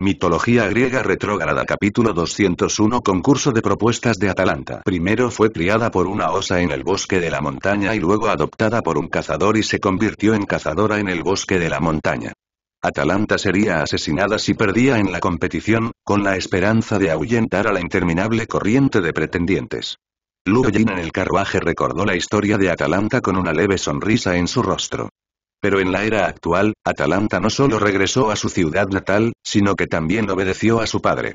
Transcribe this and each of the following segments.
Mitología griega retrógrada capítulo 201 Concurso de propuestas de Atalanta Primero fue criada por una osa en el bosque de la montaña y luego adoptada por un cazador y se convirtió en cazadora en el bosque de la montaña. Atalanta sería asesinada si perdía en la competición, con la esperanza de ahuyentar a la interminable corriente de pretendientes. Lugoyin en el carruaje recordó la historia de Atalanta con una leve sonrisa en su rostro. Pero en la era actual, Atalanta no solo regresó a su ciudad natal, sino que también obedeció a su padre.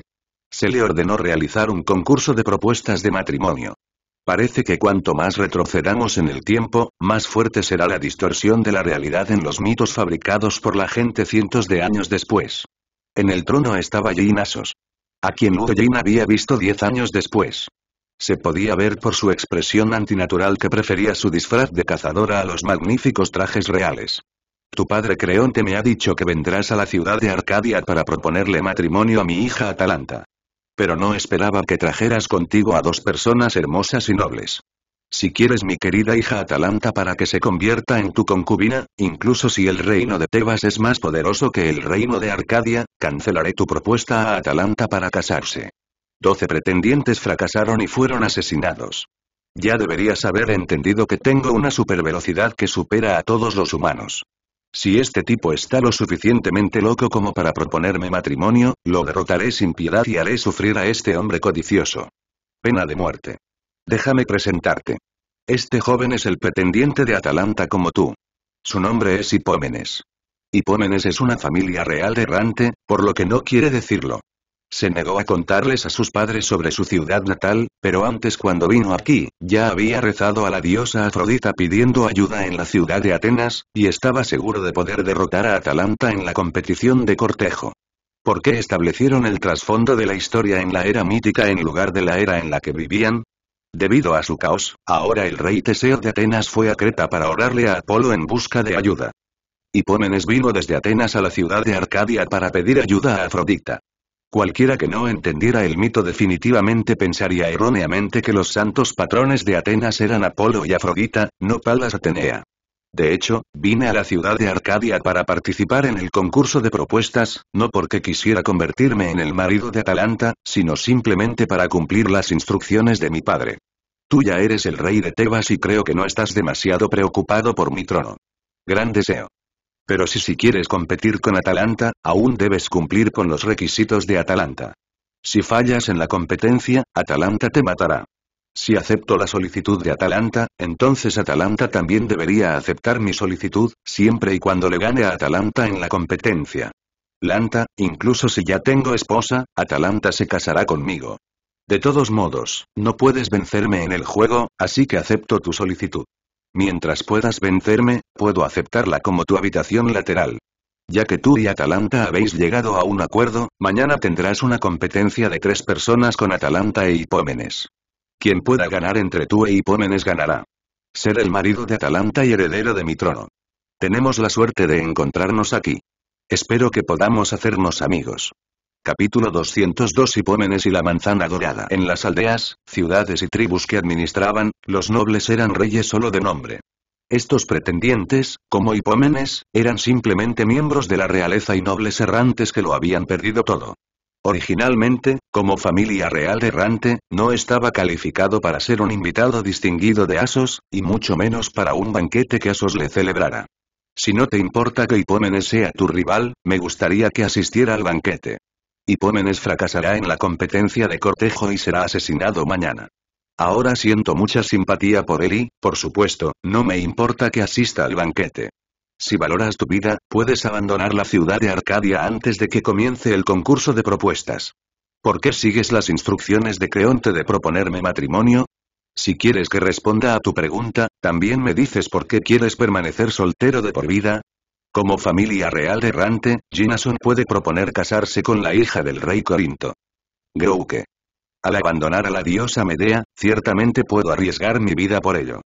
Se le ordenó realizar un concurso de propuestas de matrimonio. Parece que cuanto más retrocedamos en el tiempo, más fuerte será la distorsión de la realidad en los mitos fabricados por la gente cientos de años después. En el trono estaba Jean Asos. A quien Jin había visto diez años después. Se podía ver por su expresión antinatural que prefería su disfraz de cazadora a los magníficos trajes reales. Tu padre Creonte me ha dicho que vendrás a la ciudad de Arcadia para proponerle matrimonio a mi hija Atalanta. Pero no esperaba que trajeras contigo a dos personas hermosas y nobles. Si quieres mi querida hija Atalanta para que se convierta en tu concubina, incluso si el reino de Tebas es más poderoso que el reino de Arcadia, cancelaré tu propuesta a Atalanta para casarse. Doce pretendientes fracasaron y fueron asesinados. Ya deberías haber entendido que tengo una supervelocidad que supera a todos los humanos. Si este tipo está lo suficientemente loco como para proponerme matrimonio, lo derrotaré sin piedad y haré sufrir a este hombre codicioso. Pena de muerte. Déjame presentarte. Este joven es el pretendiente de Atalanta como tú. Su nombre es Hipómenes. Hipómenes es una familia real errante, por lo que no quiere decirlo. Se negó a contarles a sus padres sobre su ciudad natal, pero antes cuando vino aquí, ya había rezado a la diosa Afrodita pidiendo ayuda en la ciudad de Atenas, y estaba seguro de poder derrotar a Atalanta en la competición de cortejo. ¿Por qué establecieron el trasfondo de la historia en la era mítica en lugar de la era en la que vivían? Debido a su caos, ahora el rey Teseo de Atenas fue a Creta para orarle a Apolo en busca de ayuda. Hipómenes vino desde Atenas a la ciudad de Arcadia para pedir ayuda a Afrodita. Cualquiera que no entendiera el mito definitivamente pensaría erróneamente que los santos patrones de Atenas eran Apolo y Afrodita, no Palas Atenea. De hecho, vine a la ciudad de Arcadia para participar en el concurso de propuestas, no porque quisiera convertirme en el marido de Atalanta, sino simplemente para cumplir las instrucciones de mi padre. Tú ya eres el rey de Tebas y creo que no estás demasiado preocupado por mi trono. Gran deseo. Pero si si quieres competir con Atalanta, aún debes cumplir con los requisitos de Atalanta. Si fallas en la competencia, Atalanta te matará. Si acepto la solicitud de Atalanta, entonces Atalanta también debería aceptar mi solicitud, siempre y cuando le gane a Atalanta en la competencia. Lanta, incluso si ya tengo esposa, Atalanta se casará conmigo. De todos modos, no puedes vencerme en el juego, así que acepto tu solicitud. Mientras puedas vencerme, puedo aceptarla como tu habitación lateral. Ya que tú y Atalanta habéis llegado a un acuerdo, mañana tendrás una competencia de tres personas con Atalanta e Hipómenes. Quien pueda ganar entre tú e Hipómenes ganará. Ser el marido de Atalanta y heredero de mi trono. Tenemos la suerte de encontrarnos aquí. Espero que podamos hacernos amigos. Capítulo 202 Hipómenes y la manzana dorada En las aldeas, ciudades y tribus que administraban, los nobles eran reyes solo de nombre. Estos pretendientes, como Hipómenes, eran simplemente miembros de la realeza y nobles errantes que lo habían perdido todo. Originalmente, como familia real errante, no estaba calificado para ser un invitado distinguido de Asos, y mucho menos para un banquete que Asos le celebrara. Si no te importa que Hipómenes sea tu rival, me gustaría que asistiera al banquete. Hipómenes fracasará en la competencia de cortejo y será asesinado mañana. Ahora siento mucha simpatía por él y, por supuesto, no me importa que asista al banquete. Si valoras tu vida, puedes abandonar la ciudad de Arcadia antes de que comience el concurso de propuestas. ¿Por qué sigues las instrucciones de Creonte de proponerme matrimonio? Si quieres que responda a tu pregunta, también me dices por qué quieres permanecer soltero de por vida, como familia real errante, Ginason puede proponer casarse con la hija del rey Corinto. Grouke. Al abandonar a la diosa Medea, ciertamente puedo arriesgar mi vida por ello.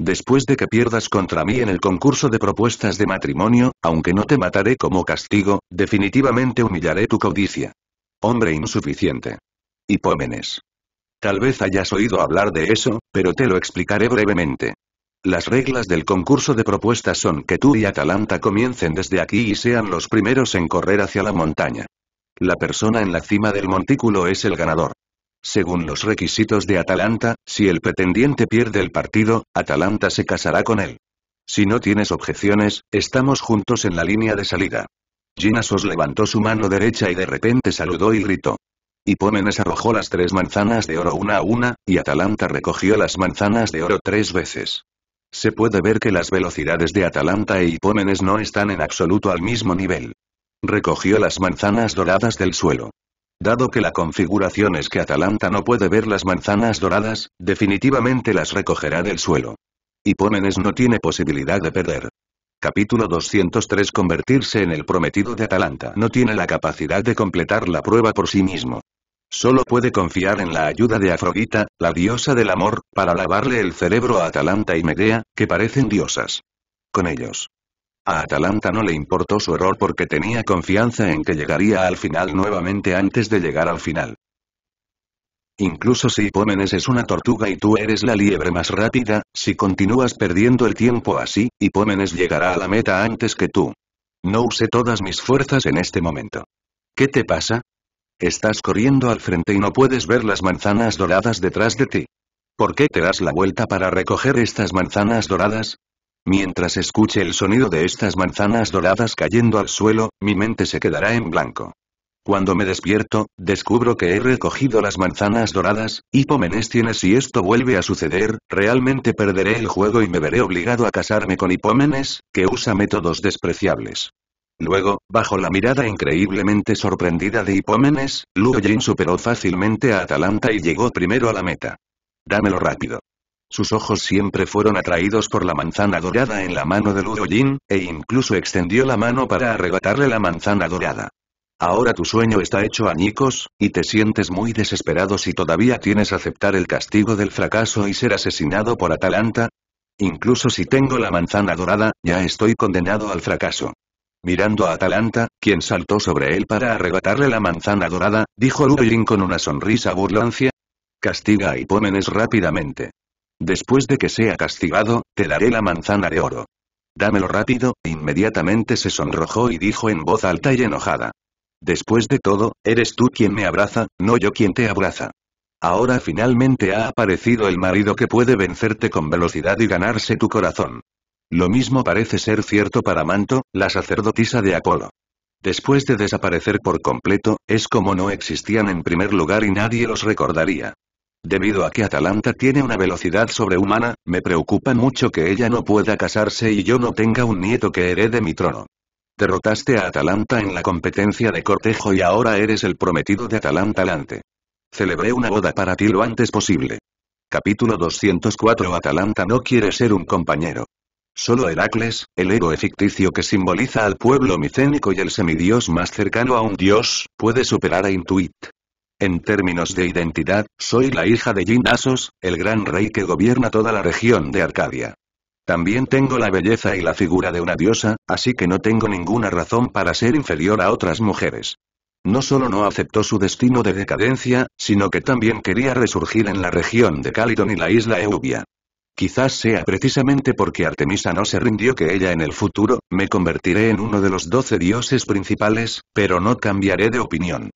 Después de que pierdas contra mí en el concurso de propuestas de matrimonio, aunque no te mataré como castigo, definitivamente humillaré tu codicia. Hombre insuficiente. Hipómenes. Tal vez hayas oído hablar de eso, pero te lo explicaré brevemente. Las reglas del concurso de propuestas son que tú y Atalanta comiencen desde aquí y sean los primeros en correr hacia la montaña. La persona en la cima del montículo es el ganador. Según los requisitos de Atalanta, si el pretendiente pierde el partido, Atalanta se casará con él. Si no tienes objeciones, estamos juntos en la línea de salida. Ginasos levantó su mano derecha y de repente saludó y gritó. Hipómenes arrojó las tres manzanas de oro una a una, y Atalanta recogió las manzanas de oro tres veces. Se puede ver que las velocidades de Atalanta e Hipómenes no están en absoluto al mismo nivel. Recogió las manzanas doradas del suelo. Dado que la configuración es que Atalanta no puede ver las manzanas doradas, definitivamente las recogerá del suelo. Hipómenes no tiene posibilidad de perder. Capítulo 203 Convertirse en el prometido de Atalanta no tiene la capacidad de completar la prueba por sí mismo. Solo puede confiar en la ayuda de Afrogita, la diosa del amor, para lavarle el cerebro a Atalanta y Medea, que parecen diosas. Con ellos. A Atalanta no le importó su error porque tenía confianza en que llegaría al final nuevamente antes de llegar al final. Incluso si Hipómenes es una tortuga y tú eres la liebre más rápida, si continúas perdiendo el tiempo así, Hipómenes llegará a la meta antes que tú. No usé todas mis fuerzas en este momento. ¿Qué te pasa? Estás corriendo al frente y no puedes ver las manzanas doradas detrás de ti. ¿Por qué te das la vuelta para recoger estas manzanas doradas? Mientras escuche el sonido de estas manzanas doradas cayendo al suelo, mi mente se quedará en blanco. Cuando me despierto, descubro que he recogido las manzanas doradas, hipómenes tiene si esto vuelve a suceder, realmente perderé el juego y me veré obligado a casarme con hipómenes, que usa métodos despreciables. Luego, bajo la mirada increíblemente sorprendida de Hipómenes, Luo Jin superó fácilmente a Atalanta y llegó primero a la meta. Dámelo rápido. Sus ojos siempre fueron atraídos por la manzana dorada en la mano de Luo Jin, e incluso extendió la mano para arrebatarle la manzana dorada. Ahora tu sueño está hecho añicos, y te sientes muy desesperado si todavía tienes aceptar el castigo del fracaso y ser asesinado por Atalanta. Incluso si tengo la manzana dorada, ya estoy condenado al fracaso. Mirando a Atalanta, quien saltó sobre él para arrebatarle la manzana dorada, dijo Ruroin con una sonrisa burlancia. Castiga a Hipómenes rápidamente. Después de que sea castigado, te daré la manzana de oro. Dámelo rápido, inmediatamente se sonrojó y dijo en voz alta y enojada. Después de todo, eres tú quien me abraza, no yo quien te abraza. Ahora finalmente ha aparecido el marido que puede vencerte con velocidad y ganarse tu corazón. Lo mismo parece ser cierto para Manto, la sacerdotisa de Apolo. Después de desaparecer por completo, es como no existían en primer lugar y nadie los recordaría. Debido a que Atalanta tiene una velocidad sobrehumana, me preocupa mucho que ella no pueda casarse y yo no tenga un nieto que herede mi trono. Derrotaste a Atalanta en la competencia de cortejo y ahora eres el prometido de Atalanta Lante. Celebré una boda para ti lo antes posible. Capítulo 204 Atalanta no quiere ser un compañero. Solo Heracles, el héroe ficticio que simboliza al pueblo micénico y el semidios más cercano a un dios, puede superar a Intuit. En términos de identidad, soy la hija de Ginasos, el gran rey que gobierna toda la región de Arcadia. También tengo la belleza y la figura de una diosa, así que no tengo ninguna razón para ser inferior a otras mujeres. No solo no aceptó su destino de decadencia, sino que también quería resurgir en la región de Calidon y la isla Eubia. Quizás sea precisamente porque Artemisa no se rindió que ella en el futuro, me convertiré en uno de los doce dioses principales, pero no cambiaré de opinión.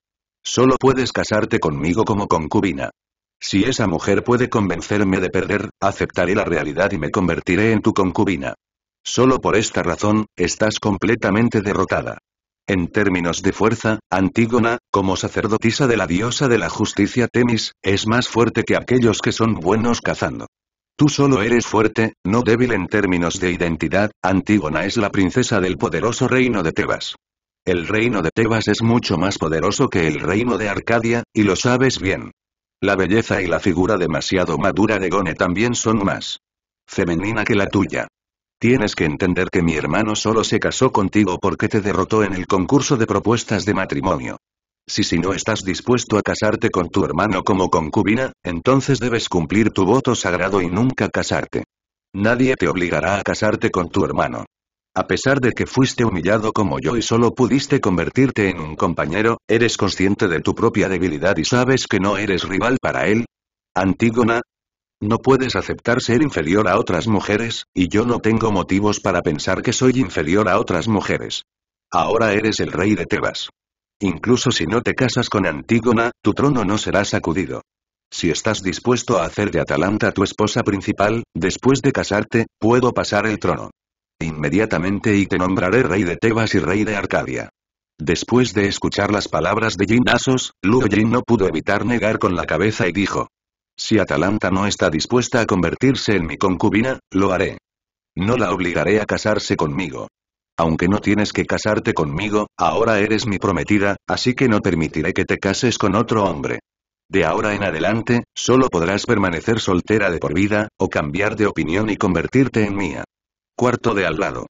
Solo puedes casarte conmigo como concubina. Si esa mujer puede convencerme de perder, aceptaré la realidad y me convertiré en tu concubina. Solo por esta razón, estás completamente derrotada. En términos de fuerza, Antígona, como sacerdotisa de la diosa de la justicia Temis, es más fuerte que aquellos que son buenos cazando. Tú solo eres fuerte, no débil en términos de identidad, Antígona es la princesa del poderoso reino de Tebas. El reino de Tebas es mucho más poderoso que el reino de Arcadia, y lo sabes bien. La belleza y la figura demasiado madura de Gone también son más femenina que la tuya. Tienes que entender que mi hermano solo se casó contigo porque te derrotó en el concurso de propuestas de matrimonio. Si si no estás dispuesto a casarte con tu hermano como concubina, entonces debes cumplir tu voto sagrado y nunca casarte. Nadie te obligará a casarte con tu hermano. A pesar de que fuiste humillado como yo y solo pudiste convertirte en un compañero, eres consciente de tu propia debilidad y sabes que no eres rival para él. Antígona, no puedes aceptar ser inferior a otras mujeres, y yo no tengo motivos para pensar que soy inferior a otras mujeres. Ahora eres el rey de Tebas. Incluso si no te casas con Antígona, tu trono no será sacudido. Si estás dispuesto a hacer de Atalanta tu esposa principal, después de casarte, puedo pasar el trono. Inmediatamente y te nombraré rey de Tebas y rey de Arcadia. Después de escuchar las palabras de Jin Asos, no pudo evitar negar con la cabeza y dijo. Si Atalanta no está dispuesta a convertirse en mi concubina, lo haré. No la obligaré a casarse conmigo. Aunque no tienes que casarte conmigo, ahora eres mi prometida, así que no permitiré que te cases con otro hombre. De ahora en adelante, solo podrás permanecer soltera de por vida, o cambiar de opinión y convertirte en mía. Cuarto de al lado.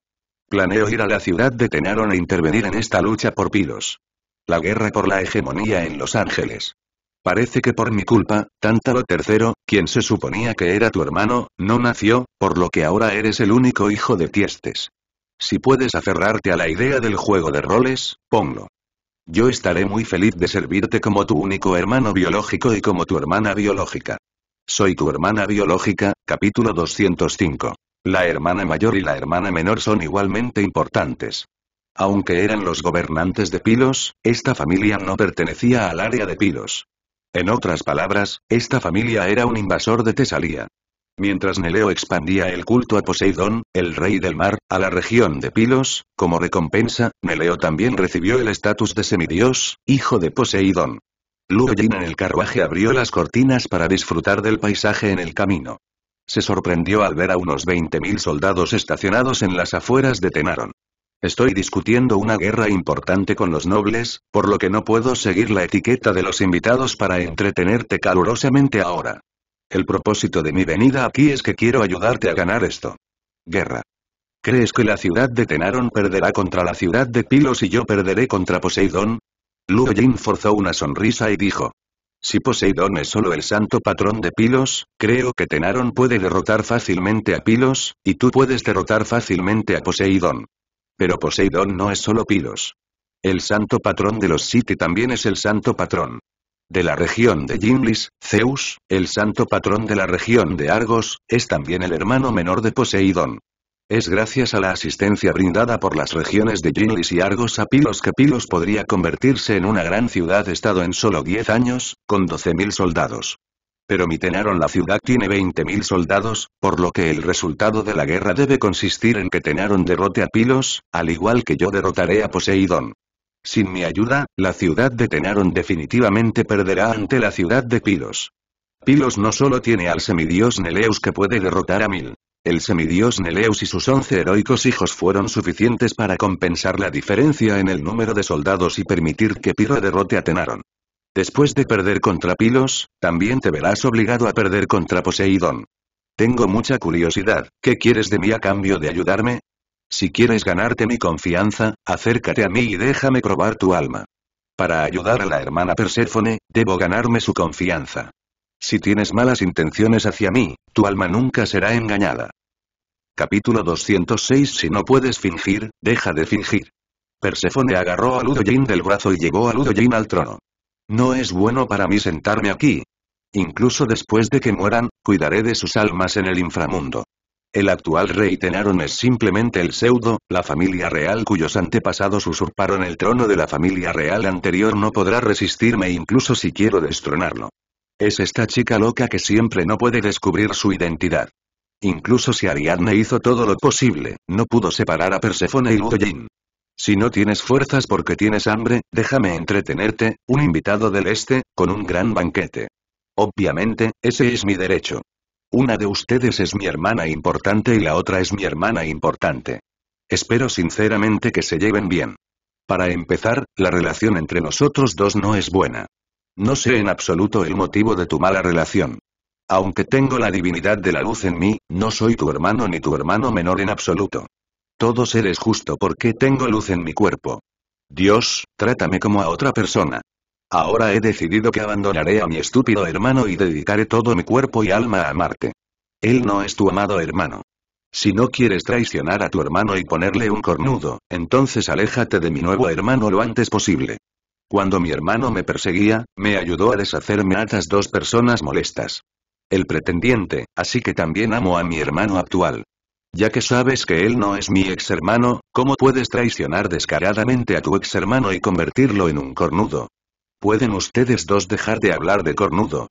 Planeo ir a la ciudad de Tenaron e intervenir en esta lucha por Pilos. La guerra por la hegemonía en Los Ángeles. Parece que por mi culpa, Tántalo III, quien se suponía que era tu hermano, no nació, por lo que ahora eres el único hijo de Tiestes. Si puedes aferrarte a la idea del juego de roles, ponlo. Yo estaré muy feliz de servirte como tu único hermano biológico y como tu hermana biológica. Soy tu hermana biológica, capítulo 205. La hermana mayor y la hermana menor son igualmente importantes. Aunque eran los gobernantes de Pilos, esta familia no pertenecía al área de Pilos. En otras palabras, esta familia era un invasor de Tesalía. Mientras Neleo expandía el culto a Poseidón, el rey del mar, a la región de Pilos, como recompensa, Neleo también recibió el estatus de semidios, hijo de Poseidón. Luoyin en el carruaje abrió las cortinas para disfrutar del paisaje en el camino. Se sorprendió al ver a unos 20.000 soldados estacionados en las afueras de Tenaron. Estoy discutiendo una guerra importante con los nobles, por lo que no puedo seguir la etiqueta de los invitados para entretenerte calurosamente ahora. El propósito de mi venida aquí es que quiero ayudarte a ganar esto. Guerra. ¿Crees que la ciudad de Tenaron perderá contra la ciudad de Pilos y yo perderé contra Poseidón? Luo forzó una sonrisa y dijo. Si Poseidón es solo el santo patrón de Pilos, creo que Tenaron puede derrotar fácilmente a Pilos, y tú puedes derrotar fácilmente a Poseidón. Pero Poseidón no es solo Pilos. El santo patrón de los City también es el santo patrón. De la región de Gimlis, Zeus, el santo patrón de la región de Argos, es también el hermano menor de Poseidón. Es gracias a la asistencia brindada por las regiones de Ginlis y Argos a Pilos que Pilos podría convertirse en una gran ciudad-estado en solo 10 años, con 12.000 soldados. Pero mi Mitenaron la ciudad tiene 20.000 soldados, por lo que el resultado de la guerra debe consistir en que Tenaron derrote a Pilos, al igual que yo derrotaré a Poseidón. Sin mi ayuda, la ciudad de Tenaron definitivamente perderá ante la ciudad de Pilos. Pilos no solo tiene al semidios Neleus que puede derrotar a Mil. El semidios Neleus y sus once heroicos hijos fueron suficientes para compensar la diferencia en el número de soldados y permitir que Piro derrote a Tenaron. Después de perder contra Pilos, también te verás obligado a perder contra Poseidón. Tengo mucha curiosidad, ¿qué quieres de mí a cambio de ayudarme? Si quieres ganarte mi confianza, acércate a mí y déjame probar tu alma. Para ayudar a la hermana Perséfone, debo ganarme su confianza. Si tienes malas intenciones hacia mí, tu alma nunca será engañada. Capítulo 206 Si no puedes fingir, deja de fingir. Perséfone agarró a Ludoyin del brazo y llevó a Ludoyin al trono. No es bueno para mí sentarme aquí. Incluso después de que mueran, cuidaré de sus almas en el inframundo. El actual rey Tenaron es simplemente el pseudo, la familia real cuyos antepasados usurparon el trono de la familia real anterior no podrá resistirme incluso si quiero destronarlo. Es esta chica loca que siempre no puede descubrir su identidad. Incluso si Ariadne hizo todo lo posible, no pudo separar a Persefone y Ludoyin. Si no tienes fuerzas porque tienes hambre, déjame entretenerte, un invitado del este, con un gran banquete. Obviamente, ese es mi derecho. Una de ustedes es mi hermana importante y la otra es mi hermana importante. Espero sinceramente que se lleven bien. Para empezar, la relación entre nosotros dos no es buena. No sé en absoluto el motivo de tu mala relación. Aunque tengo la divinidad de la luz en mí, no soy tu hermano ni tu hermano menor en absoluto. Todos eres justo porque tengo luz en mi cuerpo. Dios, trátame como a otra persona. Ahora he decidido que abandonaré a mi estúpido hermano y dedicaré todo mi cuerpo y alma a amarte. Él no es tu amado hermano. Si no quieres traicionar a tu hermano y ponerle un cornudo, entonces aléjate de mi nuevo hermano lo antes posible. Cuando mi hermano me perseguía, me ayudó a deshacerme a estas dos personas molestas. El pretendiente, así que también amo a mi hermano actual. Ya que sabes que él no es mi ex hermano, ¿cómo puedes traicionar descaradamente a tu ex hermano y convertirlo en un cornudo? ¿Pueden ustedes dos dejar de hablar de cornudo?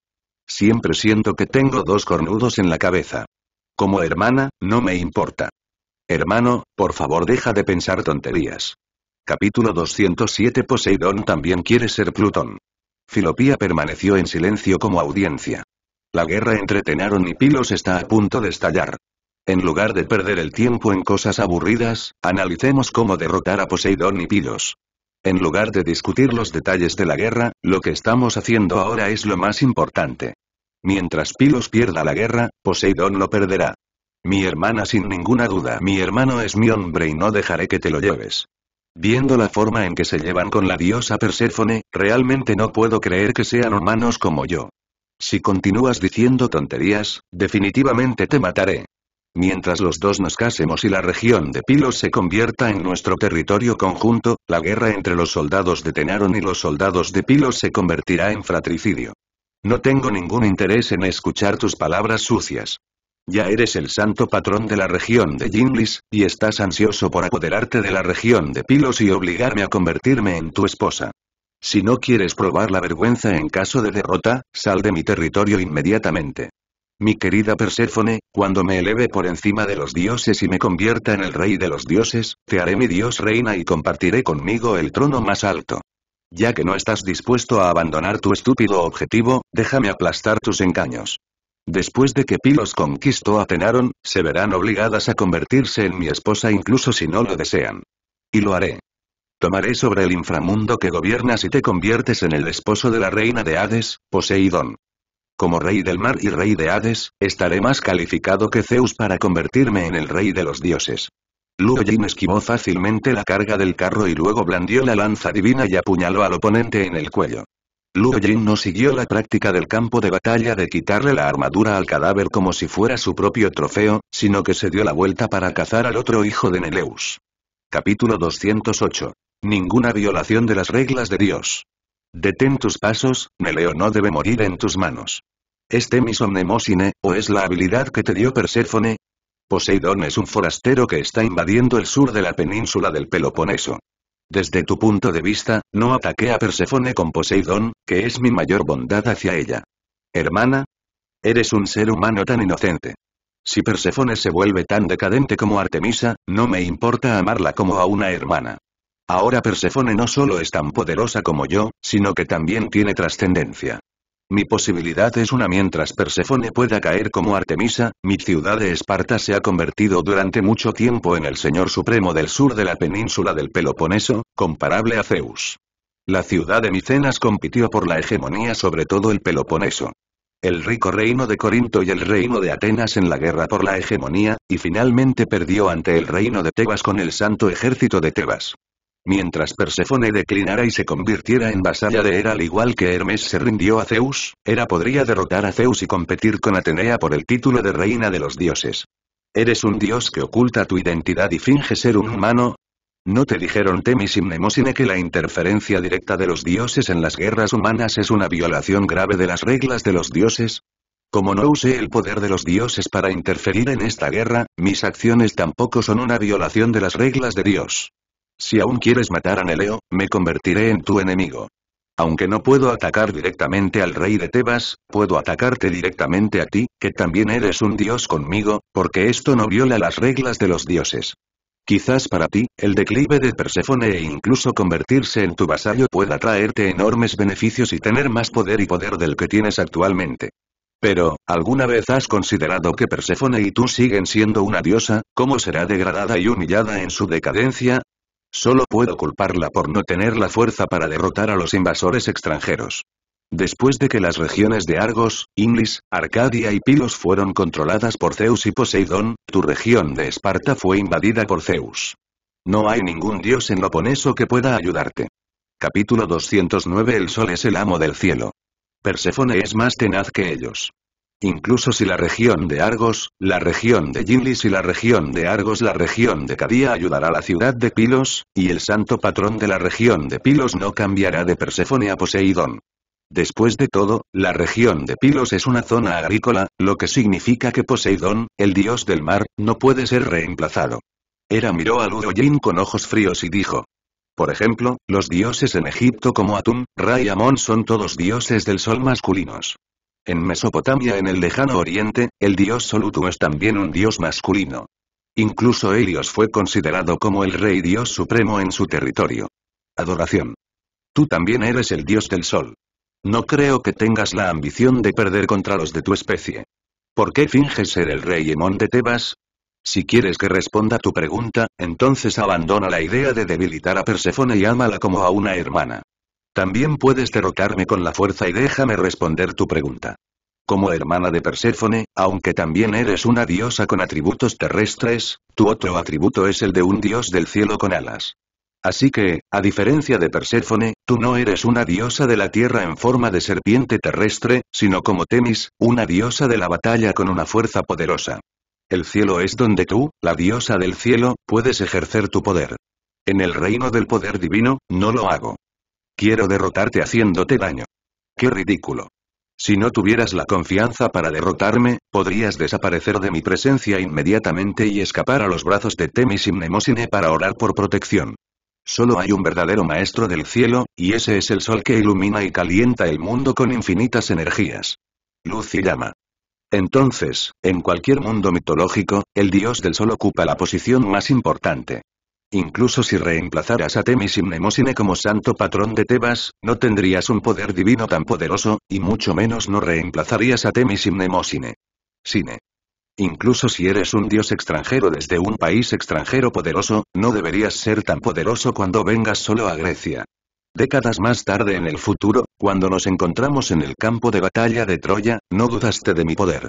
Siempre siento que tengo dos cornudos en la cabeza. Como hermana, no me importa. Hermano, por favor deja de pensar tonterías. Capítulo 207 Poseidón también quiere ser Plutón. Filopía permaneció en silencio como audiencia. La guerra entre Tenaron y Pilos está a punto de estallar. En lugar de perder el tiempo en cosas aburridas, analicemos cómo derrotar a Poseidón y Pilos. En lugar de discutir los detalles de la guerra, lo que estamos haciendo ahora es lo más importante. Mientras Pilos pierda la guerra, Poseidón lo perderá. Mi hermana sin ninguna duda, mi hermano es mi hombre y no dejaré que te lo lleves. Viendo la forma en que se llevan con la diosa Perséfone, realmente no puedo creer que sean humanos como yo. Si continúas diciendo tonterías, definitivamente te mataré. Mientras los dos nos casemos y la región de Pilos se convierta en nuestro territorio conjunto, la guerra entre los soldados de Tenaron y los soldados de Pilos se convertirá en fratricidio. No tengo ningún interés en escuchar tus palabras sucias. Ya eres el santo patrón de la región de Jinlis, y estás ansioso por apoderarte de la región de Pilos y obligarme a convertirme en tu esposa. Si no quieres probar la vergüenza en caso de derrota, sal de mi territorio inmediatamente. Mi querida Perséfone, cuando me eleve por encima de los dioses y me convierta en el rey de los dioses, te haré mi dios reina y compartiré conmigo el trono más alto. Ya que no estás dispuesto a abandonar tu estúpido objetivo, déjame aplastar tus engaños. Después de que Pilos conquistó Atenaron, se verán obligadas a convertirse en mi esposa incluso si no lo desean. Y lo haré. Tomaré sobre el inframundo que gobiernas y te conviertes en el esposo de la reina de Hades, Poseidón. Como rey del mar y rey de Hades, estaré más calificado que Zeus para convertirme en el rey de los dioses. Luo esquivó fácilmente la carga del carro y luego blandió la lanza divina y apuñaló al oponente en el cuello. Luo no siguió la práctica del campo de batalla de quitarle la armadura al cadáver como si fuera su propio trofeo, sino que se dio la vuelta para cazar al otro hijo de Neleus. Capítulo 208. Ninguna violación de las reglas de Dios. Detén tus pasos, Neleo no debe morir en tus manos. ¿Es Temis Omnemosine, o es la habilidad que te dio Perséfone? Poseidón es un forastero que está invadiendo el sur de la península del Peloponeso. Desde tu punto de vista, no ataqué a Perséfone con Poseidón, que es mi mayor bondad hacia ella. Hermana, eres un ser humano tan inocente. Si Perséfone se vuelve tan decadente como Artemisa, no me importa amarla como a una hermana. Ahora Persefone no solo es tan poderosa como yo, sino que también tiene trascendencia. Mi posibilidad es una mientras Persefone pueda caer como Artemisa, mi ciudad de Esparta se ha convertido durante mucho tiempo en el señor supremo del sur de la península del Peloponeso, comparable a Zeus. La ciudad de Micenas compitió por la hegemonía sobre todo el Peloponeso. El rico reino de Corinto y el reino de Atenas en la guerra por la hegemonía, y finalmente perdió ante el reino de Tebas con el santo ejército de Tebas. Mientras Persefone declinara y se convirtiera en vasalla de Hera al igual que Hermes se rindió a Zeus, Hera podría derrotar a Zeus y competir con Atenea por el título de reina de los dioses. ¿Eres un dios que oculta tu identidad y finge ser un humano? ¿No te dijeron Temis y Mnemosine que la interferencia directa de los dioses en las guerras humanas es una violación grave de las reglas de los dioses? Como no usé el poder de los dioses para interferir en esta guerra, mis acciones tampoco son una violación de las reglas de Dios. Si aún quieres matar a Neleo, me convertiré en tu enemigo. Aunque no puedo atacar directamente al rey de Tebas, puedo atacarte directamente a ti, que también eres un dios conmigo, porque esto no viola las reglas de los dioses. Quizás para ti, el declive de Perséfone e incluso convertirse en tu vasallo pueda traerte enormes beneficios y tener más poder y poder del que tienes actualmente. Pero, ¿alguna vez has considerado que Perséfone y tú siguen siendo una diosa, cómo será degradada y humillada en su decadencia? Solo puedo culparla por no tener la fuerza para derrotar a los invasores extranjeros. Después de que las regiones de Argos, Inglis, Arcadia y Pilos fueron controladas por Zeus y Poseidón, tu región de Esparta fue invadida por Zeus. No hay ningún dios en Loponeso que pueda ayudarte. Capítulo 209 El sol es el amo del cielo. Perséfone es más tenaz que ellos. Incluso si la región de Argos, la región de Jinlis y la región de Argos la región de Cadía ayudará a la ciudad de Pilos, y el santo patrón de la región de Pilos no cambiará de Persefone a Poseidón. Después de todo, la región de Pilos es una zona agrícola, lo que significa que Poseidón, el dios del mar, no puede ser reemplazado. Hera miró a Ludoyin con ojos fríos y dijo. Por ejemplo, los dioses en Egipto como Atún, Ra y Amón son todos dioses del sol masculinos. En Mesopotamia en el lejano oriente, el dios Solutu es también un dios masculino. Incluso Helios fue considerado como el rey dios supremo en su territorio. Adoración. Tú también eres el dios del sol. No creo que tengas la ambición de perder contra los de tu especie. ¿Por qué finges ser el rey Emón de Tebas? Si quieres que responda tu pregunta, entonces abandona la idea de debilitar a Persefone y ámala como a una hermana. También puedes derrotarme con la fuerza y déjame responder tu pregunta. Como hermana de Perséfone, aunque también eres una diosa con atributos terrestres, tu otro atributo es el de un dios del cielo con alas. Así que, a diferencia de Perséfone, tú no eres una diosa de la tierra en forma de serpiente terrestre, sino como Temis, una diosa de la batalla con una fuerza poderosa. El cielo es donde tú, la diosa del cielo, puedes ejercer tu poder. En el reino del poder divino, no lo hago. Quiero derrotarte haciéndote daño. ¡Qué ridículo! Si no tuvieras la confianza para derrotarme, podrías desaparecer de mi presencia inmediatamente y escapar a los brazos de Temis y Mnemosine para orar por protección. Solo hay un verdadero maestro del cielo, y ese es el sol que ilumina y calienta el mundo con infinitas energías. Luz y llama. Entonces, en cualquier mundo mitológico, el dios del sol ocupa la posición más importante. Incluso si reemplazaras a Temis y Mnemosine como santo patrón de Tebas, no tendrías un poder divino tan poderoso, y mucho menos no reemplazarías a Temis y Mnemosine. Sine. Incluso si eres un dios extranjero desde un país extranjero poderoso, no deberías ser tan poderoso cuando vengas solo a Grecia. Décadas más tarde en el futuro, cuando nos encontramos en el campo de batalla de Troya, no dudaste de mi poder.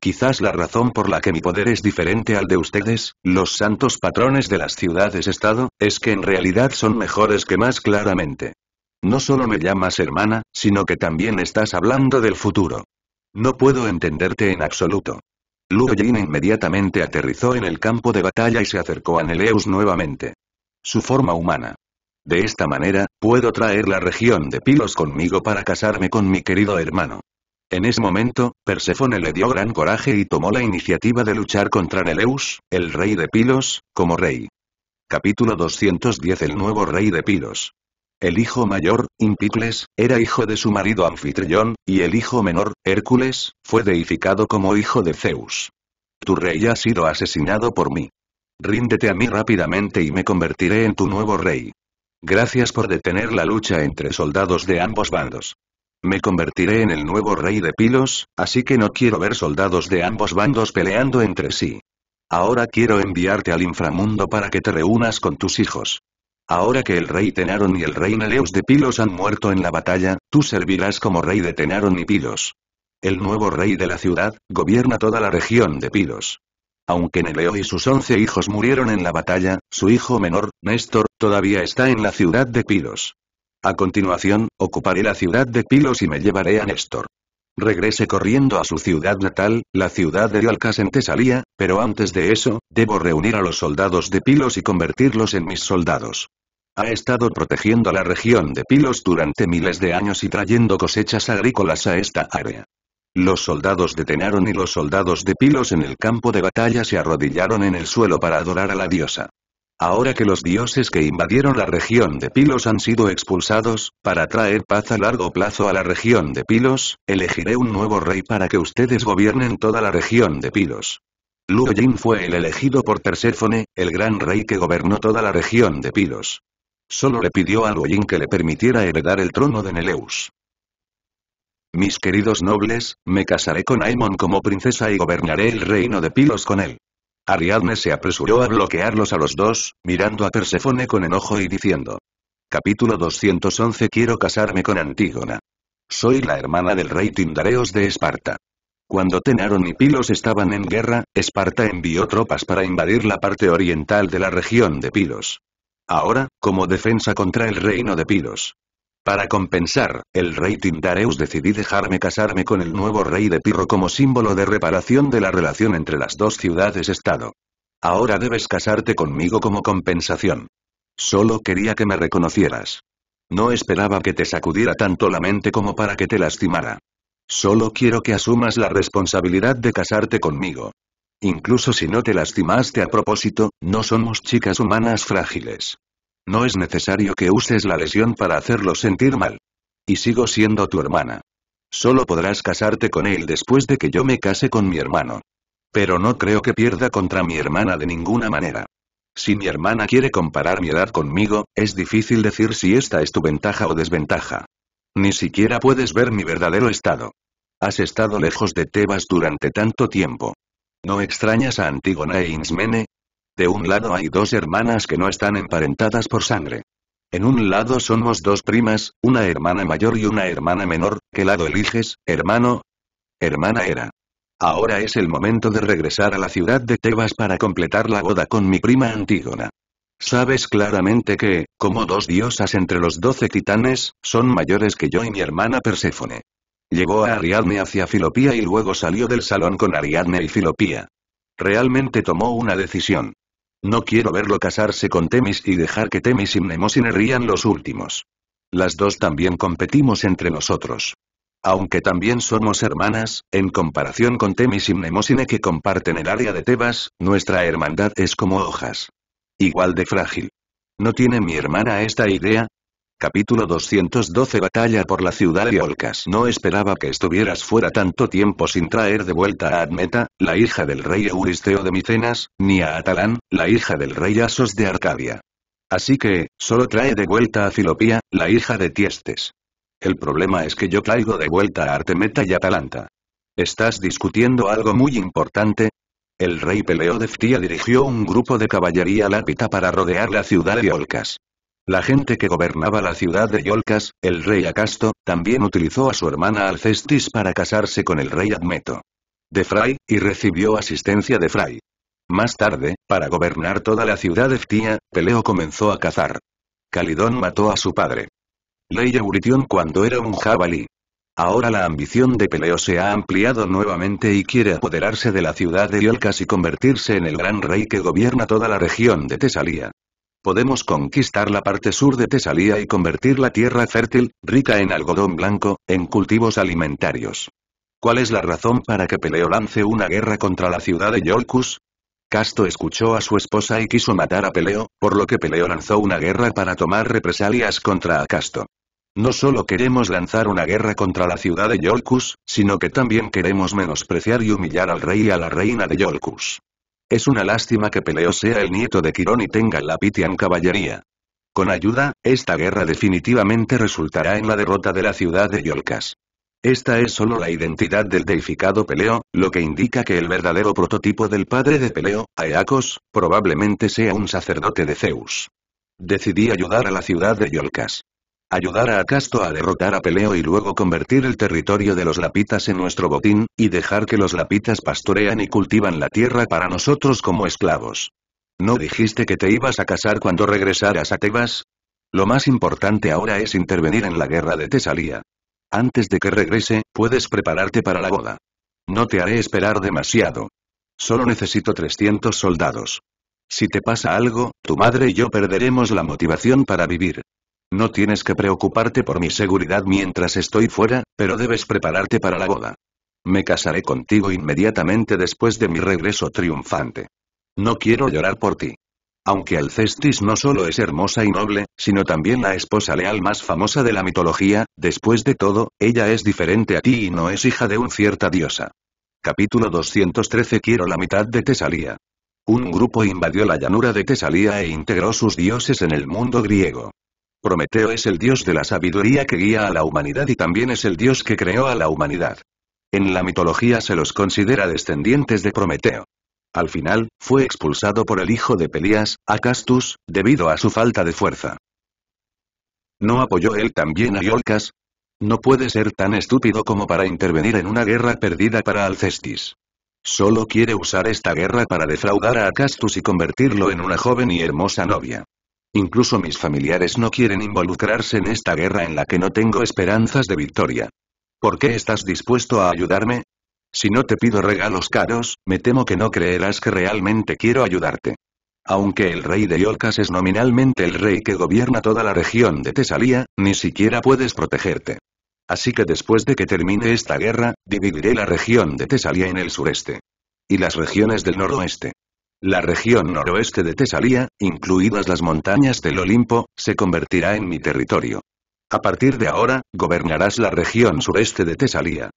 Quizás la razón por la que mi poder es diferente al de ustedes, los santos patrones de las ciudades-estado, es que en realidad son mejores que más claramente. No solo me llamas hermana, sino que también estás hablando del futuro. No puedo entenderte en absoluto. Luo inmediatamente aterrizó en el campo de batalla y se acercó a Neleus nuevamente. Su forma humana. De esta manera, puedo traer la región de Pilos conmigo para casarme con mi querido hermano. En ese momento, Persefone le dio gran coraje y tomó la iniciativa de luchar contra Neleus, el rey de Pilos, como rey. Capítulo 210 El nuevo rey de Pilos. El hijo mayor, Impicles, era hijo de su marido Anfitrión, y el hijo menor, Hércules, fue deificado como hijo de Zeus. Tu rey ha sido asesinado por mí. Ríndete a mí rápidamente y me convertiré en tu nuevo rey. Gracias por detener la lucha entre soldados de ambos bandos. Me convertiré en el nuevo rey de Pilos, así que no quiero ver soldados de ambos bandos peleando entre sí. Ahora quiero enviarte al inframundo para que te reúnas con tus hijos. Ahora que el rey Tenaron y el rey Neleus de Pilos han muerto en la batalla, tú servirás como rey de Tenaron y Pilos. El nuevo rey de la ciudad, gobierna toda la región de Pilos. Aunque Neleo y sus once hijos murieron en la batalla, su hijo menor, Néstor, todavía está en la ciudad de Pilos. A continuación, ocuparé la ciudad de Pilos y me llevaré a Néstor. Regrese corriendo a su ciudad natal, la ciudad de Yolcas en Tesalía, pero antes de eso, debo reunir a los soldados de Pilos y convertirlos en mis soldados. Ha estado protegiendo la región de Pilos durante miles de años y trayendo cosechas agrícolas a esta área. Los soldados detenaron y los soldados de Pilos en el campo de batalla se arrodillaron en el suelo para adorar a la diosa. Ahora que los dioses que invadieron la región de Pilos han sido expulsados, para traer paz a largo plazo a la región de Pilos, elegiré un nuevo rey para que ustedes gobiernen toda la región de Pilos. Luo fue el elegido por Perséfone, el gran rey que gobernó toda la región de Pilos. Solo le pidió a Luo que le permitiera heredar el trono de Neleus. Mis queridos nobles, me casaré con Aemon como princesa y gobernaré el reino de Pilos con él. Ariadne se apresuró a bloquearlos a los dos, mirando a Persefone con enojo y diciendo. Capítulo 211 Quiero casarme con Antígona. Soy la hermana del rey Tindareos de Esparta. Cuando Tenaron y Pilos estaban en guerra, Esparta envió tropas para invadir la parte oriental de la región de Pilos. Ahora, como defensa contra el reino de Pilos, para compensar, el rey Tindareus decidí dejarme casarme con el nuevo rey de Pirro como símbolo de reparación de la relación entre las dos ciudades-estado. Ahora debes casarte conmigo como compensación. Solo quería que me reconocieras. No esperaba que te sacudiera tanto la mente como para que te lastimara. Solo quiero que asumas la responsabilidad de casarte conmigo. Incluso si no te lastimaste a propósito, no somos chicas humanas frágiles. No es necesario que uses la lesión para hacerlo sentir mal. Y sigo siendo tu hermana. Solo podrás casarte con él después de que yo me case con mi hermano. Pero no creo que pierda contra mi hermana de ninguna manera. Si mi hermana quiere comparar mi edad conmigo, es difícil decir si esta es tu ventaja o desventaja. Ni siquiera puedes ver mi verdadero estado. Has estado lejos de Tebas durante tanto tiempo. ¿No extrañas a Antígona e Ismene? De un lado hay dos hermanas que no están emparentadas por sangre. En un lado somos dos primas, una hermana mayor y una hermana menor, ¿qué lado eliges, hermano? Hermana era. Ahora es el momento de regresar a la ciudad de Tebas para completar la boda con mi prima Antígona. Sabes claramente que, como dos diosas entre los doce titanes, son mayores que yo y mi hermana Perséfone. Llegó a Ariadne hacia Filopía y luego salió del salón con Ariadne y Filopía. Realmente tomó una decisión. No quiero verlo casarse con Temis y dejar que Temis y Mnemosine rían los últimos. Las dos también competimos entre nosotros. Aunque también somos hermanas, en comparación con Temis y Mnemosine que comparten el área de Tebas, nuestra hermandad es como hojas. Igual de frágil. ¿No tiene mi hermana esta idea? Capítulo 212 Batalla por la ciudad de Olcas No esperaba que estuvieras fuera tanto tiempo sin traer de vuelta a Admeta, la hija del rey Euristeo de Micenas, ni a Atalán, la hija del rey Asos de Arcadia. Así que, solo trae de vuelta a Filopía, la hija de Tiestes. El problema es que yo traigo de vuelta a Artemeta y Atalanta. ¿Estás discutiendo algo muy importante? El rey Peleo de Ftía dirigió un grupo de caballería lápita para rodear la ciudad de Olcas. La gente que gobernaba la ciudad de Yolcas, el rey Acasto, también utilizó a su hermana Alcestis para casarse con el rey Admeto. De Fray, y recibió asistencia de Fray. Más tarde, para gobernar toda la ciudad de Ftia, Peleo comenzó a cazar. Calidón mató a su padre. Ley Euritión cuando era un jabalí. Ahora la ambición de Peleo se ha ampliado nuevamente y quiere apoderarse de la ciudad de Yolcas y convertirse en el gran rey que gobierna toda la región de Tesalia podemos conquistar la parte sur de Tesalía y convertir la tierra fértil, rica en algodón blanco, en cultivos alimentarios. ¿Cuál es la razón para que Peleo lance una guerra contra la ciudad de Yolcus? Casto escuchó a su esposa y quiso matar a Peleo, por lo que Peleo lanzó una guerra para tomar represalias contra Casto. No solo queremos lanzar una guerra contra la ciudad de Yolcus, sino que también queremos menospreciar y humillar al rey y a la reina de Yolcus. Es una lástima que Peleo sea el nieto de Quirón y tenga la Pitian caballería. Con ayuda, esta guerra definitivamente resultará en la derrota de la ciudad de Yolcas. Esta es solo la identidad del deificado Peleo, lo que indica que el verdadero prototipo del padre de Peleo, Aeacos, probablemente sea un sacerdote de Zeus. Decidí ayudar a la ciudad de Yolcas. Ayudar a Casto a derrotar a Peleo y luego convertir el territorio de los lapitas en nuestro botín, y dejar que los lapitas pastorean y cultivan la tierra para nosotros como esclavos. ¿No dijiste que te ibas a casar cuando regresaras a Tebas? Lo más importante ahora es intervenir en la guerra de Tesalía. Antes de que regrese, puedes prepararte para la boda. No te haré esperar demasiado. Solo necesito 300 soldados. Si te pasa algo, tu madre y yo perderemos la motivación para vivir. No tienes que preocuparte por mi seguridad mientras estoy fuera, pero debes prepararte para la boda. Me casaré contigo inmediatamente después de mi regreso triunfante. No quiero llorar por ti. Aunque Alcestis no solo es hermosa y noble, sino también la esposa leal más famosa de la mitología, después de todo, ella es diferente a ti y no es hija de un cierta diosa. Capítulo 213 Quiero la mitad de Tesalía. Un grupo invadió la llanura de Tesalía e integró sus dioses en el mundo griego. Prometeo es el dios de la sabiduría que guía a la humanidad y también es el dios que creó a la humanidad. En la mitología se los considera descendientes de Prometeo. Al final, fue expulsado por el hijo de Pelías, Acastus, debido a su falta de fuerza. ¿No apoyó él también a Iolcas? No puede ser tan estúpido como para intervenir en una guerra perdida para Alcestis. Solo quiere usar esta guerra para defraudar a Acastus y convertirlo en una joven y hermosa novia. Incluso mis familiares no quieren involucrarse en esta guerra en la que no tengo esperanzas de victoria. ¿Por qué estás dispuesto a ayudarme? Si no te pido regalos caros, me temo que no creerás que realmente quiero ayudarte. Aunque el rey de Iolcas es nominalmente el rey que gobierna toda la región de Tesalía, ni siquiera puedes protegerte. Así que después de que termine esta guerra, dividiré la región de Tesalia en el sureste. Y las regiones del noroeste. La región noroeste de Tesalia, incluidas las montañas del Olimpo, se convertirá en mi territorio. A partir de ahora, gobernarás la región sureste de Tesalia.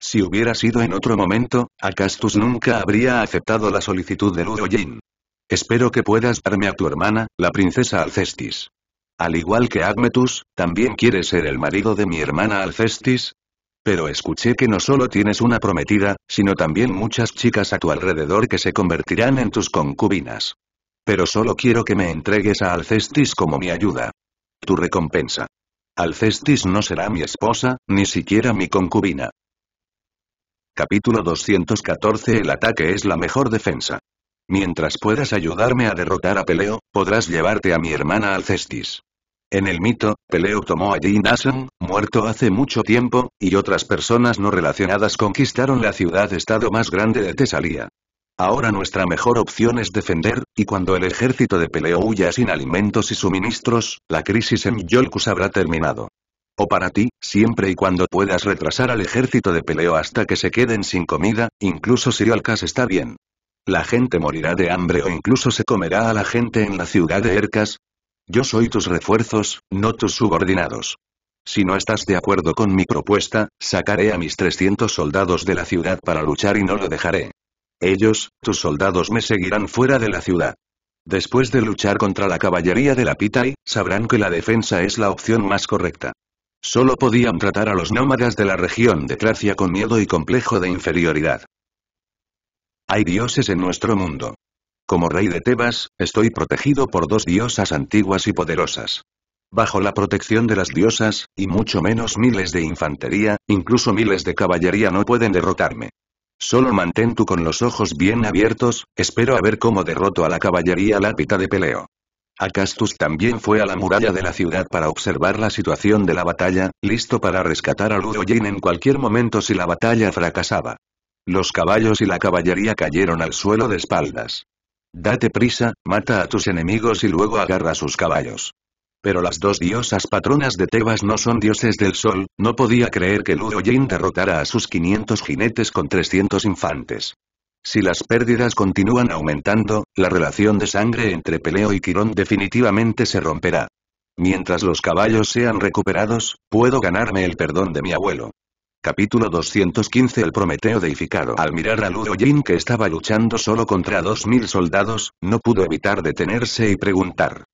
Si hubiera sido en otro momento, Acastus nunca habría aceptado la solicitud de Ludoyin. Espero que puedas darme a tu hermana, la princesa Alcestis. Al igual que Admetus, también quieres ser el marido de mi hermana Alcestis, pero escuché que no solo tienes una prometida, sino también muchas chicas a tu alrededor que se convertirán en tus concubinas. Pero solo quiero que me entregues a Alcestis como mi ayuda. Tu recompensa. Alcestis no será mi esposa, ni siquiera mi concubina. Capítulo 214 El ataque es la mejor defensa. Mientras puedas ayudarme a derrotar a Peleo, podrás llevarte a mi hermana Alcestis. En el mito, Peleo tomó a Jin muerto hace mucho tiempo, y otras personas no relacionadas conquistaron la ciudad-estado más grande de Tesalia. Ahora nuestra mejor opción es defender, y cuando el ejército de Peleo huya sin alimentos y suministros, la crisis en Yolkus habrá terminado. O para ti, siempre y cuando puedas retrasar al ejército de Peleo hasta que se queden sin comida, incluso si Yolkas está bien. La gente morirá de hambre o incluso se comerá a la gente en la ciudad de Ercas, yo soy tus refuerzos, no tus subordinados. Si no estás de acuerdo con mi propuesta, sacaré a mis 300 soldados de la ciudad para luchar y no lo dejaré. Ellos, tus soldados me seguirán fuera de la ciudad. Después de luchar contra la caballería de la Pitai, sabrán que la defensa es la opción más correcta. Solo podían tratar a los nómadas de la región de Tracia con miedo y complejo de inferioridad. Hay dioses en nuestro mundo. Como rey de Tebas, estoy protegido por dos diosas antiguas y poderosas. Bajo la protección de las diosas, y mucho menos miles de infantería, incluso miles de caballería no pueden derrotarme. Solo mantén tú con los ojos bien abiertos, espero a ver cómo derroto a la caballería lápita de peleo. Acastus también fue a la muralla de la ciudad para observar la situación de la batalla, listo para rescatar a Jin en cualquier momento si la batalla fracasaba. Los caballos y la caballería cayeron al suelo de espaldas. Date prisa, mata a tus enemigos y luego agarra sus caballos. Pero las dos diosas patronas de Tebas no son dioses del sol, no podía creer que Ludo Jin derrotara a sus 500 jinetes con 300 infantes. Si las pérdidas continúan aumentando, la relación de sangre entre Peleo y Quirón definitivamente se romperá. Mientras los caballos sean recuperados, puedo ganarme el perdón de mi abuelo. Capítulo 215 El Prometeo deificado Al mirar a Luo Jin que estaba luchando solo contra dos mil soldados, no pudo evitar detenerse y preguntar.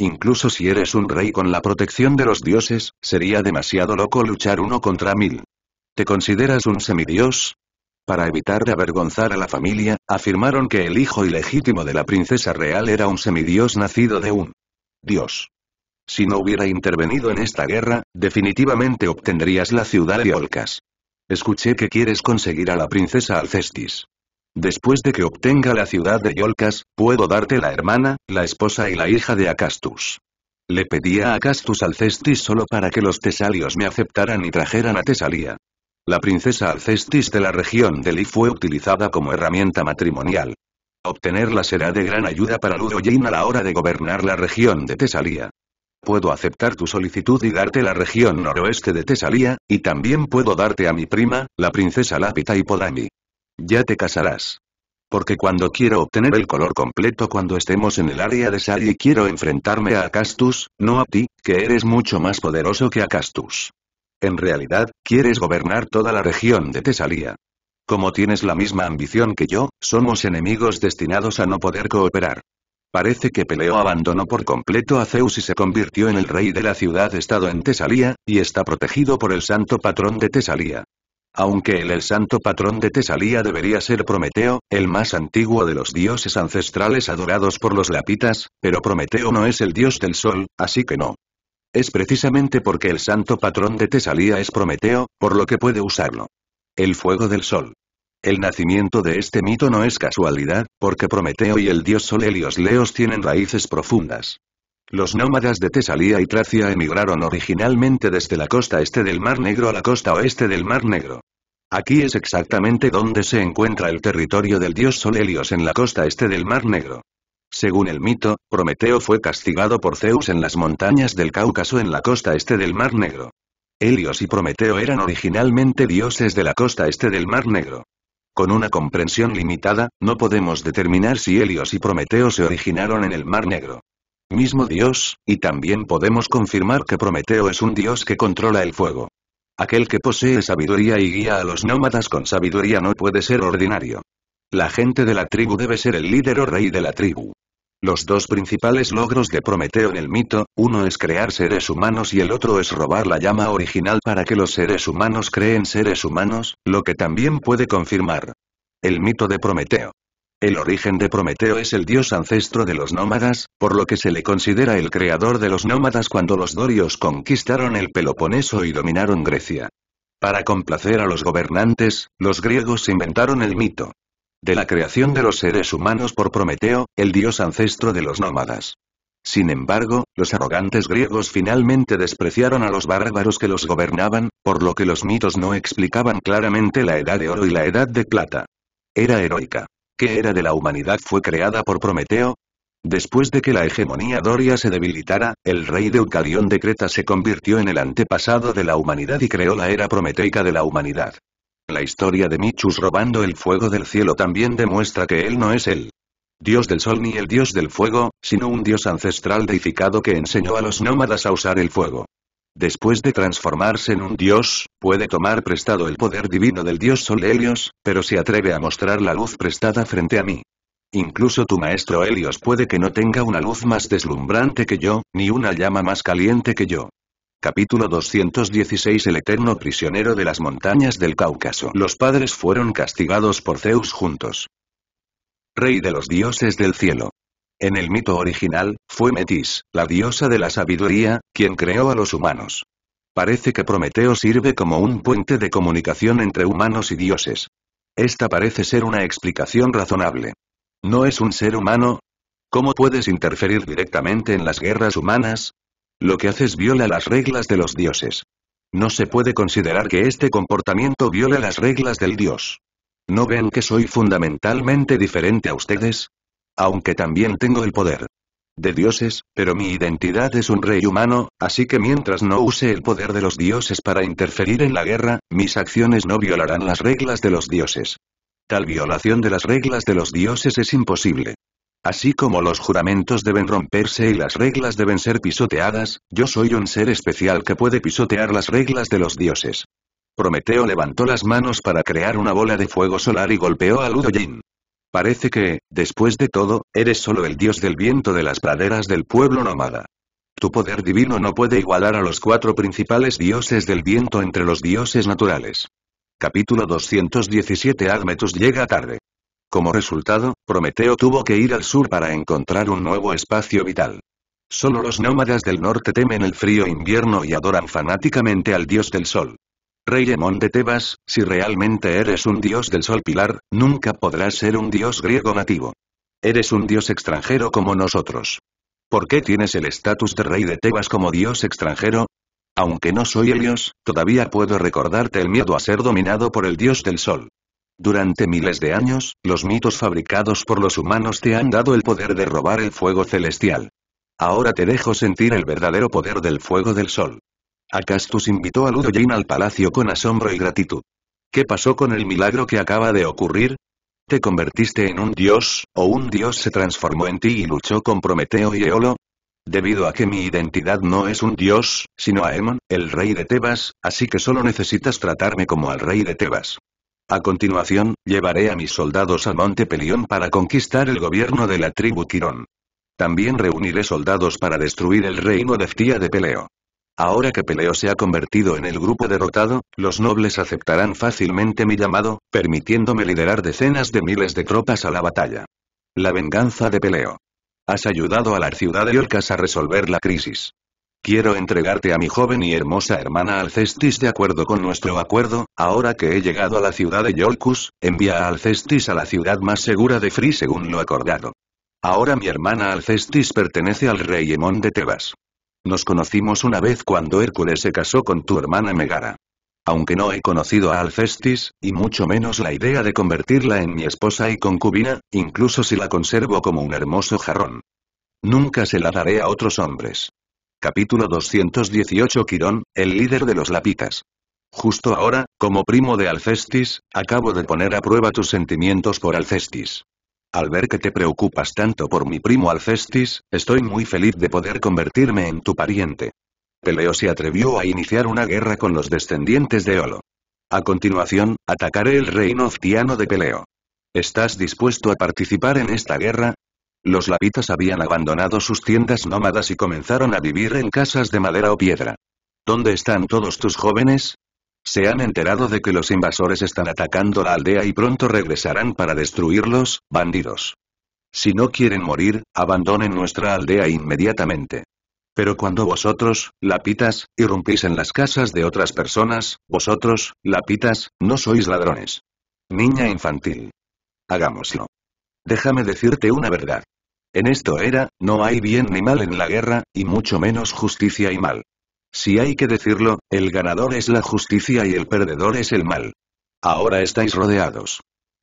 Incluso si eres un rey con la protección de los dioses, sería demasiado loco luchar uno contra mil. ¿Te consideras un semidios? Para evitar avergonzar a la familia, afirmaron que el hijo ilegítimo de la princesa real era un semidios nacido de un dios. Si no hubiera intervenido en esta guerra, definitivamente obtendrías la ciudad de Olcas. Escuché que quieres conseguir a la princesa Alcestis. Después de que obtenga la ciudad de Yolcas, puedo darte la hermana, la esposa y la hija de Acastus. Le pedí a Acastus Alcestis solo para que los tesalios me aceptaran y trajeran a Tesalia. La princesa Alcestis de la región de Li fue utilizada como herramienta matrimonial. Obtenerla será de gran ayuda para Jin a la hora de gobernar la región de Tesalia puedo aceptar tu solicitud y darte la región noroeste de Tesalia, y también puedo darte a mi prima, la princesa Lápita y Podami. Ya te casarás. Porque cuando quiero obtener el color completo cuando estemos en el área de y quiero enfrentarme a Castus, no a ti, que eres mucho más poderoso que Castus. En realidad, quieres gobernar toda la región de Tesalia. Como tienes la misma ambición que yo, somos enemigos destinados a no poder cooperar. Parece que Peleo abandonó por completo a Zeus y se convirtió en el rey de la ciudad-estado en Tesalía, y está protegido por el santo patrón de Tesalía. Aunque el, el santo patrón de Tesalía debería ser Prometeo, el más antiguo de los dioses ancestrales adorados por los lapitas, pero Prometeo no es el dios del sol, así que no. Es precisamente porque el santo patrón de Tesalía es Prometeo, por lo que puede usarlo. El fuego del sol. El nacimiento de este mito no es casualidad, porque Prometeo y el dios Sol Helios Leos tienen raíces profundas. Los nómadas de Tesalía y Tracia emigraron originalmente desde la costa este del Mar Negro a la costa oeste del Mar Negro. Aquí es exactamente donde se encuentra el territorio del dios Sol Helios en la costa este del Mar Negro. Según el mito, Prometeo fue castigado por Zeus en las montañas del Cáucaso en la costa este del Mar Negro. Helios y Prometeo eran originalmente dioses de la costa este del Mar Negro. Con una comprensión limitada, no podemos determinar si Helios y Prometeo se originaron en el Mar Negro. Mismo dios, y también podemos confirmar que Prometeo es un dios que controla el fuego. Aquel que posee sabiduría y guía a los nómadas con sabiduría no puede ser ordinario. La gente de la tribu debe ser el líder o rey de la tribu. Los dos principales logros de Prometeo en el mito, uno es crear seres humanos y el otro es robar la llama original para que los seres humanos creen seres humanos, lo que también puede confirmar. El mito de Prometeo. El origen de Prometeo es el dios ancestro de los nómadas, por lo que se le considera el creador de los nómadas cuando los dorios conquistaron el Peloponeso y dominaron Grecia. Para complacer a los gobernantes, los griegos inventaron el mito de la creación de los seres humanos por Prometeo, el dios ancestro de los nómadas. Sin embargo, los arrogantes griegos finalmente despreciaron a los bárbaros que los gobernaban, por lo que los mitos no explicaban claramente la edad de oro y la edad de plata. Era heroica. ¿Qué era de la humanidad fue creada por Prometeo? Después de que la hegemonía doria se debilitara, el rey de Eucarión de Creta se convirtió en el antepasado de la humanidad y creó la era prometeica de la humanidad. La historia de Michus robando el fuego del cielo también demuestra que él no es el dios del sol ni el dios del fuego, sino un dios ancestral deificado que enseñó a los nómadas a usar el fuego. Después de transformarse en un dios, puede tomar prestado el poder divino del dios Sol Helios, pero se atreve a mostrar la luz prestada frente a mí. Incluso tu maestro Helios puede que no tenga una luz más deslumbrante que yo, ni una llama más caliente que yo. Capítulo 216 El eterno prisionero de las montañas del Cáucaso Los padres fueron castigados por Zeus juntos. Rey de los dioses del cielo. En el mito original, fue Metis, la diosa de la sabiduría, quien creó a los humanos. Parece que Prometeo sirve como un puente de comunicación entre humanos y dioses. Esta parece ser una explicación razonable. ¿No es un ser humano? ¿Cómo puedes interferir directamente en las guerras humanas? Lo que haces viola las reglas de los dioses. No se puede considerar que este comportamiento viola las reglas del dios. ¿No ven que soy fundamentalmente diferente a ustedes? Aunque también tengo el poder de dioses, pero mi identidad es un rey humano, así que mientras no use el poder de los dioses para interferir en la guerra, mis acciones no violarán las reglas de los dioses. Tal violación de las reglas de los dioses es imposible. Así como los juramentos deben romperse y las reglas deben ser pisoteadas, yo soy un ser especial que puede pisotear las reglas de los dioses. Prometeo levantó las manos para crear una bola de fuego solar y golpeó a Ludoyin. Parece que, después de todo, eres solo el dios del viento de las praderas del pueblo nómada. Tu poder divino no puede igualar a los cuatro principales dioses del viento entre los dioses naturales. Capítulo 217 Admetus llega tarde. Como resultado, Prometeo tuvo que ir al sur para encontrar un nuevo espacio vital. Solo los nómadas del norte temen el frío invierno y adoran fanáticamente al dios del sol. Rey Lemón de Tebas, si realmente eres un dios del sol pilar, nunca podrás ser un dios griego nativo. Eres un dios extranjero como nosotros. ¿Por qué tienes el estatus de rey de Tebas como dios extranjero? Aunque no soy dios, todavía puedo recordarte el miedo a ser dominado por el dios del sol. Durante miles de años, los mitos fabricados por los humanos te han dado el poder de robar el fuego celestial. Ahora te dejo sentir el verdadero poder del fuego del sol. Acastus invitó a Ludo Jane al palacio con asombro y gratitud. ¿Qué pasó con el milagro que acaba de ocurrir? ¿Te convertiste en un dios, o un dios se transformó en ti y luchó con Prometeo y Eolo? Debido a que mi identidad no es un dios, sino a Emon, el rey de Tebas, así que solo necesitas tratarme como al rey de Tebas. A continuación, llevaré a mis soldados al Monte Pelión para conquistar el gobierno de la tribu Quirón. También reuniré soldados para destruir el reino de Ftía de Peleo. Ahora que Peleo se ha convertido en el grupo derrotado, los nobles aceptarán fácilmente mi llamado, permitiéndome liderar decenas de miles de tropas a la batalla. La venganza de Peleo. Has ayudado a la ciudad de Orcas a resolver la crisis. Quiero entregarte a mi joven y hermosa hermana Alcestis de acuerdo con nuestro acuerdo, ahora que he llegado a la ciudad de Yolcus, envía a Alcestis a la ciudad más segura de Free según lo acordado. Ahora mi hermana Alcestis pertenece al rey Emón de Tebas. Nos conocimos una vez cuando Hércules se casó con tu hermana Megara. Aunque no he conocido a Alcestis, y mucho menos la idea de convertirla en mi esposa y concubina, incluso si la conservo como un hermoso jarrón. Nunca se la daré a otros hombres. Capítulo 218 Quirón, el líder de los lapitas. Justo ahora, como primo de Alcestis, acabo de poner a prueba tus sentimientos por Alcestis. Al ver que te preocupas tanto por mi primo Alcestis, estoy muy feliz de poder convertirme en tu pariente. Peleo se atrevió a iniciar una guerra con los descendientes de Olo. A continuación, atacaré el reino oftiano de Peleo. ¿Estás dispuesto a participar en esta guerra? Los lapitas habían abandonado sus tiendas nómadas y comenzaron a vivir en casas de madera o piedra. ¿Dónde están todos tus jóvenes? ¿Se han enterado de que los invasores están atacando la aldea y pronto regresarán para destruirlos, bandidos? Si no quieren morir, abandonen nuestra aldea inmediatamente. Pero cuando vosotros, lapitas, irrumpís en las casas de otras personas, vosotros, lapitas, no sois ladrones. Niña infantil. Hagámoslo. Déjame decirte una verdad. En esto era, no hay bien ni mal en la guerra, y mucho menos justicia y mal. Si hay que decirlo, el ganador es la justicia y el perdedor es el mal. Ahora estáis rodeados.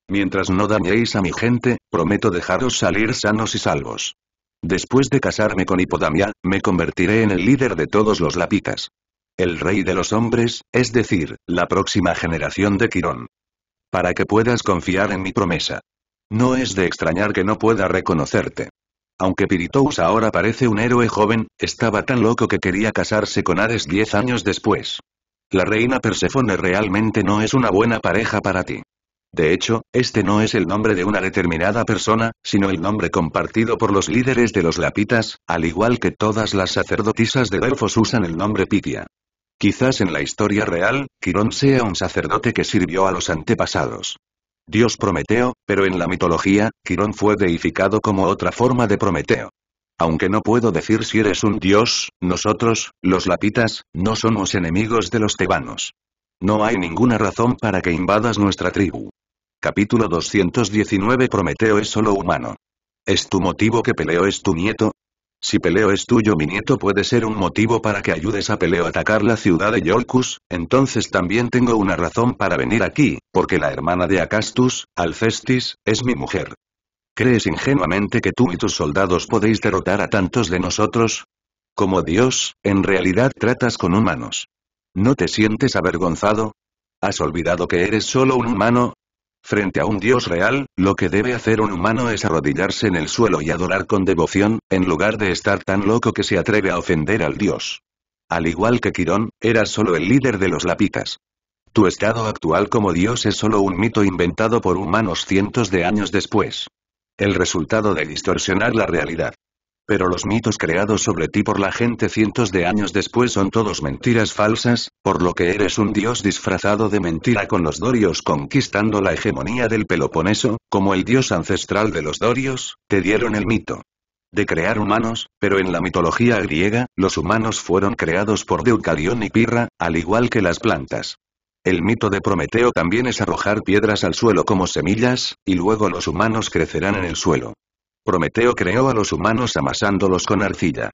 Mientras no dañéis a mi gente, prometo dejaros salir sanos y salvos. Después de casarme con Hipodamia, me convertiré en el líder de todos los lapitas. El rey de los hombres, es decir, la próxima generación de Quirón. Para que puedas confiar en mi promesa. No es de extrañar que no pueda reconocerte. Aunque Piritous ahora parece un héroe joven, estaba tan loco que quería casarse con Ares diez años después. La reina Persefone realmente no es una buena pareja para ti. De hecho, este no es el nombre de una determinada persona, sino el nombre compartido por los líderes de los lapitas, al igual que todas las sacerdotisas de Delfos usan el nombre Pitia. Quizás en la historia real, Quirón sea un sacerdote que sirvió a los antepasados dios Prometeo, pero en la mitología, Quirón fue deificado como otra forma de Prometeo. Aunque no puedo decir si eres un dios, nosotros, los lapitas, no somos enemigos de los tebanos. No hay ninguna razón para que invadas nuestra tribu. Capítulo 219 Prometeo es solo humano. ¿Es tu motivo que peleó es tu nieto? Si Peleo es tuyo mi nieto puede ser un motivo para que ayudes a Peleo a atacar la ciudad de Yolcus, entonces también tengo una razón para venir aquí, porque la hermana de Acastus, Alcestis, es mi mujer. ¿Crees ingenuamente que tú y tus soldados podéis derrotar a tantos de nosotros? Como Dios, en realidad tratas con humanos. ¿No te sientes avergonzado? ¿Has olvidado que eres solo un humano? Frente a un dios real, lo que debe hacer un humano es arrodillarse en el suelo y adorar con devoción, en lugar de estar tan loco que se atreve a ofender al dios. Al igual que Quirón, era solo el líder de los lapitas. Tu estado actual como dios es solo un mito inventado por humanos cientos de años después. El resultado de distorsionar la realidad. Pero los mitos creados sobre ti por la gente cientos de años después son todos mentiras falsas, por lo que eres un dios disfrazado de mentira con los dorios conquistando la hegemonía del Peloponeso, como el dios ancestral de los dorios, te dieron el mito de crear humanos, pero en la mitología griega, los humanos fueron creados por Deucalión y Pirra, al igual que las plantas. El mito de Prometeo también es arrojar piedras al suelo como semillas, y luego los humanos crecerán en el suelo. Prometeo creó a los humanos amasándolos con arcilla.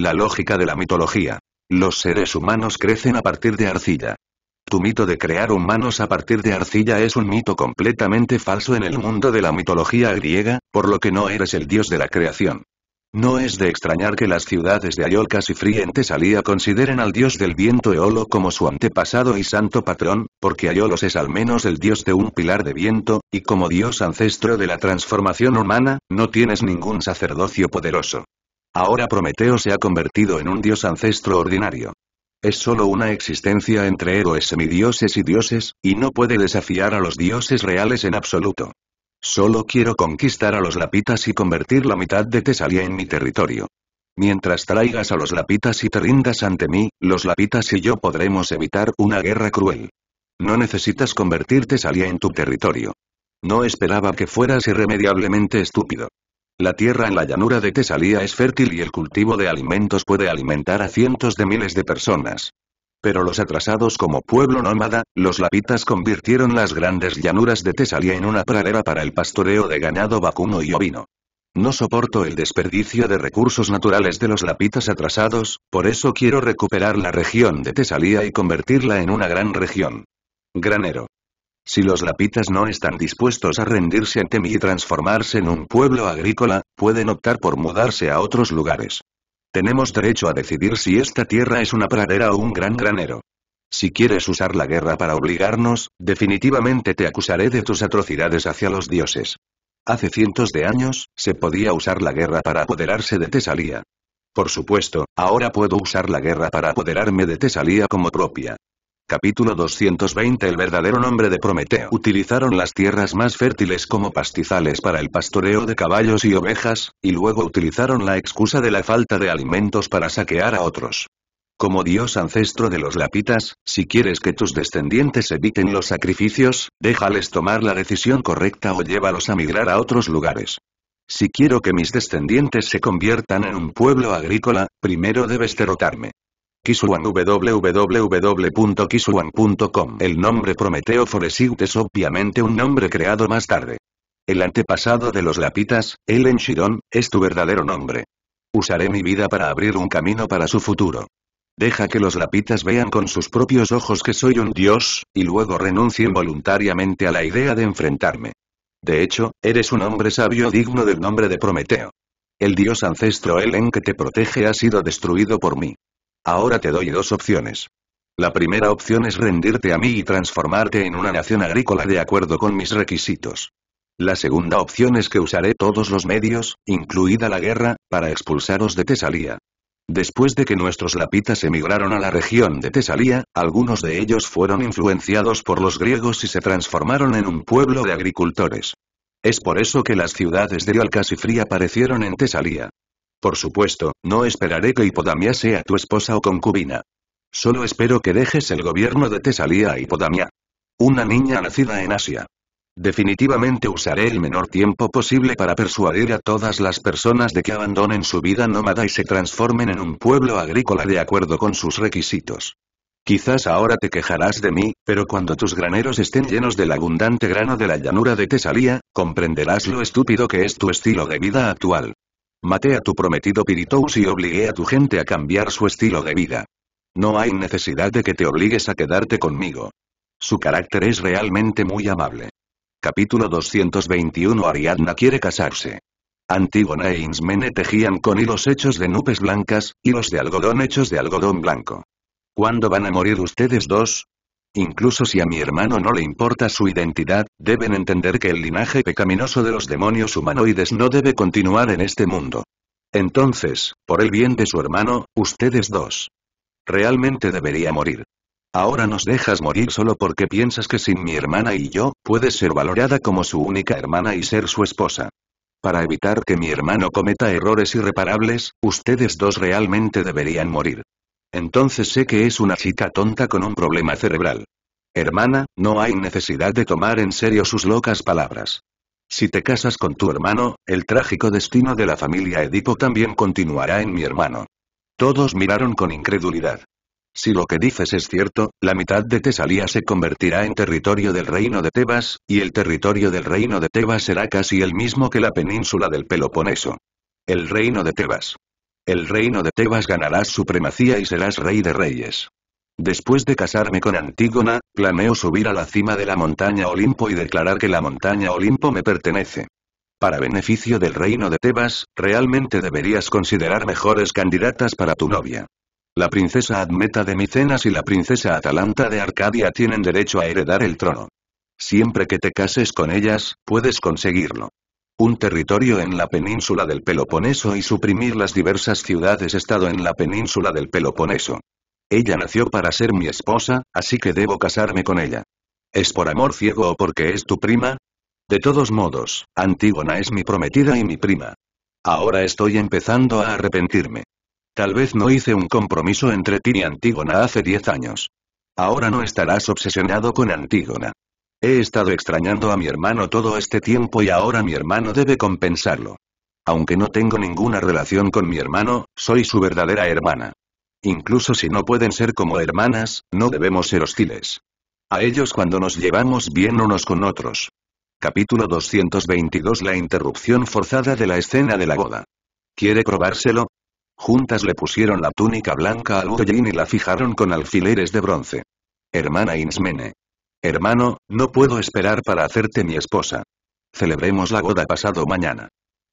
La lógica de la mitología. Los seres humanos crecen a partir de arcilla. Tu mito de crear humanos a partir de arcilla es un mito completamente falso en el mundo de la mitología griega, por lo que no eres el dios de la creación. No es de extrañar que las ciudades de Ayolcas y Frientesalia consideren al dios del viento Eolo como su antepasado y santo patrón, porque Ayolos es al menos el dios de un pilar de viento, y como dios ancestro de la transformación humana, no tienes ningún sacerdocio poderoso. Ahora Prometeo se ha convertido en un dios ancestro ordinario. Es solo una existencia entre héroes semidioses y dioses, y no puede desafiar a los dioses reales en absoluto. Solo quiero conquistar a los lapitas y convertir la mitad de Tesalia en mi territorio. Mientras traigas a los lapitas y te rindas ante mí, los lapitas y yo podremos evitar una guerra cruel. No necesitas convertir Tesalia en tu territorio. No esperaba que fueras irremediablemente estúpido. La tierra en la llanura de Tesalia es fértil y el cultivo de alimentos puede alimentar a cientos de miles de personas pero los atrasados como pueblo nómada, los lapitas convirtieron las grandes llanuras de Tesalia en una pradera para el pastoreo de ganado vacuno y ovino. No soporto el desperdicio de recursos naturales de los lapitas atrasados, por eso quiero recuperar la región de Tesalia y convertirla en una gran región. Granero. Si los lapitas no están dispuestos a rendirse ante mí y transformarse en un pueblo agrícola, pueden optar por mudarse a otros lugares. Tenemos derecho a decidir si esta tierra es una pradera o un gran granero. Si quieres usar la guerra para obligarnos, definitivamente te acusaré de tus atrocidades hacia los dioses. Hace cientos de años, se podía usar la guerra para apoderarse de Tesalía. Por supuesto, ahora puedo usar la guerra para apoderarme de Tesalía como propia. Capítulo 220 El verdadero nombre de Prometeo Utilizaron las tierras más fértiles como pastizales para el pastoreo de caballos y ovejas, y luego utilizaron la excusa de la falta de alimentos para saquear a otros. Como dios ancestro de los lapitas, si quieres que tus descendientes eviten los sacrificios, déjales tomar la decisión correcta o llévalos a migrar a otros lugares. Si quiero que mis descendientes se conviertan en un pueblo agrícola, primero debes derrotarme. Kisuan www.kisuan.com El nombre Prometeo Foresight es obviamente un nombre creado más tarde. El antepasado de los Lapitas, Ellen Chiron, es tu verdadero nombre. Usaré mi vida para abrir un camino para su futuro. Deja que los lapitas vean con sus propios ojos que soy un dios, y luego renuncien voluntariamente a la idea de enfrentarme. De hecho, eres un hombre sabio digno del nombre de Prometeo. El dios ancestro Elen que te protege ha sido destruido por mí. Ahora te doy dos opciones. La primera opción es rendirte a mí y transformarte en una nación agrícola de acuerdo con mis requisitos. La segunda opción es que usaré todos los medios, incluida la guerra, para expulsaros de Tesalía. Después de que nuestros lapitas emigraron a la región de Tesalía, algunos de ellos fueron influenciados por los griegos y se transformaron en un pueblo de agricultores. Es por eso que las ciudades de Iolcas y Fría aparecieron en Tesalía. Por supuesto, no esperaré que Hipodamia sea tu esposa o concubina. Solo espero que dejes el gobierno de Tesalia a Hipodamia. Una niña nacida en Asia. Definitivamente usaré el menor tiempo posible para persuadir a todas las personas de que abandonen su vida nómada y se transformen en un pueblo agrícola de acuerdo con sus requisitos. Quizás ahora te quejarás de mí, pero cuando tus graneros estén llenos del abundante grano de la llanura de Tesalía, comprenderás lo estúpido que es tu estilo de vida actual. Maté a tu prometido Piritous y obligué a tu gente a cambiar su estilo de vida. No hay necesidad de que te obligues a quedarte conmigo. Su carácter es realmente muy amable. Capítulo 221 Ariadna quiere casarse. Antígona e Ismene tejían con hilos hechos de nubes blancas, y hilos de algodón hechos de algodón blanco. ¿Cuándo van a morir ustedes dos? Incluso si a mi hermano no le importa su identidad, deben entender que el linaje pecaminoso de los demonios humanoides no debe continuar en este mundo. Entonces, por el bien de su hermano, ustedes dos. Realmente debería morir. Ahora nos dejas morir solo porque piensas que sin mi hermana y yo, puedes ser valorada como su única hermana y ser su esposa. Para evitar que mi hermano cometa errores irreparables, ustedes dos realmente deberían morir. Entonces sé que es una chica tonta con un problema cerebral. Hermana, no hay necesidad de tomar en serio sus locas palabras. Si te casas con tu hermano, el trágico destino de la familia Edipo también continuará en mi hermano. Todos miraron con incredulidad. Si lo que dices es cierto, la mitad de Tesalía se convertirá en territorio del reino de Tebas, y el territorio del reino de Tebas será casi el mismo que la península del Peloponeso. El reino de Tebas. El reino de Tebas ganarás supremacía y serás rey de reyes. Después de casarme con Antígona, planeo subir a la cima de la montaña Olimpo y declarar que la montaña Olimpo me pertenece. Para beneficio del reino de Tebas, realmente deberías considerar mejores candidatas para tu novia. La princesa Admeta de Micenas y la princesa Atalanta de Arcadia tienen derecho a heredar el trono. Siempre que te cases con ellas, puedes conseguirlo un territorio en la península del Peloponeso y suprimir las diversas ciudades-estado en la península del Peloponeso. Ella nació para ser mi esposa, así que debo casarme con ella. ¿Es por amor ciego o porque es tu prima? De todos modos, Antígona es mi prometida y mi prima. Ahora estoy empezando a arrepentirme. Tal vez no hice un compromiso entre ti y Antígona hace diez años. Ahora no estarás obsesionado con Antígona. He estado extrañando a mi hermano todo este tiempo y ahora mi hermano debe compensarlo. Aunque no tengo ninguna relación con mi hermano, soy su verdadera hermana. Incluso si no pueden ser como hermanas, no debemos ser hostiles. A ellos cuando nos llevamos bien unos con otros. Capítulo 222 La interrupción forzada de la escena de la boda. ¿Quiere probárselo? Juntas le pusieron la túnica blanca al Urgin y la fijaron con alfileres de bronce. Hermana Insmene. Hermano, no puedo esperar para hacerte mi esposa. Celebremos la boda pasado mañana.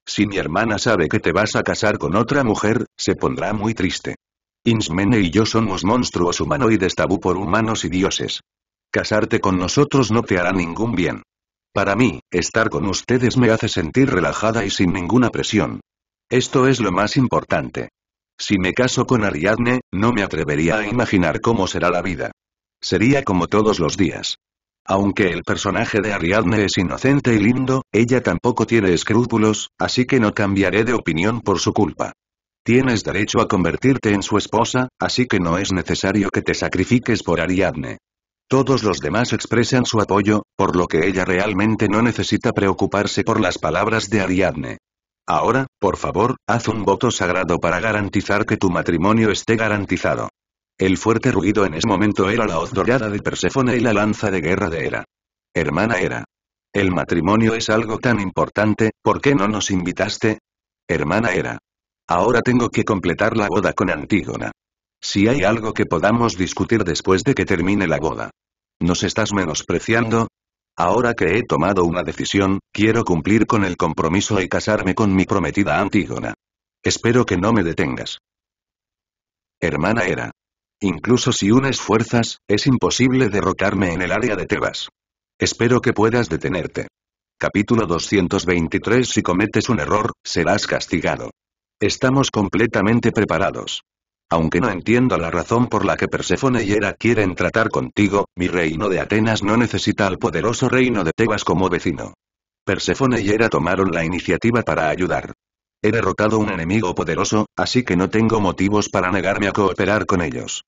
Si mi hermana sabe que te vas a casar con otra mujer, se pondrá muy triste. Insmene y yo somos monstruos humanoides tabú por humanos y dioses. Casarte con nosotros no te hará ningún bien. Para mí, estar con ustedes me hace sentir relajada y sin ninguna presión. Esto es lo más importante. Si me caso con Ariadne, no me atrevería a imaginar cómo será la vida. Sería como todos los días. Aunque el personaje de Ariadne es inocente y lindo, ella tampoco tiene escrúpulos, así que no cambiaré de opinión por su culpa. Tienes derecho a convertirte en su esposa, así que no es necesario que te sacrifiques por Ariadne. Todos los demás expresan su apoyo, por lo que ella realmente no necesita preocuparse por las palabras de Ariadne. Ahora, por favor, haz un voto sagrado para garantizar que tu matrimonio esté garantizado. El fuerte ruido en ese momento era la hoz dorada de Perséfone y la lanza de guerra de Hera. Hermana Hera. El matrimonio es algo tan importante, ¿por qué no nos invitaste? Hermana Hera. Ahora tengo que completar la boda con Antígona. Si hay algo que podamos discutir después de que termine la boda. ¿Nos estás menospreciando? Ahora que he tomado una decisión, quiero cumplir con el compromiso y casarme con mi prometida Antígona. Espero que no me detengas. Hermana Hera. Incluso si unes fuerzas, es imposible derrotarme en el área de Tebas. Espero que puedas detenerte. Capítulo 223 Si cometes un error, serás castigado. Estamos completamente preparados. Aunque no entiendo la razón por la que Persefone y Hera quieren tratar contigo, mi reino de Atenas no necesita al poderoso reino de Tebas como vecino. Persefone y Hera tomaron la iniciativa para ayudar. He derrotado un enemigo poderoso, así que no tengo motivos para negarme a cooperar con ellos.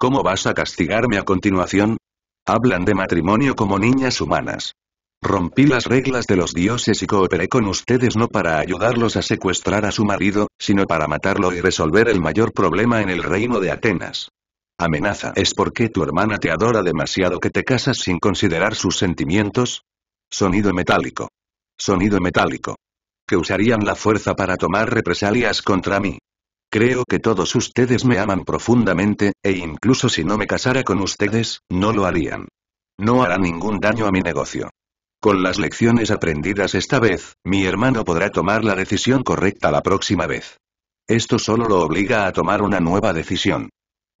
¿Cómo vas a castigarme a continuación? Hablan de matrimonio como niñas humanas. Rompí las reglas de los dioses y cooperé con ustedes no para ayudarlos a secuestrar a su marido, sino para matarlo y resolver el mayor problema en el reino de Atenas. Amenaza. ¿Es porque tu hermana te adora demasiado que te casas sin considerar sus sentimientos? Sonido metálico. Sonido metálico. Que usarían la fuerza para tomar represalias contra mí. Creo que todos ustedes me aman profundamente, e incluso si no me casara con ustedes, no lo harían. No hará ningún daño a mi negocio. Con las lecciones aprendidas esta vez, mi hermano podrá tomar la decisión correcta la próxima vez. Esto solo lo obliga a tomar una nueva decisión.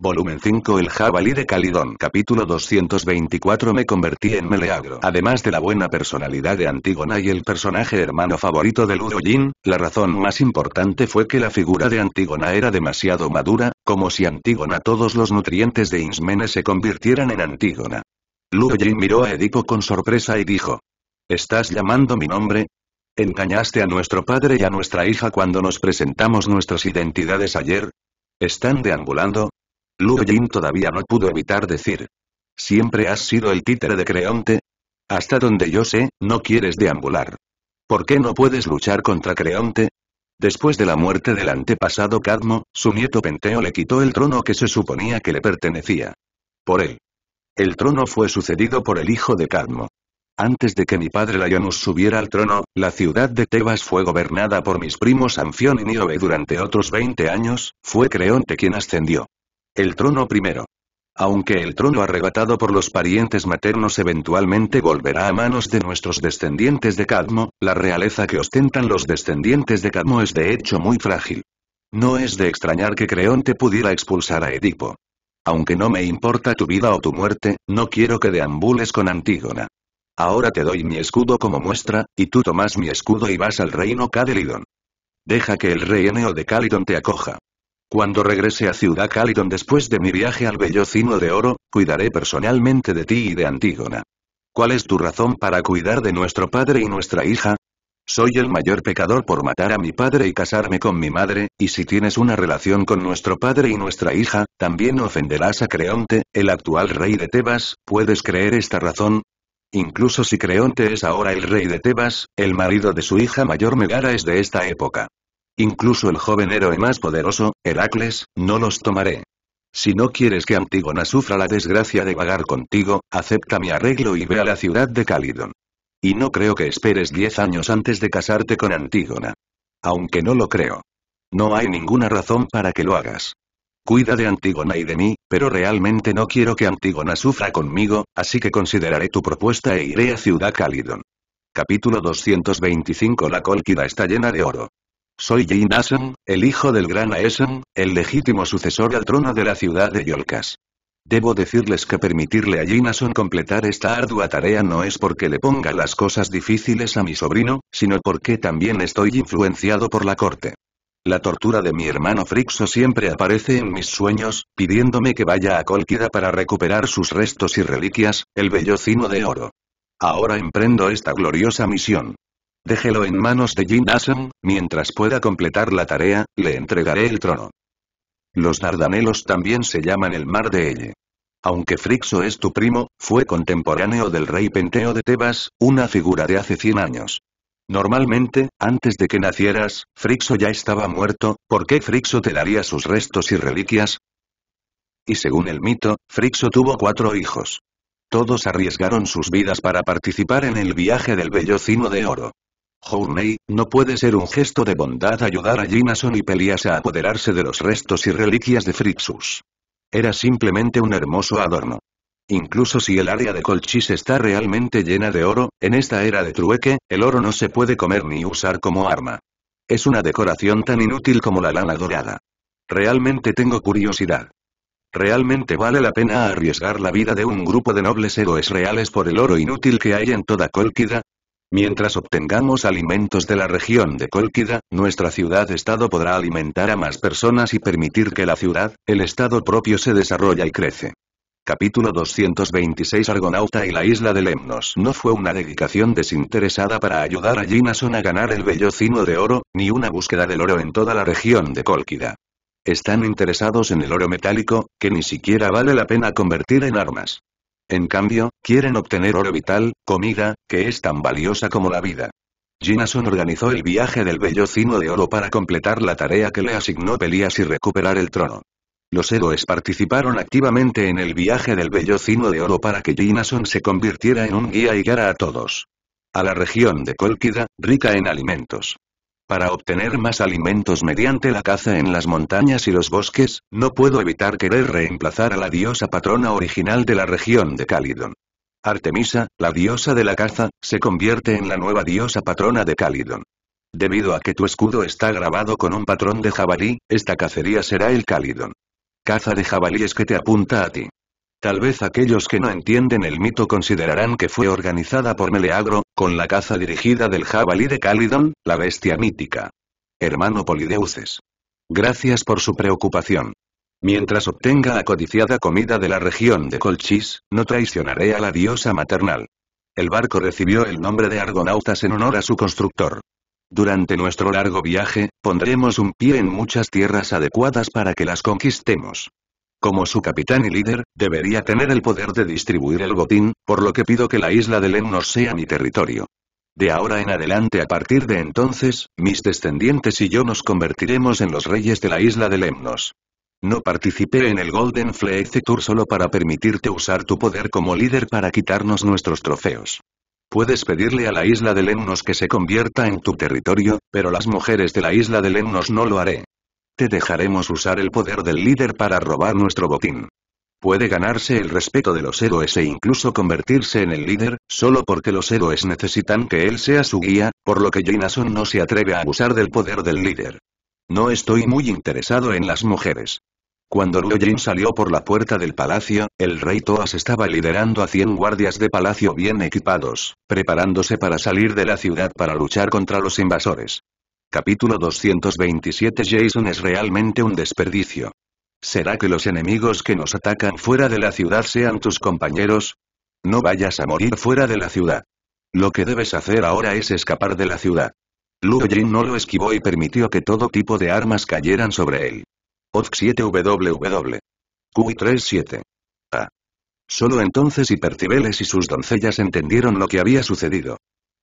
Volumen 5 El jabalí de Calidón Capítulo 224 Me convertí en Meleagro Además de la buena personalidad de Antígona y el personaje hermano favorito de Jin, la razón más importante fue que la figura de Antígona era demasiado madura, como si Antígona todos los nutrientes de Insmene se convirtieran en Antígona. Jin miró a Edipo con sorpresa y dijo, ¿Estás llamando mi nombre? ¿Engañaste a nuestro padre y a nuestra hija cuando nos presentamos nuestras identidades ayer? ¿Están deambulando? Lu todavía no pudo evitar decir. ¿Siempre has sido el títere de Creonte? Hasta donde yo sé, no quieres deambular. ¿Por qué no puedes luchar contra Creonte? Después de la muerte del antepasado Cadmo, su nieto Penteo le quitó el trono que se suponía que le pertenecía. Por él. El trono fue sucedido por el hijo de Cadmo. Antes de que mi padre Laionus subiera al trono, la ciudad de Tebas fue gobernada por mis primos Anfión y Niobe durante otros 20 años, fue Creonte quien ascendió. El trono primero. Aunque el trono arrebatado por los parientes maternos eventualmente volverá a manos de nuestros descendientes de Cadmo, la realeza que ostentan los descendientes de Cadmo es de hecho muy frágil. No es de extrañar que Creonte pudiera expulsar a Edipo. Aunque no me importa tu vida o tu muerte, no quiero que deambules con Antígona. Ahora te doy mi escudo como muestra, y tú tomas mi escudo y vas al reino Cadelidon. Deja que el rey Eneo de Calidon te acoja. Cuando regrese a Ciudad Calidon después de mi viaje al Bellocino de Oro, cuidaré personalmente de ti y de Antígona. ¿Cuál es tu razón para cuidar de nuestro padre y nuestra hija? Soy el mayor pecador por matar a mi padre y casarme con mi madre, y si tienes una relación con nuestro padre y nuestra hija, también ofenderás a Creonte, el actual rey de Tebas, ¿puedes creer esta razón? Incluso si Creonte es ahora el rey de Tebas, el marido de su hija mayor Megara es de esta época. Incluso el joven héroe más poderoso, Heracles, no los tomaré. Si no quieres que Antígona sufra la desgracia de vagar contigo, acepta mi arreglo y ve a la ciudad de Calidon. Y no creo que esperes diez años antes de casarte con Antígona. Aunque no lo creo. No hay ninguna razón para que lo hagas. Cuida de Antígona y de mí, pero realmente no quiero que Antígona sufra conmigo, así que consideraré tu propuesta e iré a Ciudad Calidon. Capítulo 225 La Colquida está llena de oro. Soy Jin Asen, el hijo del gran Aeson, el legítimo sucesor al trono de la ciudad de Yolkas. Debo decirles que permitirle a Jinason completar esta ardua tarea no es porque le ponga las cosas difíciles a mi sobrino, sino porque también estoy influenciado por la corte. La tortura de mi hermano Frixo siempre aparece en mis sueños, pidiéndome que vaya a Colquida para recuperar sus restos y reliquias, el bellocino de oro. Ahora emprendo esta gloriosa misión. Déjelo en manos de Jin mientras pueda completar la tarea, le entregaré el trono. Los Dardanelos también se llaman el mar de Elle. Aunque Frixo es tu primo, fue contemporáneo del rey Penteo de Tebas, una figura de hace 100 años. Normalmente, antes de que nacieras, Frixo ya estaba muerto, ¿por qué Frixo te daría sus restos y reliquias? Y según el mito, Frixo tuvo cuatro hijos. Todos arriesgaron sus vidas para participar en el viaje del bellocino de oro. Journey, no puede ser un gesto de bondad ayudar a Jimason y Pelias a apoderarse de los restos y reliquias de Frixus. Era simplemente un hermoso adorno. Incluso si el área de Colchis está realmente llena de oro, en esta era de trueque, el oro no se puede comer ni usar como arma. Es una decoración tan inútil como la lana dorada. Realmente tengo curiosidad. ¿Realmente vale la pena arriesgar la vida de un grupo de nobles héroes reales por el oro inútil que hay en toda Colquida? Mientras obtengamos alimentos de la región de Colquida, nuestra ciudad-estado podrá alimentar a más personas y permitir que la ciudad, el estado propio se desarrolla y crece. Capítulo 226 Argonauta y la isla de Lemnos No fue una dedicación desinteresada para ayudar a Ginason a ganar el vellocino de oro, ni una búsqueda del oro en toda la región de Colquida. Están interesados en el oro metálico, que ni siquiera vale la pena convertir en armas. En cambio, quieren obtener oro vital, comida, que es tan valiosa como la vida. Jinason organizó el viaje del bellocino de oro para completar la tarea que le asignó Pelias y recuperar el trono. Los héroes participaron activamente en el viaje del bellocino de oro para que Jinason se convirtiera en un guía y guiara a todos. A la región de Colquida, rica en alimentos. Para obtener más alimentos mediante la caza en las montañas y los bosques, no puedo evitar querer reemplazar a la diosa patrona original de la región de Calidón. Artemisa, la diosa de la caza, se convierte en la nueva diosa patrona de Calidón. Debido a que tu escudo está grabado con un patrón de jabalí, esta cacería será el Calidón. Caza de jabalíes que te apunta a ti. Tal vez aquellos que no entienden el mito considerarán que fue organizada por Meleagro, con la caza dirigida del jabalí de Calidón, la bestia mítica. Hermano Polideuces. Gracias por su preocupación. Mientras obtenga la codiciada comida de la región de Colchis, no traicionaré a la diosa maternal. El barco recibió el nombre de Argonautas en honor a su constructor. Durante nuestro largo viaje, pondremos un pie en muchas tierras adecuadas para que las conquistemos. Como su capitán y líder, debería tener el poder de distribuir el botín, por lo que pido que la isla de Lemnos sea mi territorio. De ahora en adelante a partir de entonces, mis descendientes y yo nos convertiremos en los reyes de la isla de Lemnos. No participé en el Golden Fleece Tour solo para permitirte usar tu poder como líder para quitarnos nuestros trofeos. Puedes pedirle a la isla de Lemnos que se convierta en tu territorio, pero las mujeres de la isla de Lemnos no lo haré dejaremos usar el poder del líder para robar nuestro botín. Puede ganarse el respeto de los héroes e incluso convertirse en el líder, solo porque los héroes necesitan que él sea su guía, por lo que Jinason no se atreve a abusar del poder del líder. No estoy muy interesado en las mujeres. Cuando Ryojin salió por la puerta del palacio, el rey Toas estaba liderando a 100 guardias de palacio bien equipados, preparándose para salir de la ciudad para luchar contra los invasores. Capítulo 227 Jason es realmente un desperdicio. ¿Será que los enemigos que nos atacan fuera de la ciudad sean tus compañeros? No vayas a morir fuera de la ciudad. Lo que debes hacer ahora es escapar de la ciudad. Luo Jin no lo esquivó y permitió que todo tipo de armas cayeran sobre él. o 7 ww Q37. A. Solo entonces Hipercibeles y sus doncellas entendieron lo que había sucedido.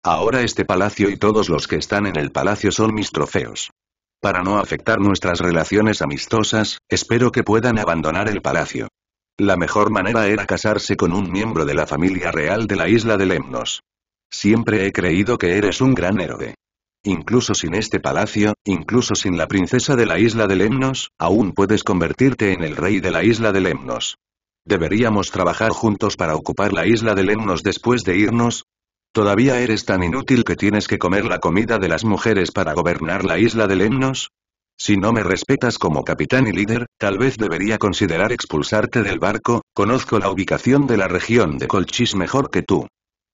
Ahora este palacio y todos los que están en el palacio son mis trofeos. Para no afectar nuestras relaciones amistosas, espero que puedan abandonar el palacio. La mejor manera era casarse con un miembro de la familia real de la isla de Lemnos. Siempre he creído que eres un gran héroe. Incluso sin este palacio, incluso sin la princesa de la isla de Lemnos, aún puedes convertirte en el rey de la isla de Lemnos. Deberíamos trabajar juntos para ocupar la isla de Lemnos después de irnos, ¿Todavía eres tan inútil que tienes que comer la comida de las mujeres para gobernar la isla de Lemnos? Si no me respetas como capitán y líder, tal vez debería considerar expulsarte del barco, conozco la ubicación de la región de Colchis mejor que tú.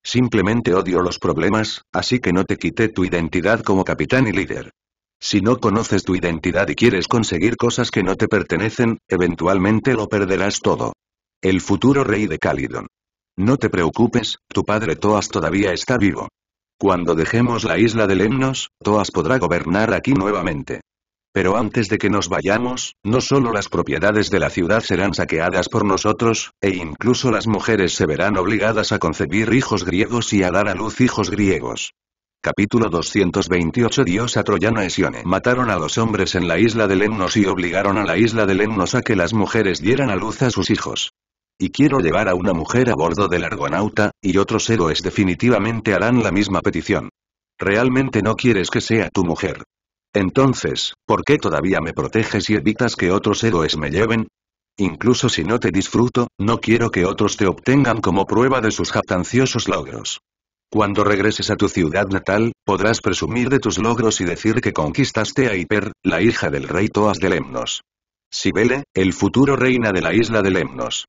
Simplemente odio los problemas, así que no te quité tu identidad como capitán y líder. Si no conoces tu identidad y quieres conseguir cosas que no te pertenecen, eventualmente lo perderás todo. El futuro rey de Calidon. No te preocupes, tu padre Toas todavía está vivo. Cuando dejemos la isla de Lemnos, Toas podrá gobernar aquí nuevamente. Pero antes de que nos vayamos, no solo las propiedades de la ciudad serán saqueadas por nosotros, e incluso las mujeres se verán obligadas a concebir hijos griegos y a dar a luz hijos griegos. Capítulo 228 Diosa troyana Esione mataron a los hombres en la isla de Lemnos y obligaron a la isla de Lemnos a que las mujeres dieran a luz a sus hijos y quiero llevar a una mujer a bordo del argonauta, y otros héroes definitivamente harán la misma petición. Realmente no quieres que sea tu mujer. Entonces, ¿por qué todavía me proteges y evitas que otros héroes me lleven? Incluso si no te disfruto, no quiero que otros te obtengan como prueba de sus jactanciosos logros. Cuando regreses a tu ciudad natal, podrás presumir de tus logros y decir que conquistaste a Hiper, la hija del rey Toas de Lemnos. Sibele, el futuro reina de la isla de Lemnos.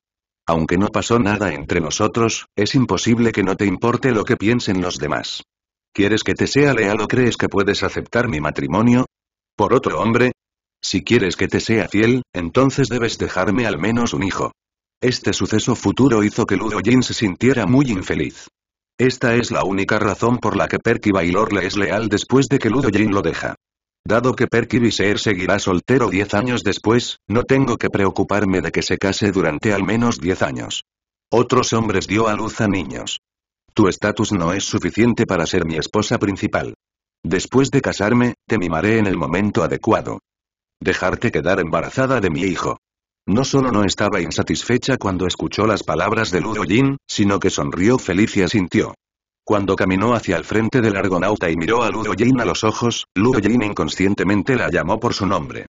Aunque no pasó nada entre nosotros, es imposible que no te importe lo que piensen los demás. ¿Quieres que te sea leal o crees que puedes aceptar mi matrimonio? ¿Por otro hombre? Si quieres que te sea fiel, entonces debes dejarme al menos un hijo. Este suceso futuro hizo que Ludo Jin se sintiera muy infeliz. Esta es la única razón por la que Perky Baylor le es leal después de que Ludo Jin lo deja. Dado que Perky seguirá soltero 10 años después, no tengo que preocuparme de que se case durante al menos 10 años. Otros hombres dio a luz a niños. Tu estatus no es suficiente para ser mi esposa principal. Después de casarme, te mimaré en el momento adecuado. Dejarte quedar embarazada de mi hijo. No solo no estaba insatisfecha cuando escuchó las palabras de Ludo Jin, sino que sonrió feliz y asintió. Cuando caminó hacia el frente del argonauta y miró a Ludo a los ojos, Ludo inconscientemente la llamó por su nombre.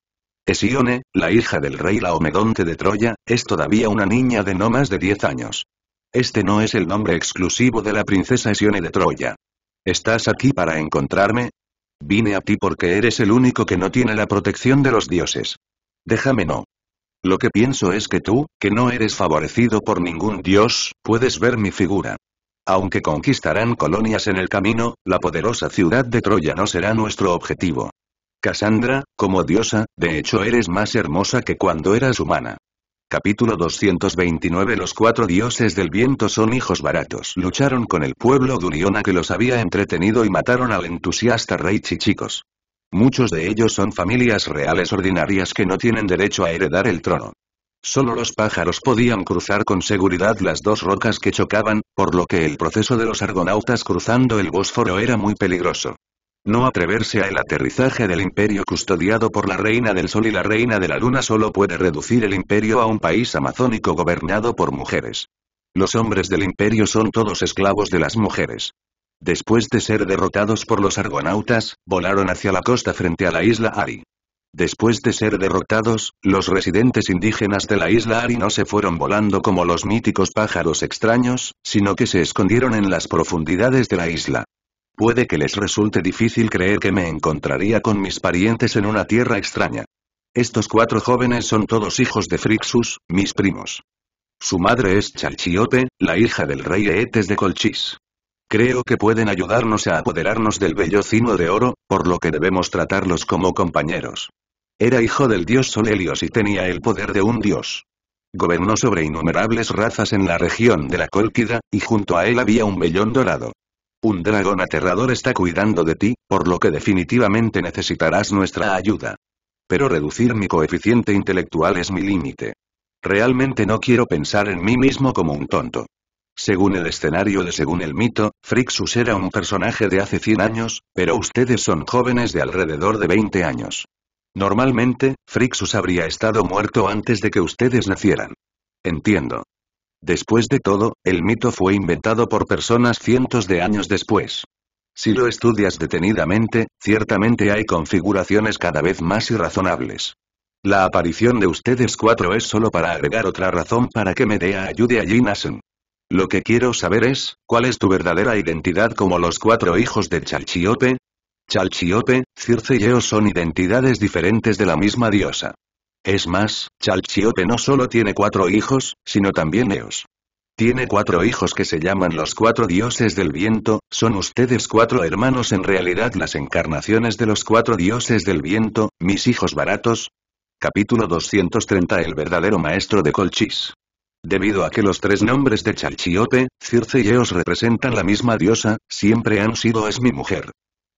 Esione, la hija del rey Laomedonte de Troya, es todavía una niña de no más de 10 años. Este no es el nombre exclusivo de la princesa Esione de Troya. ¿Estás aquí para encontrarme? Vine a ti porque eres el único que no tiene la protección de los dioses. Déjame no. Lo que pienso es que tú, que no eres favorecido por ningún dios, puedes ver mi figura. Aunque conquistarán colonias en el camino, la poderosa ciudad de Troya no será nuestro objetivo. Cassandra, como diosa, de hecho eres más hermosa que cuando eras humana. Capítulo 229 Los cuatro dioses del viento son hijos baratos. Lucharon con el pueblo de que los había entretenido y mataron al entusiasta rey Chichicos. Muchos de ellos son familias reales ordinarias que no tienen derecho a heredar el trono. Solo los pájaros podían cruzar con seguridad las dos rocas que chocaban, por lo que el proceso de los argonautas cruzando el Bósforo era muy peligroso. No atreverse al aterrizaje del imperio custodiado por la reina del sol y la reina de la luna solo puede reducir el imperio a un país amazónico gobernado por mujeres. Los hombres del imperio son todos esclavos de las mujeres. Después de ser derrotados por los argonautas, volaron hacia la costa frente a la isla Ari. Después de ser derrotados, los residentes indígenas de la isla Ari no se fueron volando como los míticos pájaros extraños, sino que se escondieron en las profundidades de la isla. Puede que les resulte difícil creer que me encontraría con mis parientes en una tierra extraña. Estos cuatro jóvenes son todos hijos de Frixus, mis primos. Su madre es Chalchiote, la hija del rey Eetes de Colchis. Creo que pueden ayudarnos a apoderarnos del vellocino de oro, por lo que debemos tratarlos como compañeros. Era hijo del dios Solelios y tenía el poder de un dios. Gobernó sobre innumerables razas en la región de la Cólquida, y junto a él había un vellón dorado. Un dragón aterrador está cuidando de ti, por lo que definitivamente necesitarás nuestra ayuda. Pero reducir mi coeficiente intelectual es mi límite. Realmente no quiero pensar en mí mismo como un tonto. Según el escenario de según el mito, Frixus era un personaje de hace 100 años, pero ustedes son jóvenes de alrededor de 20 años. Normalmente, Frixus habría estado muerto antes de que ustedes nacieran. Entiendo. Después de todo, el mito fue inventado por personas cientos de años después. Si lo estudias detenidamente, ciertamente hay configuraciones cada vez más irrazonables. La aparición de ustedes cuatro es solo para agregar otra razón para que Medea ayude a Jin lo que quiero saber es, ¿cuál es tu verdadera identidad como los cuatro hijos de Chalchiope? Chalchiope, Circe y Eos son identidades diferentes de la misma diosa. Es más, Chalchiope no solo tiene cuatro hijos, sino también Eos. Tiene cuatro hijos que se llaman los cuatro dioses del viento, son ustedes cuatro hermanos en realidad las encarnaciones de los cuatro dioses del viento, mis hijos baratos. Capítulo 230 El verdadero maestro de Colchis Debido a que los tres nombres de Chalchiote, Circe y Eos representan la misma diosa, siempre han sido es mi mujer.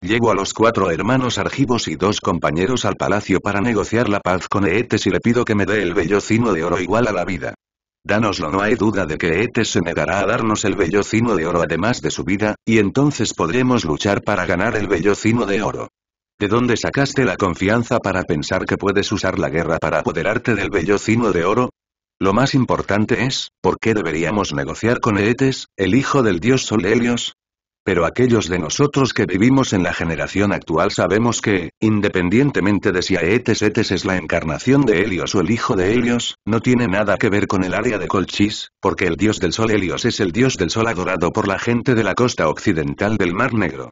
Llego a los cuatro hermanos argivos y dos compañeros al palacio para negociar la paz con Eetes y le pido que me dé el vellocino de oro igual a la vida. Danoslo no hay duda de que Eetes se negará a darnos el vellocino de oro además de su vida, y entonces podremos luchar para ganar el vellocino de oro. ¿De dónde sacaste la confianza para pensar que puedes usar la guerra para apoderarte del vellocino de oro? Lo más importante es, ¿por qué deberíamos negociar con Eetes, el hijo del dios Sol Helios? Pero aquellos de nosotros que vivimos en la generación actual sabemos que, independientemente de si Aetes Etes es la encarnación de Helios o el hijo de Helios, no tiene nada que ver con el área de Colchis, porque el dios del sol Helios es el dios del sol adorado por la gente de la costa occidental del Mar Negro.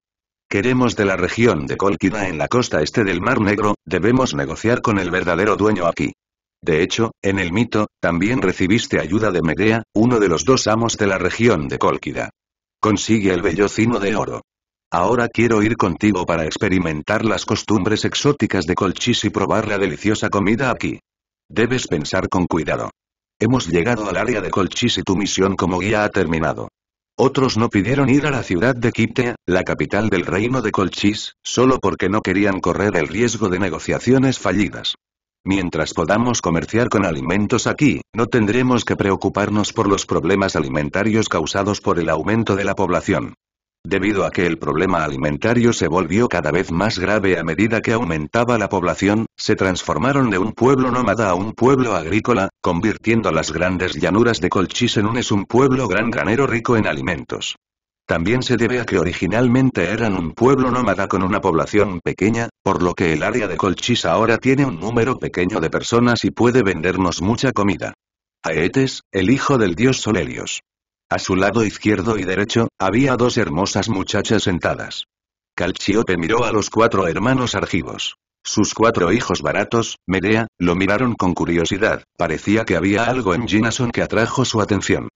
Queremos de la región de Colquida en la costa este del Mar Negro, debemos negociar con el verdadero dueño aquí. De hecho, en el mito, también recibiste ayuda de Medea, uno de los dos amos de la región de Colquida. Consigue el vellocino de oro. Ahora quiero ir contigo para experimentar las costumbres exóticas de Colchis y probar la deliciosa comida aquí. Debes pensar con cuidado. Hemos llegado al área de Colchis y tu misión como guía ha terminado. Otros no pidieron ir a la ciudad de Quiptea, la capital del reino de Colchis, solo porque no querían correr el riesgo de negociaciones fallidas. Mientras podamos comerciar con alimentos aquí, no tendremos que preocuparnos por los problemas alimentarios causados por el aumento de la población. Debido a que el problema alimentario se volvió cada vez más grave a medida que aumentaba la población, se transformaron de un pueblo nómada a un pueblo agrícola, convirtiendo las grandes llanuras de Colchis en un es un pueblo gran granero rico en alimentos. También se debe a que originalmente eran un pueblo nómada con una población pequeña, por lo que el área de Colchis ahora tiene un número pequeño de personas y puede vendernos mucha comida. Aetes, el hijo del dios Solelios. A su lado izquierdo y derecho, había dos hermosas muchachas sentadas. Calchiope miró a los cuatro hermanos argivos. Sus cuatro hijos baratos, Medea, lo miraron con curiosidad, parecía que había algo en Ginason que atrajo su atención.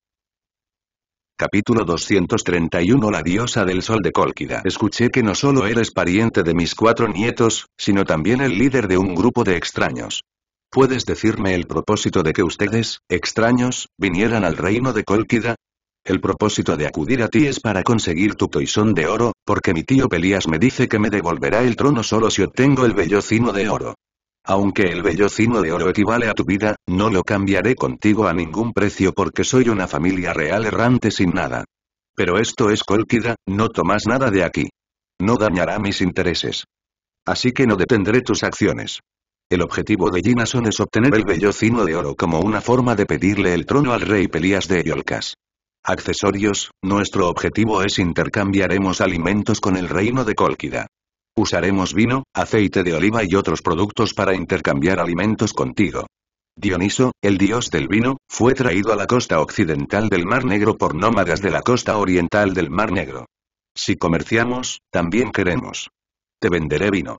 Capítulo 231 La diosa del sol de Colquida. Escuché que no solo eres pariente de mis cuatro nietos, sino también el líder de un grupo de extraños. ¿Puedes decirme el propósito de que ustedes, extraños, vinieran al reino de Colquida? El propósito de acudir a ti es para conseguir tu toisón de oro, porque mi tío Pelías me dice que me devolverá el trono solo si obtengo el vellocino de oro. Aunque el vellocino de oro equivale a tu vida, no lo cambiaré contigo a ningún precio porque soy una familia real errante sin nada. Pero esto es Colquida, no tomas nada de aquí. No dañará mis intereses. Así que no detendré tus acciones. El objetivo de Ginason es obtener el vellocino de oro como una forma de pedirle el trono al rey Pelias de Eolcas. Accesorios, nuestro objetivo es intercambiaremos alimentos con el reino de Colquida. Usaremos vino, aceite de oliva y otros productos para intercambiar alimentos contigo. Dioniso, el dios del vino, fue traído a la costa occidental del Mar Negro por nómadas de la costa oriental del Mar Negro. Si comerciamos, también queremos. Te venderé vino.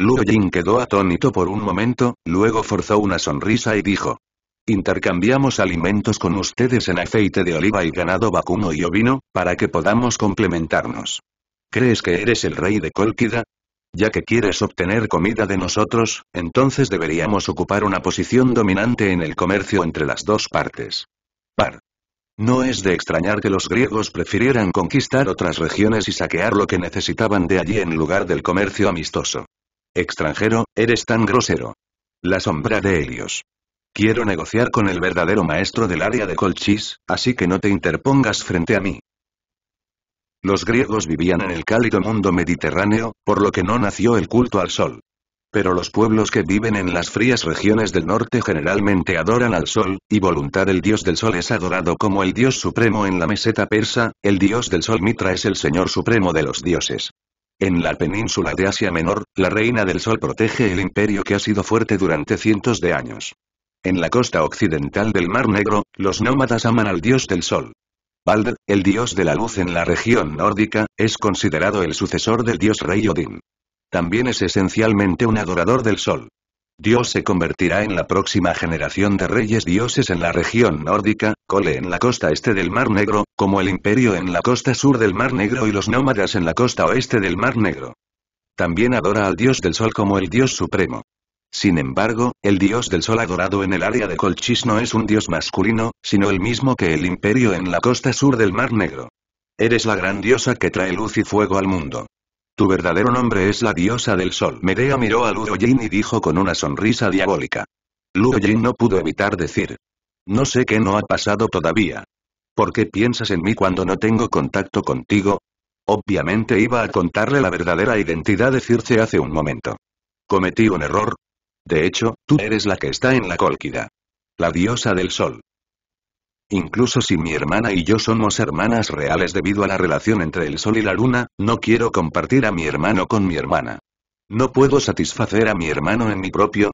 Luo quedó atónito por un momento, luego forzó una sonrisa y dijo. Intercambiamos alimentos con ustedes en aceite de oliva y ganado vacuno y ovino, para que podamos complementarnos. ¿Crees que eres el rey de Colquida? Ya que quieres obtener comida de nosotros, entonces deberíamos ocupar una posición dominante en el comercio entre las dos partes. Par. No es de extrañar que los griegos prefirieran conquistar otras regiones y saquear lo que necesitaban de allí en lugar del comercio amistoso. Extranjero, eres tan grosero. La sombra de Helios. Quiero negociar con el verdadero maestro del área de Colchis, así que no te interpongas frente a mí. Los griegos vivían en el cálido mundo mediterráneo, por lo que no nació el culto al sol. Pero los pueblos que viven en las frías regiones del norte generalmente adoran al sol, y voluntad el dios del sol es adorado como el dios supremo en la meseta persa, el dios del sol Mitra es el señor supremo de los dioses. En la península de Asia Menor, la reina del sol protege el imperio que ha sido fuerte durante cientos de años. En la costa occidental del Mar Negro, los nómadas aman al dios del sol. Baldr, el dios de la luz en la región nórdica, es considerado el sucesor del dios rey Odín. También es esencialmente un adorador del sol. Dios se convertirá en la próxima generación de reyes dioses en la región nórdica, Cole en la costa este del Mar Negro, como el imperio en la costa sur del Mar Negro y los nómadas en la costa oeste del Mar Negro. También adora al dios del sol como el dios supremo. Sin embargo, el dios del sol adorado en el área de Colchis no es un dios masculino, sino el mismo que el imperio en la costa sur del Mar Negro. Eres la gran diosa que trae luz y fuego al mundo. Tu verdadero nombre es la diosa del sol. Medea miró a Luo Jin y dijo con una sonrisa diabólica. Luo Jin no pudo evitar decir. No sé qué no ha pasado todavía. ¿Por qué piensas en mí cuando no tengo contacto contigo? Obviamente iba a contarle la verdadera identidad de Circe hace un momento. Cometí un error, de hecho, tú eres la que está en la Cólquida. La diosa del sol. Incluso si mi hermana y yo somos hermanas reales debido a la relación entre el sol y la luna, no quiero compartir a mi hermano con mi hermana. No puedo satisfacer a mi hermano en mi propio,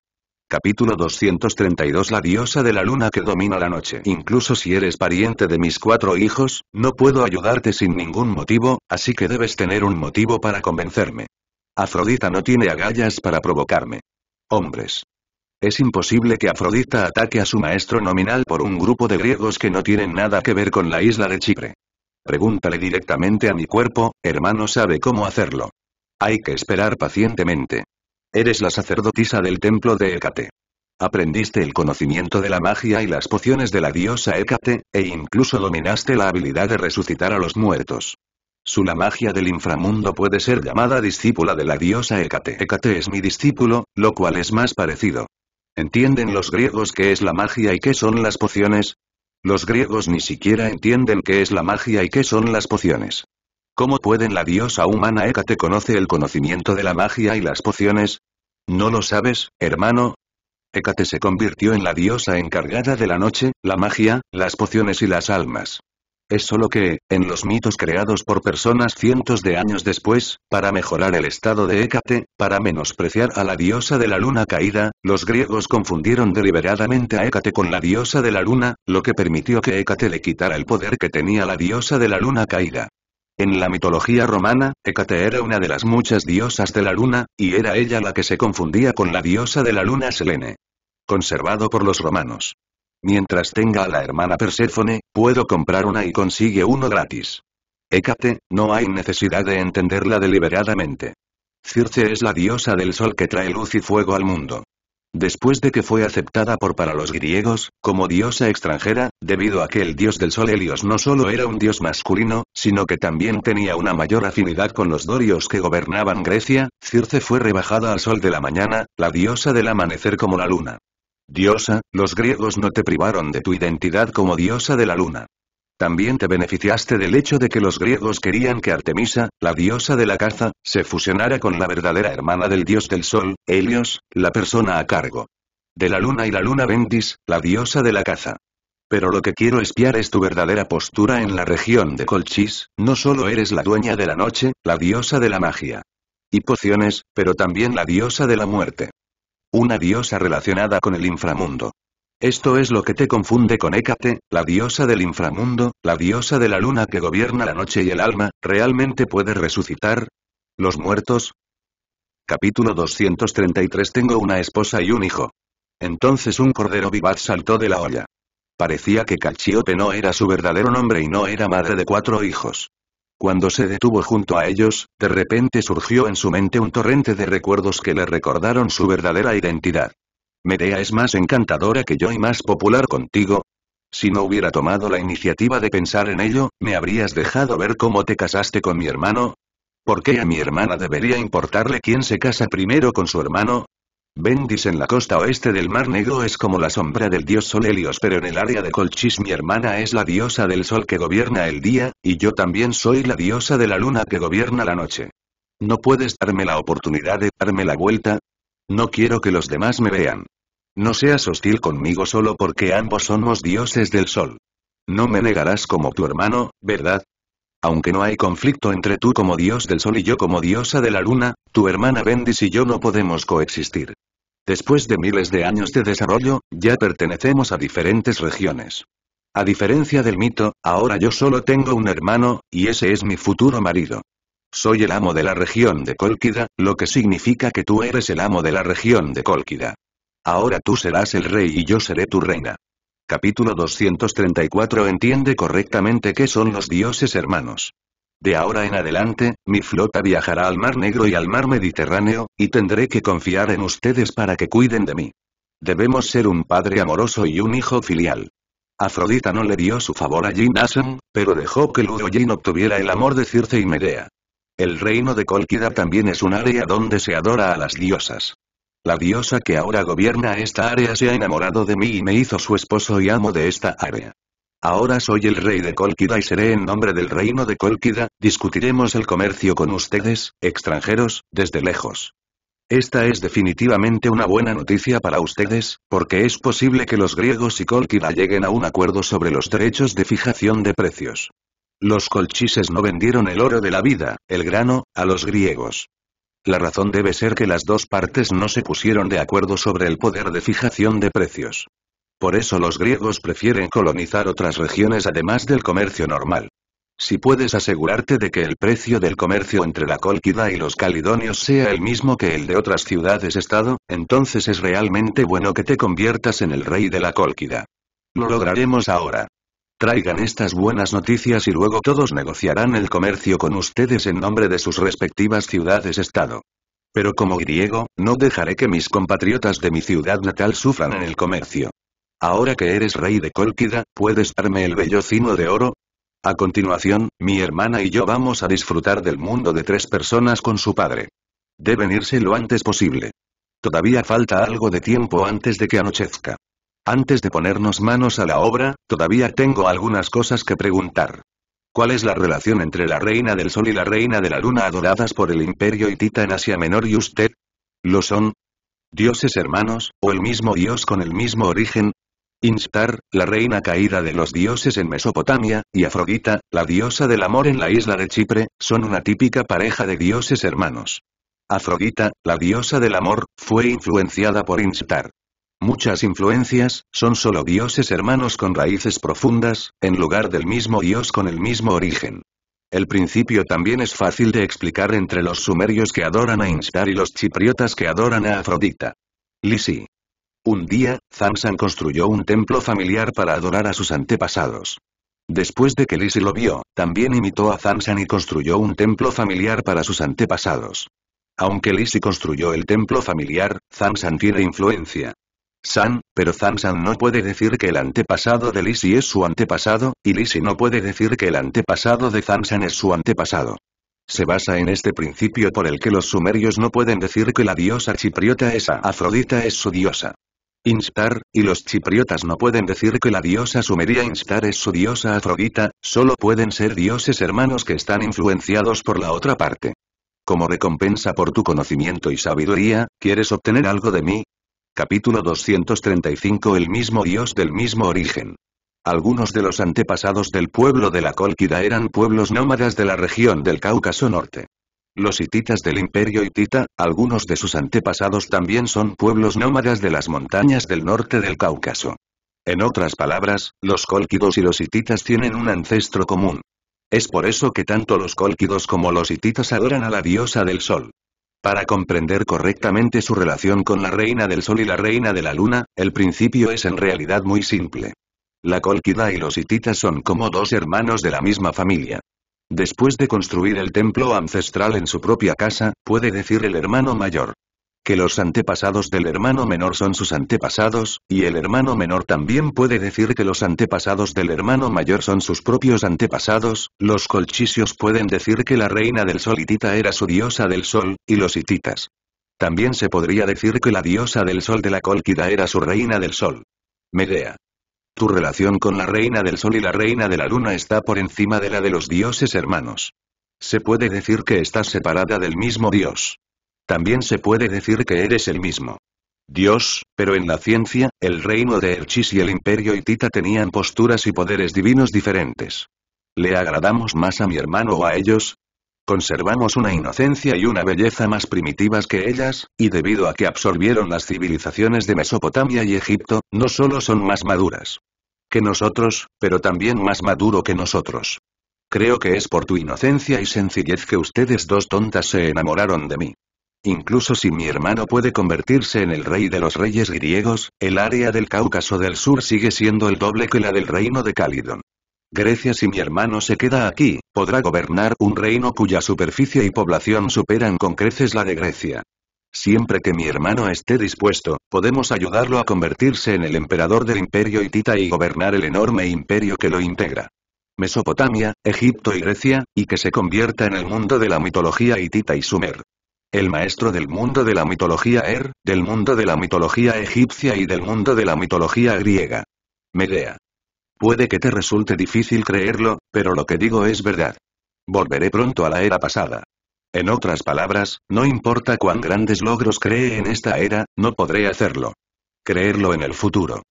Capítulo 232 La diosa de la luna que domina la noche. Incluso si eres pariente de mis cuatro hijos, no puedo ayudarte sin ningún motivo, así que debes tener un motivo para convencerme. Afrodita no tiene agallas para provocarme. Hombres. Es imposible que Afrodita ataque a su maestro nominal por un grupo de griegos que no tienen nada que ver con la isla de Chipre. Pregúntale directamente a mi cuerpo, hermano sabe cómo hacerlo. Hay que esperar pacientemente. Eres la sacerdotisa del templo de Hécate. Aprendiste el conocimiento de la magia y las pociones de la diosa Hécate, e incluso dominaste la habilidad de resucitar a los muertos. Su la magia del inframundo puede ser llamada discípula de la diosa Hécate. Hécate es mi discípulo, lo cual es más parecido. ¿Entienden los griegos qué es la magia y qué son las pociones? Los griegos ni siquiera entienden qué es la magia y qué son las pociones. ¿Cómo pueden la diosa humana Hécate conoce el conocimiento de la magia y las pociones? ¿No lo sabes, hermano? Hécate se convirtió en la diosa encargada de la noche, la magia, las pociones y las almas. Es solo que, en los mitos creados por personas cientos de años después, para mejorar el estado de Hécate, para menospreciar a la diosa de la luna caída, los griegos confundieron deliberadamente a Hécate con la diosa de la luna, lo que permitió que Hécate le quitara el poder que tenía la diosa de la luna caída. En la mitología romana, Hécate era una de las muchas diosas de la luna, y era ella la que se confundía con la diosa de la luna Selene. Conservado por los romanos. Mientras tenga a la hermana Perséfone, puedo comprar una y consigue uno gratis. Hécate, no hay necesidad de entenderla deliberadamente. Circe es la diosa del sol que trae luz y fuego al mundo. Después de que fue aceptada por para los griegos, como diosa extranjera, debido a que el dios del sol Helios no solo era un dios masculino, sino que también tenía una mayor afinidad con los dorios que gobernaban Grecia, Circe fue rebajada al sol de la mañana, la diosa del amanecer como la luna. Diosa, los griegos no te privaron de tu identidad como diosa de la luna. También te beneficiaste del hecho de que los griegos querían que Artemisa, la diosa de la caza, se fusionara con la verdadera hermana del dios del sol, Helios, la persona a cargo. De la luna y la luna Bendis, la diosa de la caza. Pero lo que quiero espiar es tu verdadera postura en la región de Colchis, no solo eres la dueña de la noche, la diosa de la magia. Y pociones, pero también la diosa de la muerte una diosa relacionada con el inframundo. Esto es lo que te confunde con Hécate, la diosa del inframundo, la diosa de la luna que gobierna la noche y el alma, ¿realmente puede resucitar? ¿Los muertos? Capítulo 233 Tengo una esposa y un hijo. Entonces un cordero vivaz saltó de la olla. Parecía que Calchiope no era su verdadero nombre y no era madre de cuatro hijos. Cuando se detuvo junto a ellos, de repente surgió en su mente un torrente de recuerdos que le recordaron su verdadera identidad. Medea es más encantadora que yo y más popular contigo. Si no hubiera tomado la iniciativa de pensar en ello, ¿me habrías dejado ver cómo te casaste con mi hermano? ¿Por qué a mi hermana debería importarle quién se casa primero con su hermano? Bendis en la costa oeste del Mar Negro es como la sombra del dios Sol Helios pero en el área de Colchis mi hermana es la diosa del sol que gobierna el día, y yo también soy la diosa de la luna que gobierna la noche. ¿No puedes darme la oportunidad de darme la vuelta? No quiero que los demás me vean. No seas hostil conmigo solo porque ambos somos dioses del sol. No me negarás como tu hermano, ¿verdad? Aunque no hay conflicto entre tú como dios del sol y yo como diosa de la luna, tu hermana Bendis y yo no podemos coexistir. Después de miles de años de desarrollo, ya pertenecemos a diferentes regiones. A diferencia del mito, ahora yo solo tengo un hermano, y ese es mi futuro marido. Soy el amo de la región de Colquida, lo que significa que tú eres el amo de la región de Colquida. Ahora tú serás el rey y yo seré tu reina. Capítulo 234 Entiende correctamente qué son los dioses hermanos. De ahora en adelante, mi flota viajará al Mar Negro y al Mar Mediterráneo, y tendré que confiar en ustedes para que cuiden de mí. Debemos ser un padre amoroso y un hijo filial. Afrodita no le dio su favor a Jin pero dejó que Jin obtuviera el amor de Circe y Medea. El reino de Colquida también es un área donde se adora a las diosas. La diosa que ahora gobierna esta área se ha enamorado de mí y me hizo su esposo y amo de esta área. Ahora soy el rey de Colquida y seré en nombre del reino de Colquida, discutiremos el comercio con ustedes, extranjeros, desde lejos. Esta es definitivamente una buena noticia para ustedes, porque es posible que los griegos y Colquida lleguen a un acuerdo sobre los derechos de fijación de precios. Los colchises no vendieron el oro de la vida, el grano, a los griegos. La razón debe ser que las dos partes no se pusieron de acuerdo sobre el poder de fijación de precios. Por eso los griegos prefieren colonizar otras regiones además del comercio normal. Si puedes asegurarte de que el precio del comercio entre la Cólquida y los calidonios sea el mismo que el de otras ciudades-estado, entonces es realmente bueno que te conviertas en el rey de la Cólquida. Lo lograremos ahora. Traigan estas buenas noticias y luego todos negociarán el comercio con ustedes en nombre de sus respectivas ciudades-estado. Pero como griego, no dejaré que mis compatriotas de mi ciudad natal sufran en el comercio. Ahora que eres rey de Colquida, ¿puedes darme el cino de oro? A continuación, mi hermana y yo vamos a disfrutar del mundo de tres personas con su padre. Deben irse lo antes posible. Todavía falta algo de tiempo antes de que anochezca. Antes de ponernos manos a la obra, todavía tengo algunas cosas que preguntar. ¿Cuál es la relación entre la Reina del Sol y la Reina de la Luna adoradas por el Imperio hitita en Asia Menor y usted? ¿Lo son? ¿Dioses hermanos, o el mismo Dios con el mismo origen? Instar, la reina caída de los dioses en Mesopotamia, y Afrodita, la diosa del amor en la isla de Chipre, son una típica pareja de dioses hermanos. Afrodita, la diosa del amor, fue influenciada por Instar. Muchas influencias, son solo dioses hermanos con raíces profundas, en lugar del mismo dios con el mismo origen. El principio también es fácil de explicar entre los sumerios que adoran a Instar y los chipriotas que adoran a Afrodita. Lisi. Un día, Zamsan construyó un templo familiar para adorar a sus antepasados. Después de que Lisi lo vio, también imitó a Zamsan y construyó un templo familiar para sus antepasados. Aunque Lisi construyó el templo familiar, Zamsan tiene influencia. San, pero Zamsan no puede decir que el antepasado de Lisi es su antepasado, y Lisi no puede decir que el antepasado de Zamsan es su antepasado. Se basa en este principio por el que los sumerios no pueden decir que la diosa chipriota esa Afrodita es su diosa. Instar, y los chipriotas no pueden decir que la diosa sumeria Instar es su diosa Afrodita, solo pueden ser dioses hermanos que están influenciados por la otra parte. Como recompensa por tu conocimiento y sabiduría, ¿quieres obtener algo de mí? Capítulo 235 El mismo dios del mismo origen. Algunos de los antepasados del pueblo de la Colquida eran pueblos nómadas de la región del Cáucaso Norte. Los hititas del imperio hitita, algunos de sus antepasados también son pueblos nómadas de las montañas del norte del Cáucaso. En otras palabras, los cólquidos y los hititas tienen un ancestro común. Es por eso que tanto los colquidos como los hititas adoran a la diosa del sol. Para comprender correctamente su relación con la reina del sol y la reina de la luna, el principio es en realidad muy simple. La colquida y los hititas son como dos hermanos de la misma familia. Después de construir el templo ancestral en su propia casa, puede decir el hermano mayor. Que los antepasados del hermano menor son sus antepasados, y el hermano menor también puede decir que los antepasados del hermano mayor son sus propios antepasados, los colchisios pueden decir que la reina del sol hitita era su diosa del sol, y los hititas. También se podría decir que la diosa del sol de la Colquida era su reina del sol. Medea. Tu relación con la reina del sol y la reina de la luna está por encima de la de los dioses hermanos. Se puede decir que estás separada del mismo dios. También se puede decir que eres el mismo. Dios, pero en la ciencia, el reino de Erchis y el imperio hitita tenían posturas y poderes divinos diferentes. ¿Le agradamos más a mi hermano o a ellos? Conservamos una inocencia y una belleza más primitivas que ellas, y debido a que absorbieron las civilizaciones de Mesopotamia y Egipto, no solo son más maduras que nosotros, pero también más maduro que nosotros. Creo que es por tu inocencia y sencillez que ustedes dos tontas se enamoraron de mí. Incluso si mi hermano puede convertirse en el rey de los reyes griegos, el área del Cáucaso del Sur sigue siendo el doble que la del reino de cálidon Grecia si mi hermano se queda aquí, podrá gobernar un reino cuya superficie y población superan con creces la de Grecia. Siempre que mi hermano esté dispuesto, podemos ayudarlo a convertirse en el emperador del imperio hitita y gobernar el enorme imperio que lo integra. Mesopotamia, Egipto y Grecia, y que se convierta en el mundo de la mitología hitita y sumer. El maestro del mundo de la mitología Er, del mundo de la mitología egipcia y del mundo de la mitología griega. Medea. Puede que te resulte difícil creerlo, pero lo que digo es verdad. Volveré pronto a la era pasada. En otras palabras, no importa cuán grandes logros cree en esta era, no podré hacerlo. Creerlo en el futuro.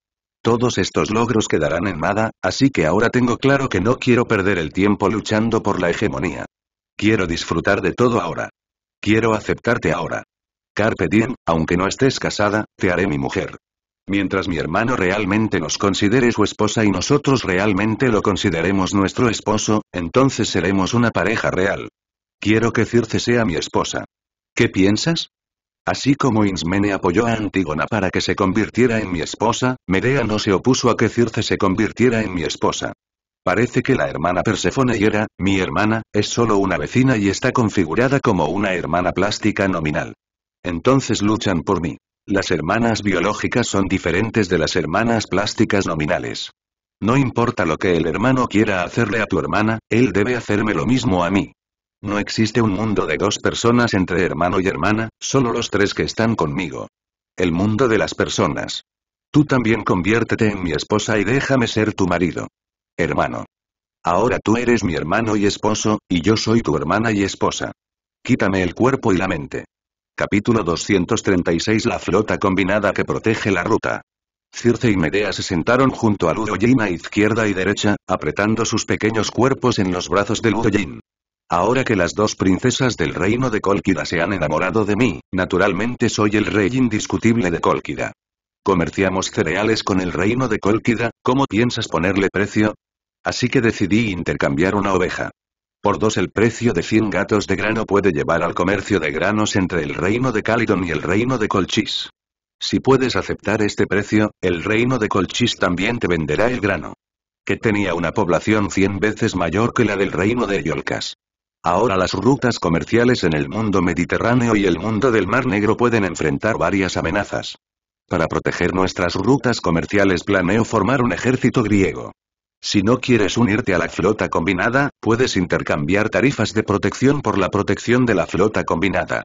Todos estos logros quedarán en nada, así que ahora tengo claro que no quiero perder el tiempo luchando por la hegemonía. Quiero disfrutar de todo ahora. Quiero aceptarte ahora. Carpe diem, aunque no estés casada, te haré mi mujer. Mientras mi hermano realmente nos considere su esposa y nosotros realmente lo consideremos nuestro esposo, entonces seremos una pareja real. Quiero que Circe sea mi esposa. ¿Qué piensas? Así como Insmene apoyó a Antígona para que se convirtiera en mi esposa, Medea no se opuso a que Circe se convirtiera en mi esposa. Parece que la hermana Persefone y era, mi hermana, es solo una vecina y está configurada como una hermana plástica nominal. Entonces luchan por mí. Las hermanas biológicas son diferentes de las hermanas plásticas nominales. No importa lo que el hermano quiera hacerle a tu hermana, él debe hacerme lo mismo a mí. No existe un mundo de dos personas entre hermano y hermana, solo los tres que están conmigo. El mundo de las personas. Tú también conviértete en mi esposa y déjame ser tu marido. Hermano. Ahora tú eres mi hermano y esposo, y yo soy tu hermana y esposa. Quítame el cuerpo y la mente. Capítulo 236 La flota combinada que protege la ruta. Circe y Medea se sentaron junto a Ludoyin a izquierda y derecha, apretando sus pequeños cuerpos en los brazos de Ludoyin. Ahora que las dos princesas del reino de Colquida se han enamorado de mí, naturalmente soy el rey indiscutible de Colquida. Comerciamos cereales con el reino de Colquida, ¿cómo piensas ponerle precio? Así que decidí intercambiar una oveja. Por dos el precio de 100 gatos de grano puede llevar al comercio de granos entre el reino de Calidon y el reino de Colchis. Si puedes aceptar este precio, el reino de Colchis también te venderá el grano. Que tenía una población 100 veces mayor que la del reino de Yolcas. Ahora las rutas comerciales en el mundo mediterráneo y el mundo del Mar Negro pueden enfrentar varias amenazas. Para proteger nuestras rutas comerciales planeo formar un ejército griego. Si no quieres unirte a la flota combinada, puedes intercambiar tarifas de protección por la protección de la flota combinada.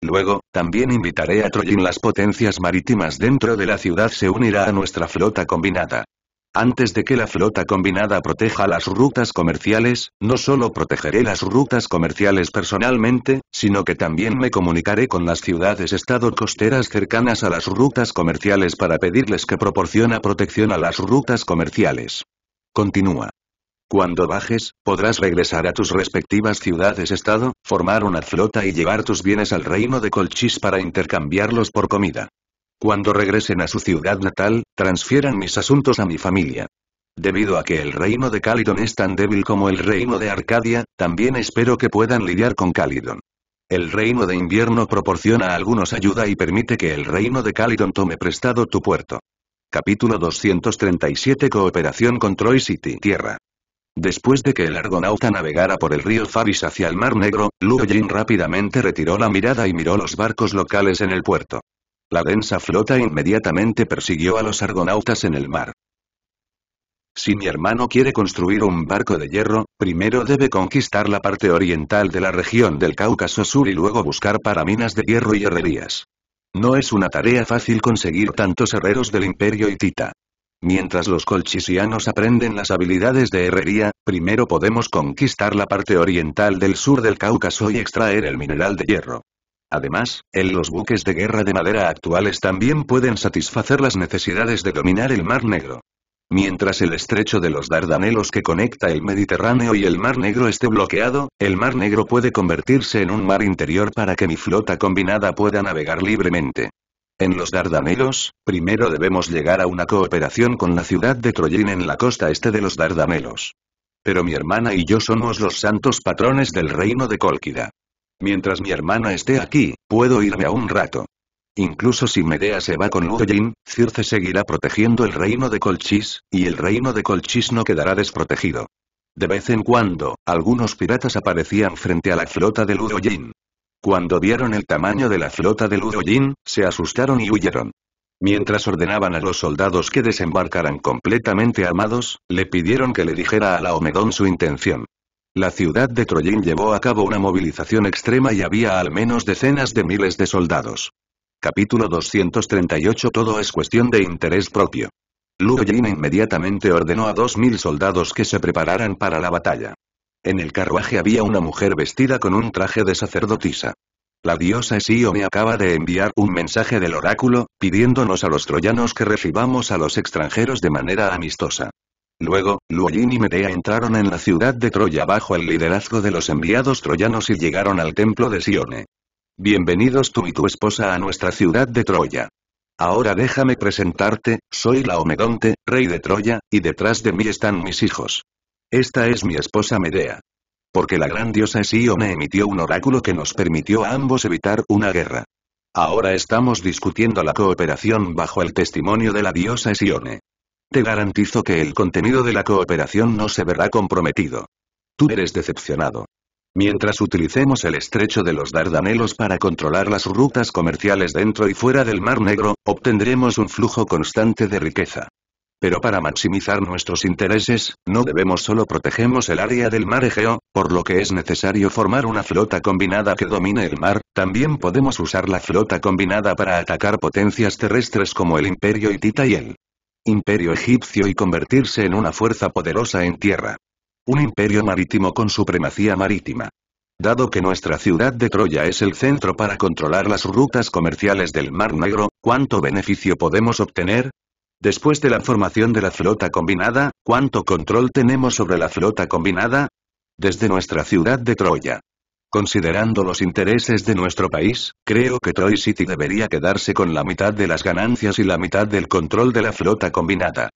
Luego, también invitaré a Troyin las potencias marítimas dentro de la ciudad se unirá a nuestra flota combinada. Antes de que la flota combinada proteja las rutas comerciales, no solo protegeré las rutas comerciales personalmente, sino que también me comunicaré con las ciudades-estado costeras cercanas a las rutas comerciales para pedirles que proporciona protección a las rutas comerciales. Continúa. Cuando bajes, podrás regresar a tus respectivas ciudades-estado, formar una flota y llevar tus bienes al reino de Colchis para intercambiarlos por comida. Cuando regresen a su ciudad natal, transfieran mis asuntos a mi familia. Debido a que el reino de Calidon es tan débil como el reino de Arcadia, también espero que puedan lidiar con Calidon. El reino de invierno proporciona a algunos ayuda y permite que el reino de Calidon tome prestado tu puerto. Capítulo 237 Cooperación con Troy City Tierra. Después de que el argonauta navegara por el río Fabis hacia el Mar Negro, Luo Jin rápidamente retiró la mirada y miró los barcos locales en el puerto. La densa flota inmediatamente persiguió a los argonautas en el mar. Si mi hermano quiere construir un barco de hierro, primero debe conquistar la parte oriental de la región del Cáucaso Sur y luego buscar para minas de hierro y herrerías. No es una tarea fácil conseguir tantos herreros del imperio hitita. Mientras los colchisianos aprenden las habilidades de herrería, primero podemos conquistar la parte oriental del sur del Cáucaso y extraer el mineral de hierro. Además, en los buques de guerra de madera actuales también pueden satisfacer las necesidades de dominar el Mar Negro. Mientras el estrecho de los Dardanelos que conecta el Mediterráneo y el Mar Negro esté bloqueado, el Mar Negro puede convertirse en un mar interior para que mi flota combinada pueda navegar libremente. En los Dardanelos, primero debemos llegar a una cooperación con la ciudad de Troya en la costa este de los Dardanelos. Pero mi hermana y yo somos los santos patrones del reino de Cólquida. Mientras mi hermana esté aquí, puedo irme a un rato. Incluso si Medea se va con Jin, Circe seguirá protegiendo el reino de Colchis, y el reino de Colchis no quedará desprotegido. De vez en cuando, algunos piratas aparecían frente a la flota de Jin. Cuando vieron el tamaño de la flota de Jin, se asustaron y huyeron. Mientras ordenaban a los soldados que desembarcaran completamente armados, le pidieron que le dijera a Laomedón su intención. La ciudad de Troyín llevó a cabo una movilización extrema y había al menos decenas de miles de soldados. Capítulo 238 Todo es cuestión de interés propio. Luoyin inmediatamente ordenó a dos mil soldados que se prepararan para la batalla. En el carruaje había una mujer vestida con un traje de sacerdotisa. La diosa Sione me acaba de enviar un mensaje del oráculo, pidiéndonos a los troyanos que recibamos a los extranjeros de manera amistosa. Luego, Luoyin y Medea entraron en la ciudad de Troya bajo el liderazgo de los enviados troyanos y llegaron al templo de Sione. Bienvenidos tú y tu esposa a nuestra ciudad de Troya. Ahora déjame presentarte, soy Laomedonte, rey de Troya, y detrás de mí están mis hijos. Esta es mi esposa Medea. Porque la gran diosa Sione emitió un oráculo que nos permitió a ambos evitar una guerra. Ahora estamos discutiendo la cooperación bajo el testimonio de la diosa Sione. Te garantizo que el contenido de la cooperación no se verá comprometido. Tú eres decepcionado. Mientras utilicemos el estrecho de los Dardanelos para controlar las rutas comerciales dentro y fuera del Mar Negro, obtendremos un flujo constante de riqueza. Pero para maximizar nuestros intereses, no debemos solo protegemos el área del mar Egeo, por lo que es necesario formar una flota combinada que domine el mar, también podemos usar la flota combinada para atacar potencias terrestres como el Imperio Hitita y el Imperio Egipcio y convertirse en una fuerza poderosa en tierra. Un imperio marítimo con supremacía marítima. Dado que nuestra ciudad de Troya es el centro para controlar las rutas comerciales del Mar Negro, ¿cuánto beneficio podemos obtener? Después de la formación de la flota combinada, ¿cuánto control tenemos sobre la flota combinada? Desde nuestra ciudad de Troya. Considerando los intereses de nuestro país, creo que Troy City debería quedarse con la mitad de las ganancias y la mitad del control de la flota combinada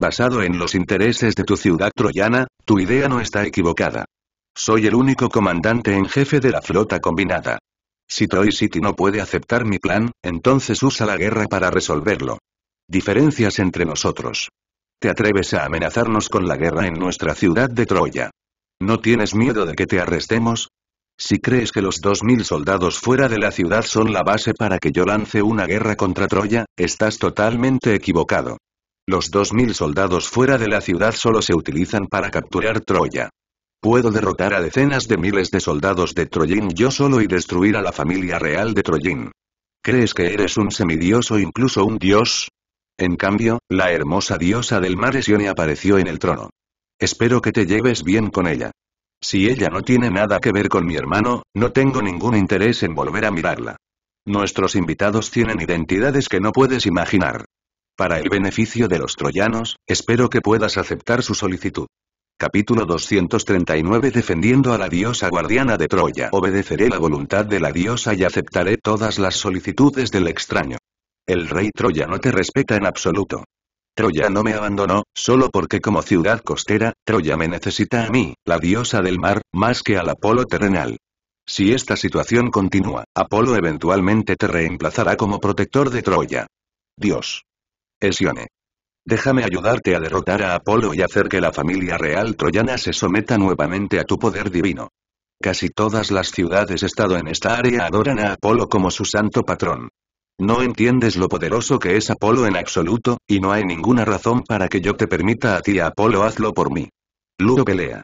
basado en los intereses de tu ciudad troyana, tu idea no está equivocada. Soy el único comandante en jefe de la flota combinada. Si Troy City no puede aceptar mi plan, entonces usa la guerra para resolverlo. Diferencias entre nosotros. Te atreves a amenazarnos con la guerra en nuestra ciudad de Troya. ¿No tienes miedo de que te arrestemos? Si crees que los 2.000 soldados fuera de la ciudad son la base para que yo lance una guerra contra Troya, estás totalmente equivocado. Los 2.000 soldados fuera de la ciudad solo se utilizan para capturar Troya. Puedo derrotar a decenas de miles de soldados de Troyin yo solo y destruir a la familia real de Troyin. ¿Crees que eres un semidioso o incluso un dios? En cambio, la hermosa diosa del mar Esione apareció en el trono. Espero que te lleves bien con ella. Si ella no tiene nada que ver con mi hermano, no tengo ningún interés en volver a mirarla. Nuestros invitados tienen identidades que no puedes imaginar. Para el beneficio de los troyanos, espero que puedas aceptar su solicitud. Capítulo 239 Defendiendo a la diosa guardiana de Troya Obedeceré la voluntad de la diosa y aceptaré todas las solicitudes del extraño. El rey Troya no te respeta en absoluto. Troya no me abandonó, solo porque como ciudad costera, Troya me necesita a mí, la diosa del mar, más que al Apolo terrenal. Si esta situación continúa, Apolo eventualmente te reemplazará como protector de Troya. Dios, Esione. Déjame ayudarte a derrotar a Apolo y hacer que la familia real troyana se someta nuevamente a tu poder divino. Casi todas las ciudades-estado en esta área adoran a Apolo como su santo patrón. No entiendes lo poderoso que es Apolo en absoluto, y no hay ninguna razón para que yo te permita a ti Apolo hazlo por mí. Ludo pelea.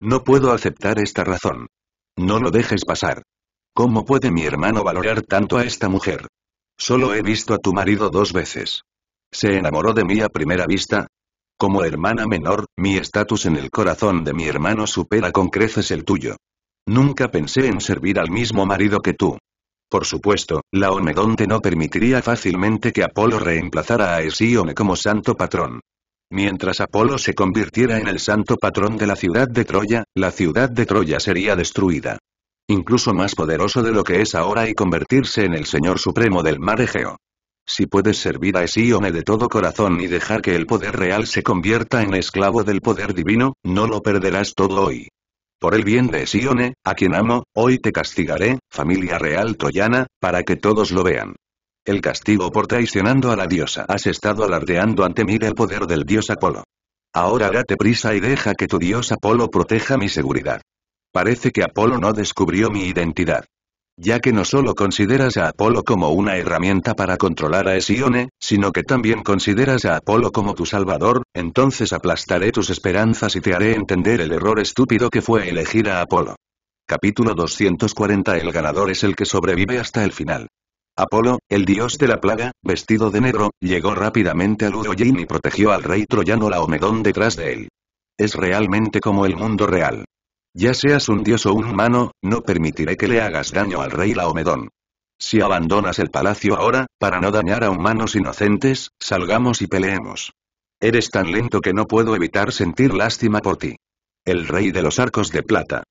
No puedo aceptar esta razón. No lo dejes pasar. ¿Cómo puede mi hermano valorar tanto a esta mujer? Solo he visto a tu marido dos veces. Se enamoró de mí a primera vista. Como hermana menor, mi estatus en el corazón de mi hermano supera con creces el tuyo. Nunca pensé en servir al mismo marido que tú. Por supuesto, la Omedonte no permitiría fácilmente que Apolo reemplazara a Hesíone como santo patrón. Mientras Apolo se convirtiera en el santo patrón de la ciudad de Troya, la ciudad de Troya sería destruida. Incluso más poderoso de lo que es ahora y convertirse en el señor supremo del mar Egeo. Si puedes servir a Esione de todo corazón y dejar que el poder real se convierta en esclavo del poder divino, no lo perderás todo hoy. Por el bien de Esione, a quien amo, hoy te castigaré, familia real troyana, para que todos lo vean. El castigo por traicionando a la diosa. Has estado alardeando ante mí del poder del dios Apolo. Ahora date prisa y deja que tu dios Apolo proteja mi seguridad. Parece que Apolo no descubrió mi identidad ya que no solo consideras a Apolo como una herramienta para controlar a Esione, sino que también consideras a Apolo como tu salvador, entonces aplastaré tus esperanzas y te haré entender el error estúpido que fue elegir a Apolo. Capítulo 240 El ganador es el que sobrevive hasta el final. Apolo, el dios de la plaga, vestido de negro, llegó rápidamente al Udoyin y protegió al rey troyano Laomedón detrás de él. Es realmente como el mundo real. Ya seas un dios o un humano, no permitiré que le hagas daño al rey Laomedón. Si abandonas el palacio ahora, para no dañar a humanos inocentes, salgamos y peleemos. Eres tan lento que no puedo evitar sentir lástima por ti. El rey de los arcos de plata.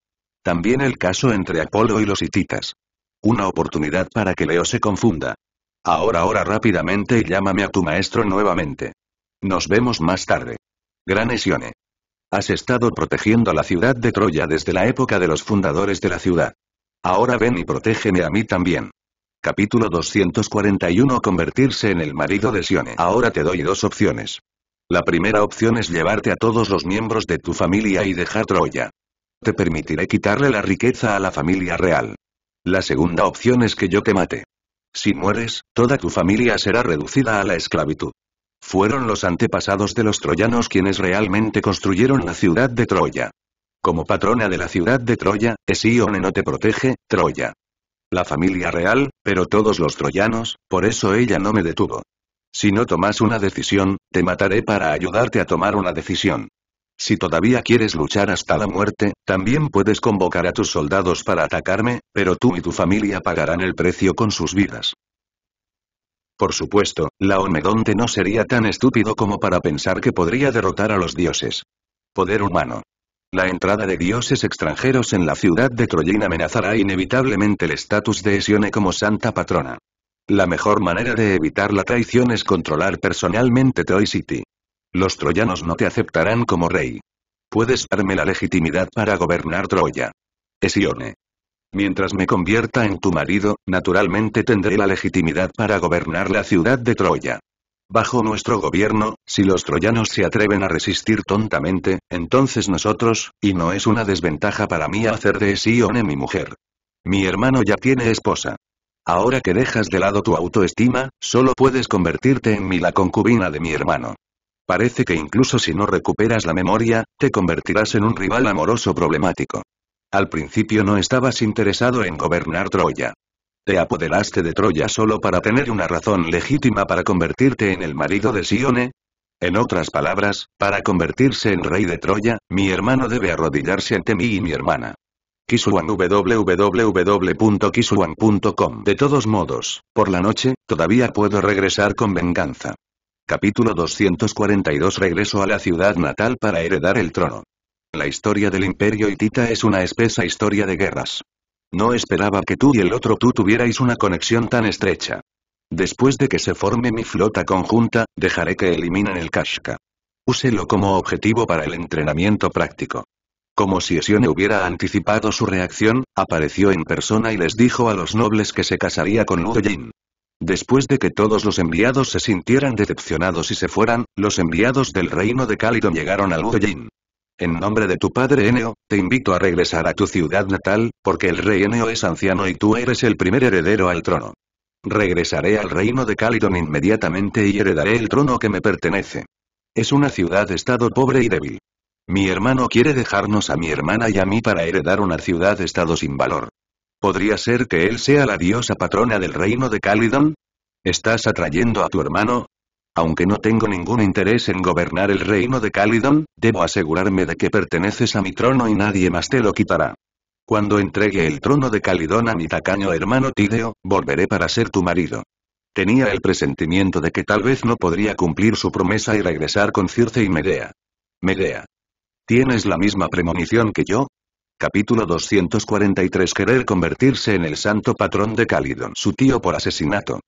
También el caso entre Apolo y los hititas. Una oportunidad para que Leo se confunda. Ahora, ahora rápidamente y llámame a tu maestro nuevamente. Nos vemos más tarde. Gran Esione. Has estado protegiendo la ciudad de Troya desde la época de los fundadores de la ciudad. Ahora ven y protégeme a mí también. Capítulo 241 Convertirse en el marido de Sione. Ahora te doy dos opciones. La primera opción es llevarte a todos los miembros de tu familia y dejar Troya. Te permitiré quitarle la riqueza a la familia real. La segunda opción es que yo te mate. Si mueres, toda tu familia será reducida a la esclavitud. Fueron los antepasados de los troyanos quienes realmente construyeron la ciudad de Troya. Como patrona de la ciudad de Troya, Esione no te protege, Troya. La familia real, pero todos los troyanos, por eso ella no me detuvo. Si no tomas una decisión, te mataré para ayudarte a tomar una decisión. Si todavía quieres luchar hasta la muerte, también puedes convocar a tus soldados para atacarme, pero tú y tu familia pagarán el precio con sus vidas. Por supuesto, Laomedonte no sería tan estúpido como para pensar que podría derrotar a los dioses. Poder humano. La entrada de dioses extranjeros en la ciudad de Troya amenazará inevitablemente el estatus de Esione como santa patrona. La mejor manera de evitar la traición es controlar personalmente Troy City. Los troyanos no te aceptarán como rey. Puedes darme la legitimidad para gobernar Troya. Esione. Mientras me convierta en tu marido, naturalmente tendré la legitimidad para gobernar la ciudad de Troya. Bajo nuestro gobierno, si los troyanos se atreven a resistir tontamente, entonces nosotros, y no es una desventaja para mí hacer de en mi mujer. Mi hermano ya tiene esposa. Ahora que dejas de lado tu autoestima, solo puedes convertirte en mi la concubina de mi hermano. Parece que incluso si no recuperas la memoria, te convertirás en un rival amoroso problemático. Al principio no estabas interesado en gobernar Troya. Te apoderaste de Troya solo para tener una razón legítima para convertirte en el marido de Sione. En otras palabras, para convertirse en rey de Troya, mi hermano debe arrodillarse ante mí y mi hermana. Kisuan www.kisuan.com De todos modos, por la noche, todavía puedo regresar con venganza. Capítulo 242 Regreso a la ciudad natal para heredar el trono. La historia del Imperio Hitita es una espesa historia de guerras. No esperaba que tú y el otro tú tuvierais una conexión tan estrecha. Después de que se forme mi flota conjunta, dejaré que eliminen el Kashka. Úselo como objetivo para el entrenamiento práctico. Como si Sione hubiera anticipado su reacción, apareció en persona y les dijo a los nobles que se casaría con Luo Después de que todos los enviados se sintieran decepcionados y se fueran, los enviados del reino de Calidon llegaron a Luo en nombre de tu padre Eneo, te invito a regresar a tu ciudad natal, porque el rey Eneo es anciano y tú eres el primer heredero al trono. Regresaré al reino de Calidon inmediatamente y heredaré el trono que me pertenece. Es una ciudad-estado pobre y débil. Mi hermano quiere dejarnos a mi hermana y a mí para heredar una ciudad-estado sin valor. ¿Podría ser que él sea la diosa patrona del reino de Calidon? ¿Estás atrayendo a tu hermano? Aunque no tengo ningún interés en gobernar el reino de Calidón, debo asegurarme de que perteneces a mi trono y nadie más te lo quitará. Cuando entregue el trono de Calidón a mi tacaño hermano Tideo, volveré para ser tu marido. Tenía el presentimiento de que tal vez no podría cumplir su promesa y regresar con Circe y Medea. Medea. ¿Tienes la misma premonición que yo? Capítulo 243 Querer convertirse en el santo patrón de Calidón Su tío por asesinato.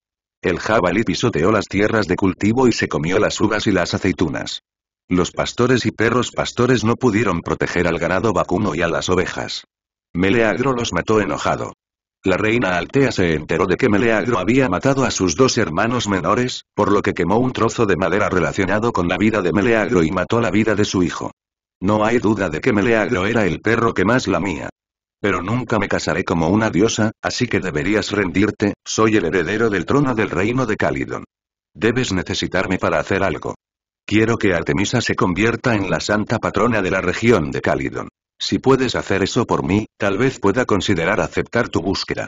El jabalí pisoteó las tierras de cultivo y se comió las uvas y las aceitunas. Los pastores y perros pastores no pudieron proteger al ganado vacuno y a las ovejas. Meleagro los mató enojado. La reina Altea se enteró de que Meleagro había matado a sus dos hermanos menores, por lo que quemó un trozo de madera relacionado con la vida de Meleagro y mató la vida de su hijo. No hay duda de que Meleagro era el perro que más lamía. Pero nunca me casaré como una diosa, así que deberías rendirte, soy el heredero del trono del reino de Calidon. Debes necesitarme para hacer algo. Quiero que Artemisa se convierta en la santa patrona de la región de Calidon. Si puedes hacer eso por mí, tal vez pueda considerar aceptar tu búsqueda.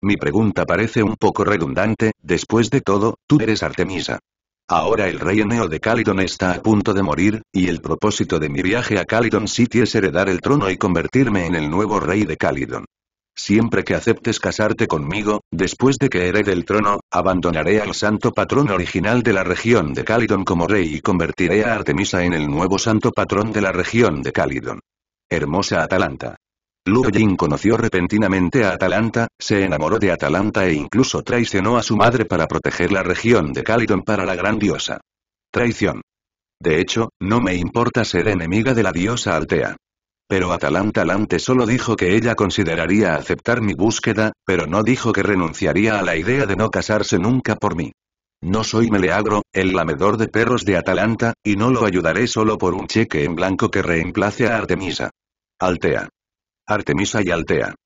Mi pregunta parece un poco redundante, después de todo, tú eres Artemisa. Ahora el rey neo de Calydon está a punto de morir, y el propósito de mi viaje a Calydon City es heredar el trono y convertirme en el nuevo rey de Calydon. Siempre que aceptes casarte conmigo, después de que herede el trono, abandonaré al santo patrón original de la región de Calidon como rey y convertiré a Artemisa en el nuevo santo patrón de la región de Calydon. Hermosa Atalanta conoció repentinamente a Atalanta, se enamoró de Atalanta e incluso traicionó a su madre para proteger la región de Calidon para la gran diosa. Traición. De hecho, no me importa ser enemiga de la diosa Altea. Pero Atalanta Lante solo dijo que ella consideraría aceptar mi búsqueda, pero no dijo que renunciaría a la idea de no casarse nunca por mí. No soy Meleagro, el lamedor de perros de Atalanta, y no lo ayudaré solo por un cheque en blanco que reemplace a Artemisa. Altea. Artemisa y Altea.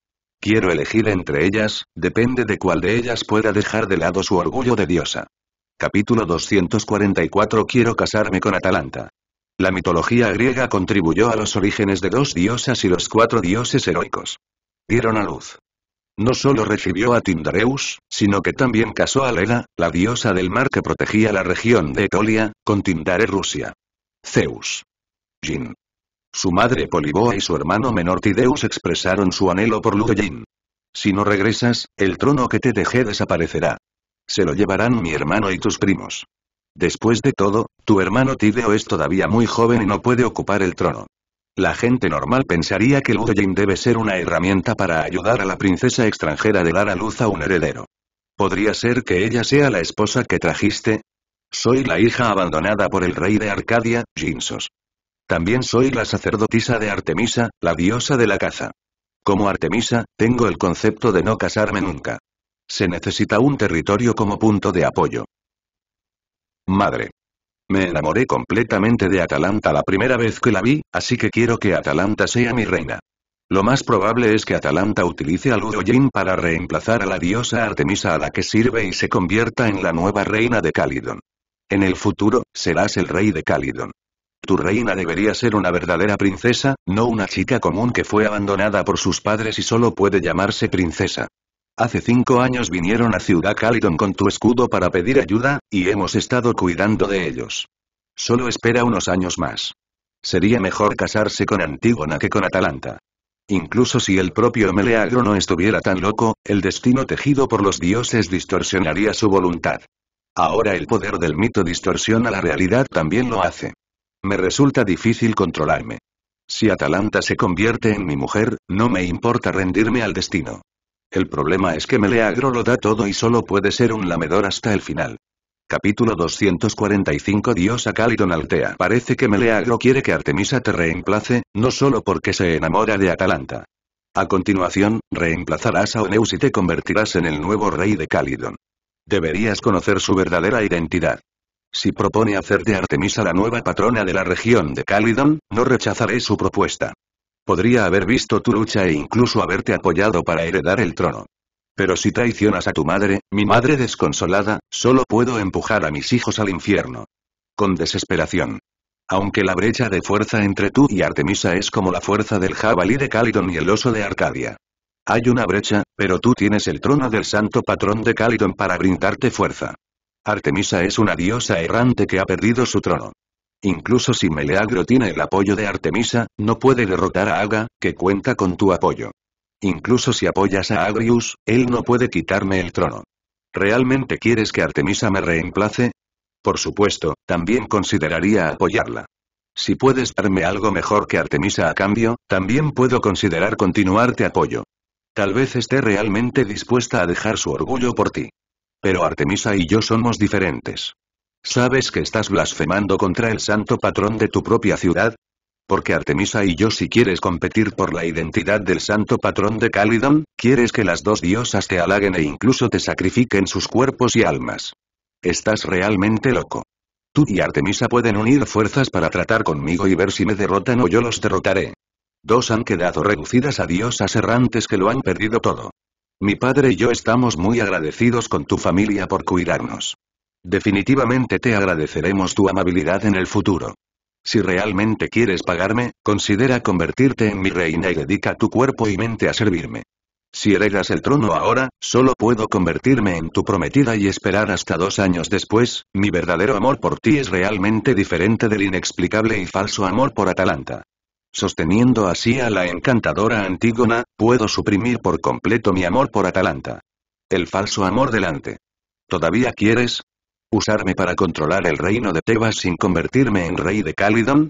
Quiero elegir entre ellas, depende de cuál de ellas pueda dejar de lado su orgullo de diosa. Capítulo 244 Quiero casarme con Atalanta. La mitología griega contribuyó a los orígenes de dos diosas y los cuatro dioses heroicos. Dieron a luz. No solo recibió a Tindareus, sino que también casó a Leda, la diosa del mar que protegía la región de Etolia, con Tindare Rusia. Zeus. Jin. Su madre Poliboa y su hermano menor Tideus expresaron su anhelo por Ludoyin. Si no regresas, el trono que te dejé desaparecerá. Se lo llevarán mi hermano y tus primos. Después de todo, tu hermano Tideo es todavía muy joven y no puede ocupar el trono. La gente normal pensaría que Ludoyin debe ser una herramienta para ayudar a la princesa extranjera de dar a luz a un heredero. ¿Podría ser que ella sea la esposa que trajiste? Soy la hija abandonada por el rey de Arcadia, Jinsos. También soy la sacerdotisa de Artemisa, la diosa de la caza. Como Artemisa, tengo el concepto de no casarme nunca. Se necesita un territorio como punto de apoyo. Madre. Me enamoré completamente de Atalanta la primera vez que la vi, así que quiero que Atalanta sea mi reina. Lo más probable es que Atalanta utilice al Udoyin para reemplazar a la diosa Artemisa a la que sirve y se convierta en la nueva reina de Calidon. En el futuro, serás el rey de Calidon. Tu reina debería ser una verdadera princesa, no una chica común que fue abandonada por sus padres y solo puede llamarse princesa. Hace cinco años vinieron a Ciudad Calidon con tu escudo para pedir ayuda, y hemos estado cuidando de ellos. Solo espera unos años más. Sería mejor casarse con Antígona que con Atalanta. Incluso si el propio Meleagro no estuviera tan loco, el destino tejido por los dioses distorsionaría su voluntad. Ahora el poder del mito distorsiona la realidad también lo hace. Me resulta difícil controlarme. Si Atalanta se convierte en mi mujer, no me importa rendirme al destino. El problema es que Meleagro lo da todo y solo puede ser un lamedor hasta el final. Capítulo 245 Diosa Calidon Altea Parece que Meleagro quiere que Artemisa te reemplace, no solo porque se enamora de Atalanta. A continuación, reemplazarás a Oneus y te convertirás en el nuevo rey de Calidon. Deberías conocer su verdadera identidad. Si propone hacer de Artemisa la nueva patrona de la región de Calidon, no rechazaré su propuesta. Podría haber visto tu lucha e incluso haberte apoyado para heredar el trono. Pero si traicionas a tu madre, mi madre desconsolada, solo puedo empujar a mis hijos al infierno. Con desesperación. Aunque la brecha de fuerza entre tú y Artemisa es como la fuerza del jabalí de Calidon y el oso de Arcadia. Hay una brecha, pero tú tienes el trono del santo patrón de Calidon para brindarte fuerza. Artemisa es una diosa errante que ha perdido su trono. Incluso si Meleagro tiene el apoyo de Artemisa, no puede derrotar a Aga, que cuenta con tu apoyo. Incluso si apoyas a Agrius, él no puede quitarme el trono. ¿Realmente quieres que Artemisa me reemplace? Por supuesto, también consideraría apoyarla. Si puedes darme algo mejor que Artemisa a cambio, también puedo considerar continuarte apoyo. Tal vez esté realmente dispuesta a dejar su orgullo por ti. Pero Artemisa y yo somos diferentes. ¿Sabes que estás blasfemando contra el santo patrón de tu propia ciudad? Porque Artemisa y yo si quieres competir por la identidad del santo patrón de Calidón, quieres que las dos diosas te halaguen e incluso te sacrifiquen sus cuerpos y almas. Estás realmente loco. Tú y Artemisa pueden unir fuerzas para tratar conmigo y ver si me derrotan o yo los derrotaré. Dos han quedado reducidas a diosas errantes que lo han perdido todo. Mi padre y yo estamos muy agradecidos con tu familia por cuidarnos. Definitivamente te agradeceremos tu amabilidad en el futuro. Si realmente quieres pagarme, considera convertirte en mi reina y dedica tu cuerpo y mente a servirme. Si heredas el trono ahora, solo puedo convertirme en tu prometida y esperar hasta dos años después, mi verdadero amor por ti es realmente diferente del inexplicable y falso amor por Atalanta. Sosteniendo así a la encantadora Antígona, puedo suprimir por completo mi amor por Atalanta. El falso amor delante. ¿Todavía quieres? ¿Usarme para controlar el reino de Tebas sin convertirme en rey de Calidón?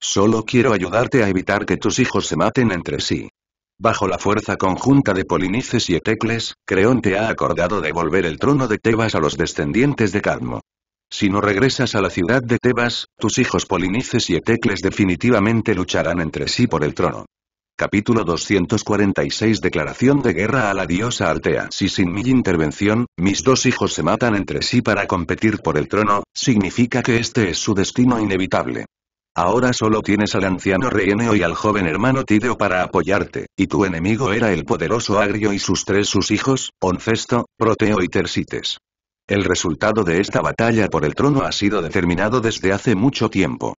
Solo quiero ayudarte a evitar que tus hijos se maten entre sí. Bajo la fuerza conjunta de Polinices y Etecles, Creonte ha acordado devolver el trono de Tebas a los descendientes de Cadmo. Si no regresas a la ciudad de Tebas, tus hijos Polinices y Etecles definitivamente lucharán entre sí por el trono. Capítulo 246 Declaración de guerra a la diosa Altea Si sin mi intervención, mis dos hijos se matan entre sí para competir por el trono, significa que este es su destino inevitable. Ahora solo tienes al anciano Reineo y al joven hermano Tideo para apoyarte, y tu enemigo era el poderoso Agrio y sus tres sus hijos, Oncesto, Proteo y Tersites. El resultado de esta batalla por el trono ha sido determinado desde hace mucho tiempo.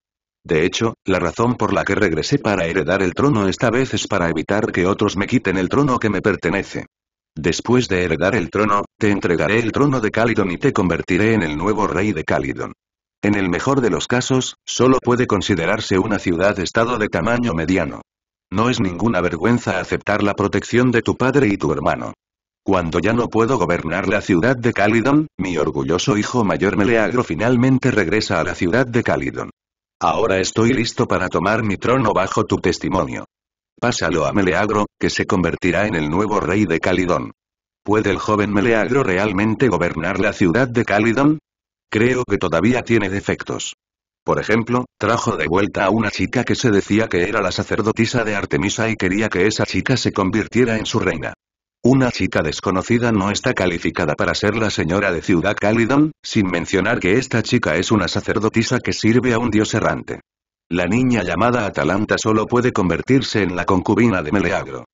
De hecho, la razón por la que regresé para heredar el trono esta vez es para evitar que otros me quiten el trono que me pertenece. Después de heredar el trono, te entregaré el trono de Calidon y te convertiré en el nuevo rey de Calidon. En el mejor de los casos, solo puede considerarse una ciudad-estado de tamaño mediano. No es ninguna vergüenza aceptar la protección de tu padre y tu hermano. Cuando ya no puedo gobernar la ciudad de Calidón, mi orgulloso hijo mayor Meleagro finalmente regresa a la ciudad de Calidón. Ahora estoy listo para tomar mi trono bajo tu testimonio. Pásalo a Meleagro, que se convertirá en el nuevo rey de Calidón. ¿Puede el joven Meleagro realmente gobernar la ciudad de Calidón? Creo que todavía tiene defectos. Por ejemplo, trajo de vuelta a una chica que se decía que era la sacerdotisa de Artemisa y quería que esa chica se convirtiera en su reina. Una chica desconocida no está calificada para ser la señora de Ciudad Calidón, sin mencionar que esta chica es una sacerdotisa que sirve a un dios errante. La niña llamada Atalanta solo puede convertirse en la concubina de Meleagro.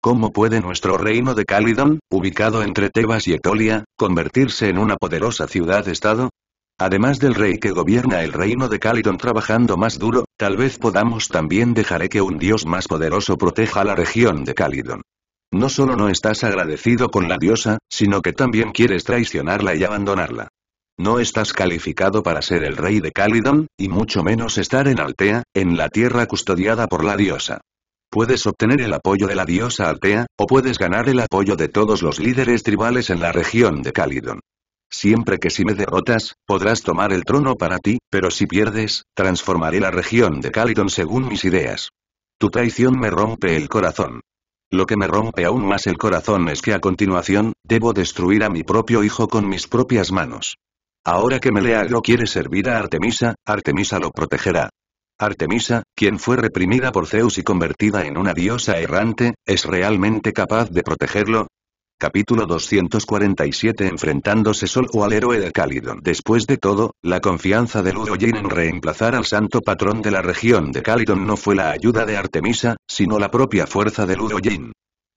¿Cómo puede nuestro reino de Calidón, ubicado entre Tebas y Etolia, convertirse en una poderosa ciudad-estado? Además del rey que gobierna el reino de Calidón trabajando más duro, tal vez podamos también dejaré que un dios más poderoso proteja la región de Calidón. No solo no estás agradecido con la diosa, sino que también quieres traicionarla y abandonarla. No estás calificado para ser el rey de Calidon, y mucho menos estar en Altea, en la tierra custodiada por la diosa. Puedes obtener el apoyo de la diosa Altea, o puedes ganar el apoyo de todos los líderes tribales en la región de Calidon. Siempre que si me derrotas, podrás tomar el trono para ti, pero si pierdes, transformaré la región de Calydon según mis ideas. Tu traición me rompe el corazón. Lo que me rompe aún más el corazón es que a continuación, debo destruir a mi propio hijo con mis propias manos. Ahora que Meleagro quiere servir a Artemisa, Artemisa lo protegerá. Artemisa, quien fue reprimida por Zeus y convertida en una diosa errante, es realmente capaz de protegerlo, Capítulo 247 Enfrentándose solo al héroe de Calidon Después de todo, la confianza de Jin en reemplazar al santo patrón de la región de Calidon no fue la ayuda de Artemisa, sino la propia fuerza de Jin.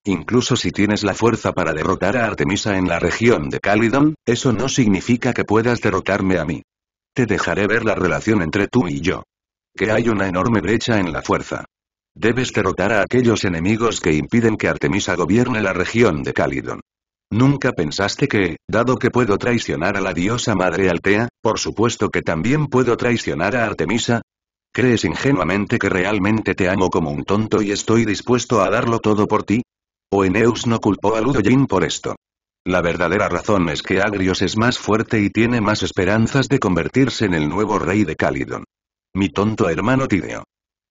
Incluso si tienes la fuerza para derrotar a Artemisa en la región de Calidon, eso no significa que puedas derrotarme a mí. Te dejaré ver la relación entre tú y yo. Que hay una enorme brecha en la fuerza. Debes derrotar a aquellos enemigos que impiden que Artemisa gobierne la región de Calidon. Nunca pensaste que, dado que puedo traicionar a la diosa madre Altea, por supuesto que también puedo traicionar a Artemisa. ¿Crees ingenuamente que realmente te amo como un tonto y estoy dispuesto a darlo todo por ti? O no culpó a Ludoyin por esto. La verdadera razón es que Agrios es más fuerte y tiene más esperanzas de convertirse en el nuevo rey de Calidon. Mi tonto hermano Tideo.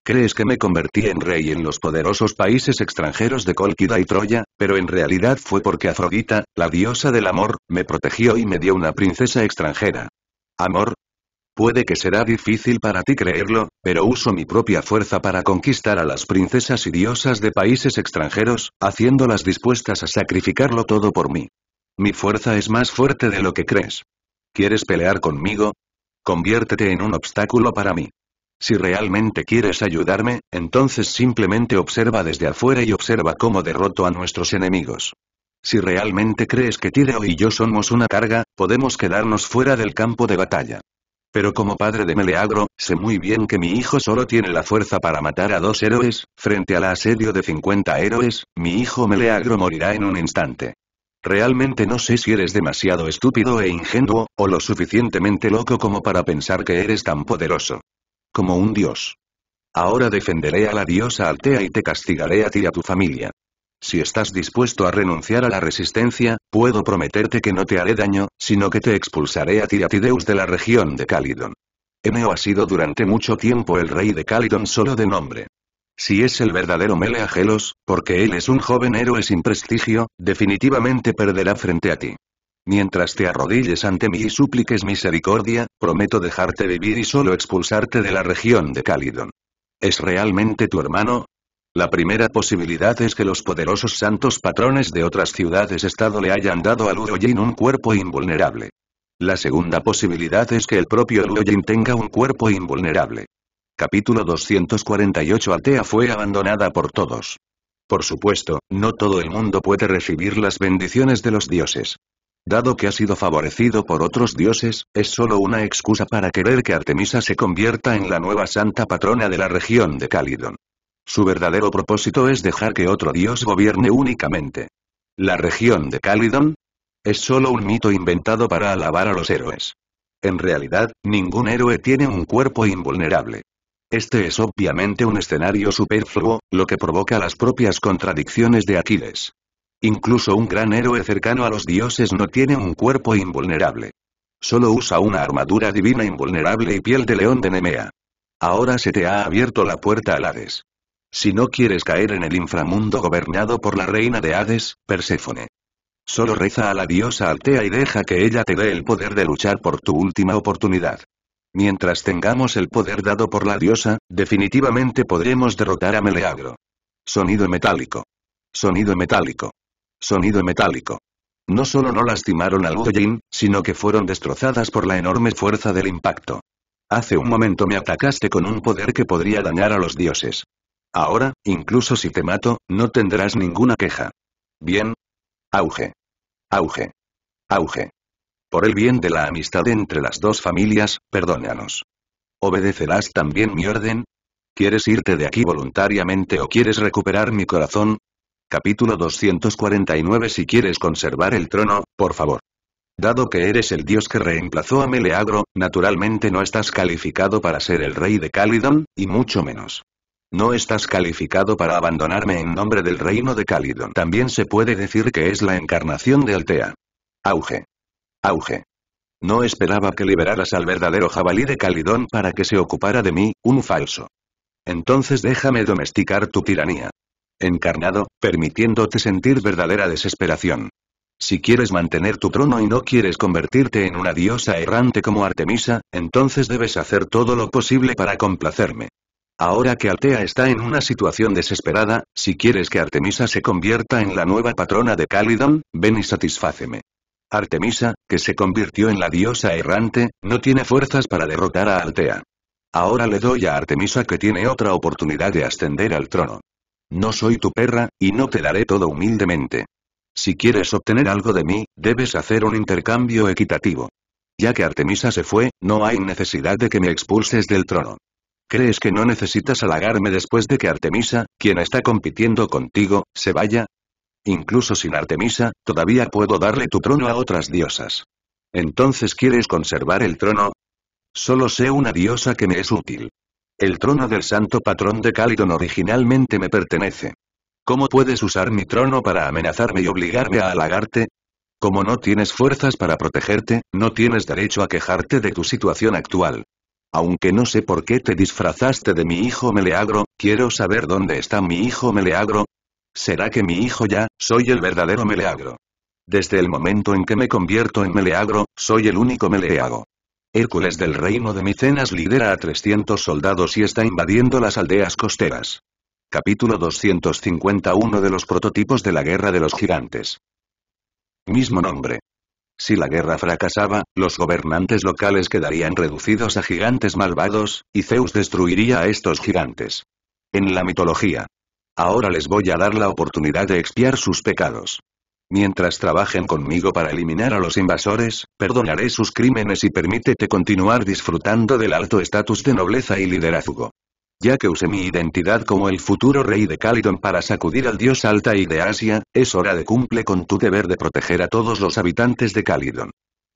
Crees que me convertí en rey en los poderosos países extranjeros de Colquida y Troya, pero en realidad fue porque Afrodita, la diosa del amor, me protegió y me dio una princesa extranjera. ¿Amor? Puede que será difícil para ti creerlo, pero uso mi propia fuerza para conquistar a las princesas y diosas de países extranjeros, haciéndolas dispuestas a sacrificarlo todo por mí. Mi fuerza es más fuerte de lo que crees. ¿Quieres pelear conmigo? Conviértete en un obstáculo para mí. Si realmente quieres ayudarme, entonces simplemente observa desde afuera y observa cómo derroto a nuestros enemigos. Si realmente crees que Tideo y yo somos una carga, podemos quedarnos fuera del campo de batalla. Pero como padre de Meleagro, sé muy bien que mi hijo solo tiene la fuerza para matar a dos héroes, frente al asedio de 50 héroes, mi hijo Meleagro morirá en un instante. Realmente no sé si eres demasiado estúpido e ingenuo, o lo suficientemente loco como para pensar que eres tan poderoso. Como un dios. Ahora defenderé a la diosa Altea y te castigaré a ti y a tu familia. Si estás dispuesto a renunciar a la resistencia, puedo prometerte que no te haré daño, sino que te expulsaré a ti y a Tideus de la región de Calidon. Eneo ha sido durante mucho tiempo el rey de Calidon solo de nombre. Si es el verdadero Meleagelos, porque él es un joven héroe sin prestigio, definitivamente perderá frente a ti. Mientras te arrodilles ante mí y supliques misericordia, prometo dejarte vivir y solo expulsarte de la región de Calidon. ¿Es realmente tu hermano? La primera posibilidad es que los poderosos santos patrones de otras ciudades-estado le hayan dado a Luoyin un cuerpo invulnerable. La segunda posibilidad es que el propio Luoyin tenga un cuerpo invulnerable. Capítulo 248 Altea fue abandonada por todos. Por supuesto, no todo el mundo puede recibir las bendiciones de los dioses. Dado que ha sido favorecido por otros dioses, es solo una excusa para querer que Artemisa se convierta en la nueva santa patrona de la región de Calidon. Su verdadero propósito es dejar que otro dios gobierne únicamente. ¿La región de Calidon? Es solo un mito inventado para alabar a los héroes. En realidad, ningún héroe tiene un cuerpo invulnerable. Este es obviamente un escenario superfluo, lo que provoca las propias contradicciones de Aquiles. Incluso un gran héroe cercano a los dioses no tiene un cuerpo invulnerable. Solo usa una armadura divina invulnerable y piel de león de Nemea. Ahora se te ha abierto la puerta al Hades. Si no quieres caer en el inframundo gobernado por la reina de Hades, Perséfone. Solo reza a la diosa Altea y deja que ella te dé el poder de luchar por tu última oportunidad. Mientras tengamos el poder dado por la diosa, definitivamente podremos derrotar a Meleagro. Sonido metálico. Sonido metálico sonido metálico. No solo no lastimaron al Goyin, sino que fueron destrozadas por la enorme fuerza del impacto. Hace un momento me atacaste con un poder que podría dañar a los dioses. Ahora, incluso si te mato, no tendrás ninguna queja. Bien. Auge. Auge. Auge. Por el bien de la amistad entre las dos familias, perdónanos. ¿Obedecerás también mi orden? ¿Quieres irte de aquí voluntariamente o quieres recuperar mi corazón? Capítulo 249 Si quieres conservar el trono, por favor. Dado que eres el dios que reemplazó a Meleagro, naturalmente no estás calificado para ser el rey de Calidón, y mucho menos. No estás calificado para abandonarme en nombre del reino de Calidón. También se puede decir que es la encarnación de Altea. Auge. Auge. No esperaba que liberaras al verdadero jabalí de Calidón para que se ocupara de mí, un falso. Entonces déjame domesticar tu tiranía encarnado, permitiéndote sentir verdadera desesperación. Si quieres mantener tu trono y no quieres convertirte en una diosa errante como Artemisa, entonces debes hacer todo lo posible para complacerme. Ahora que Altea está en una situación desesperada, si quieres que Artemisa se convierta en la nueva patrona de Calidon, ven y satisfáceme. Artemisa, que se convirtió en la diosa errante, no tiene fuerzas para derrotar a Altea. Ahora le doy a Artemisa que tiene otra oportunidad de ascender al trono. No soy tu perra, y no te daré todo humildemente. Si quieres obtener algo de mí, debes hacer un intercambio equitativo. Ya que Artemisa se fue, no hay necesidad de que me expulses del trono. ¿Crees que no necesitas halagarme después de que Artemisa, quien está compitiendo contigo, se vaya? Incluso sin Artemisa, todavía puedo darle tu trono a otras diosas. ¿Entonces quieres conservar el trono? Solo sé una diosa que me es útil. El trono del santo patrón de Calidon originalmente me pertenece. ¿Cómo puedes usar mi trono para amenazarme y obligarme a halagarte? Como no tienes fuerzas para protegerte, no tienes derecho a quejarte de tu situación actual. Aunque no sé por qué te disfrazaste de mi hijo Meleagro, quiero saber dónde está mi hijo Meleagro. ¿Será que mi hijo ya, soy el verdadero Meleagro? Desde el momento en que me convierto en Meleagro, soy el único Meleago. Hércules del reino de Micenas lidera a 300 soldados y está invadiendo las aldeas costeras. Capítulo 251 de los prototipos de la guerra de los gigantes. Mismo nombre. Si la guerra fracasaba, los gobernantes locales quedarían reducidos a gigantes malvados, y Zeus destruiría a estos gigantes. En la mitología. Ahora les voy a dar la oportunidad de expiar sus pecados. Mientras trabajen conmigo para eliminar a los invasores, perdonaré sus crímenes y permítete continuar disfrutando del alto estatus de nobleza y liderazgo. Ya que usé mi identidad como el futuro rey de Calidon para sacudir al dios Alta y de Asia, es hora de cumple con tu deber de proteger a todos los habitantes de Calidon.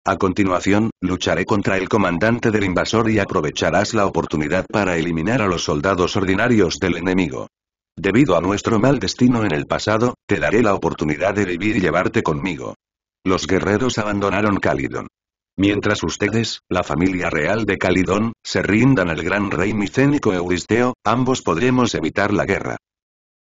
A continuación, lucharé contra el comandante del invasor y aprovecharás la oportunidad para eliminar a los soldados ordinarios del enemigo. Debido a nuestro mal destino en el pasado, te daré la oportunidad de vivir y llevarte conmigo. Los guerreros abandonaron Calidón. Mientras ustedes, la familia real de Calidón, se rindan al gran rey micénico Euristeo, ambos podremos evitar la guerra.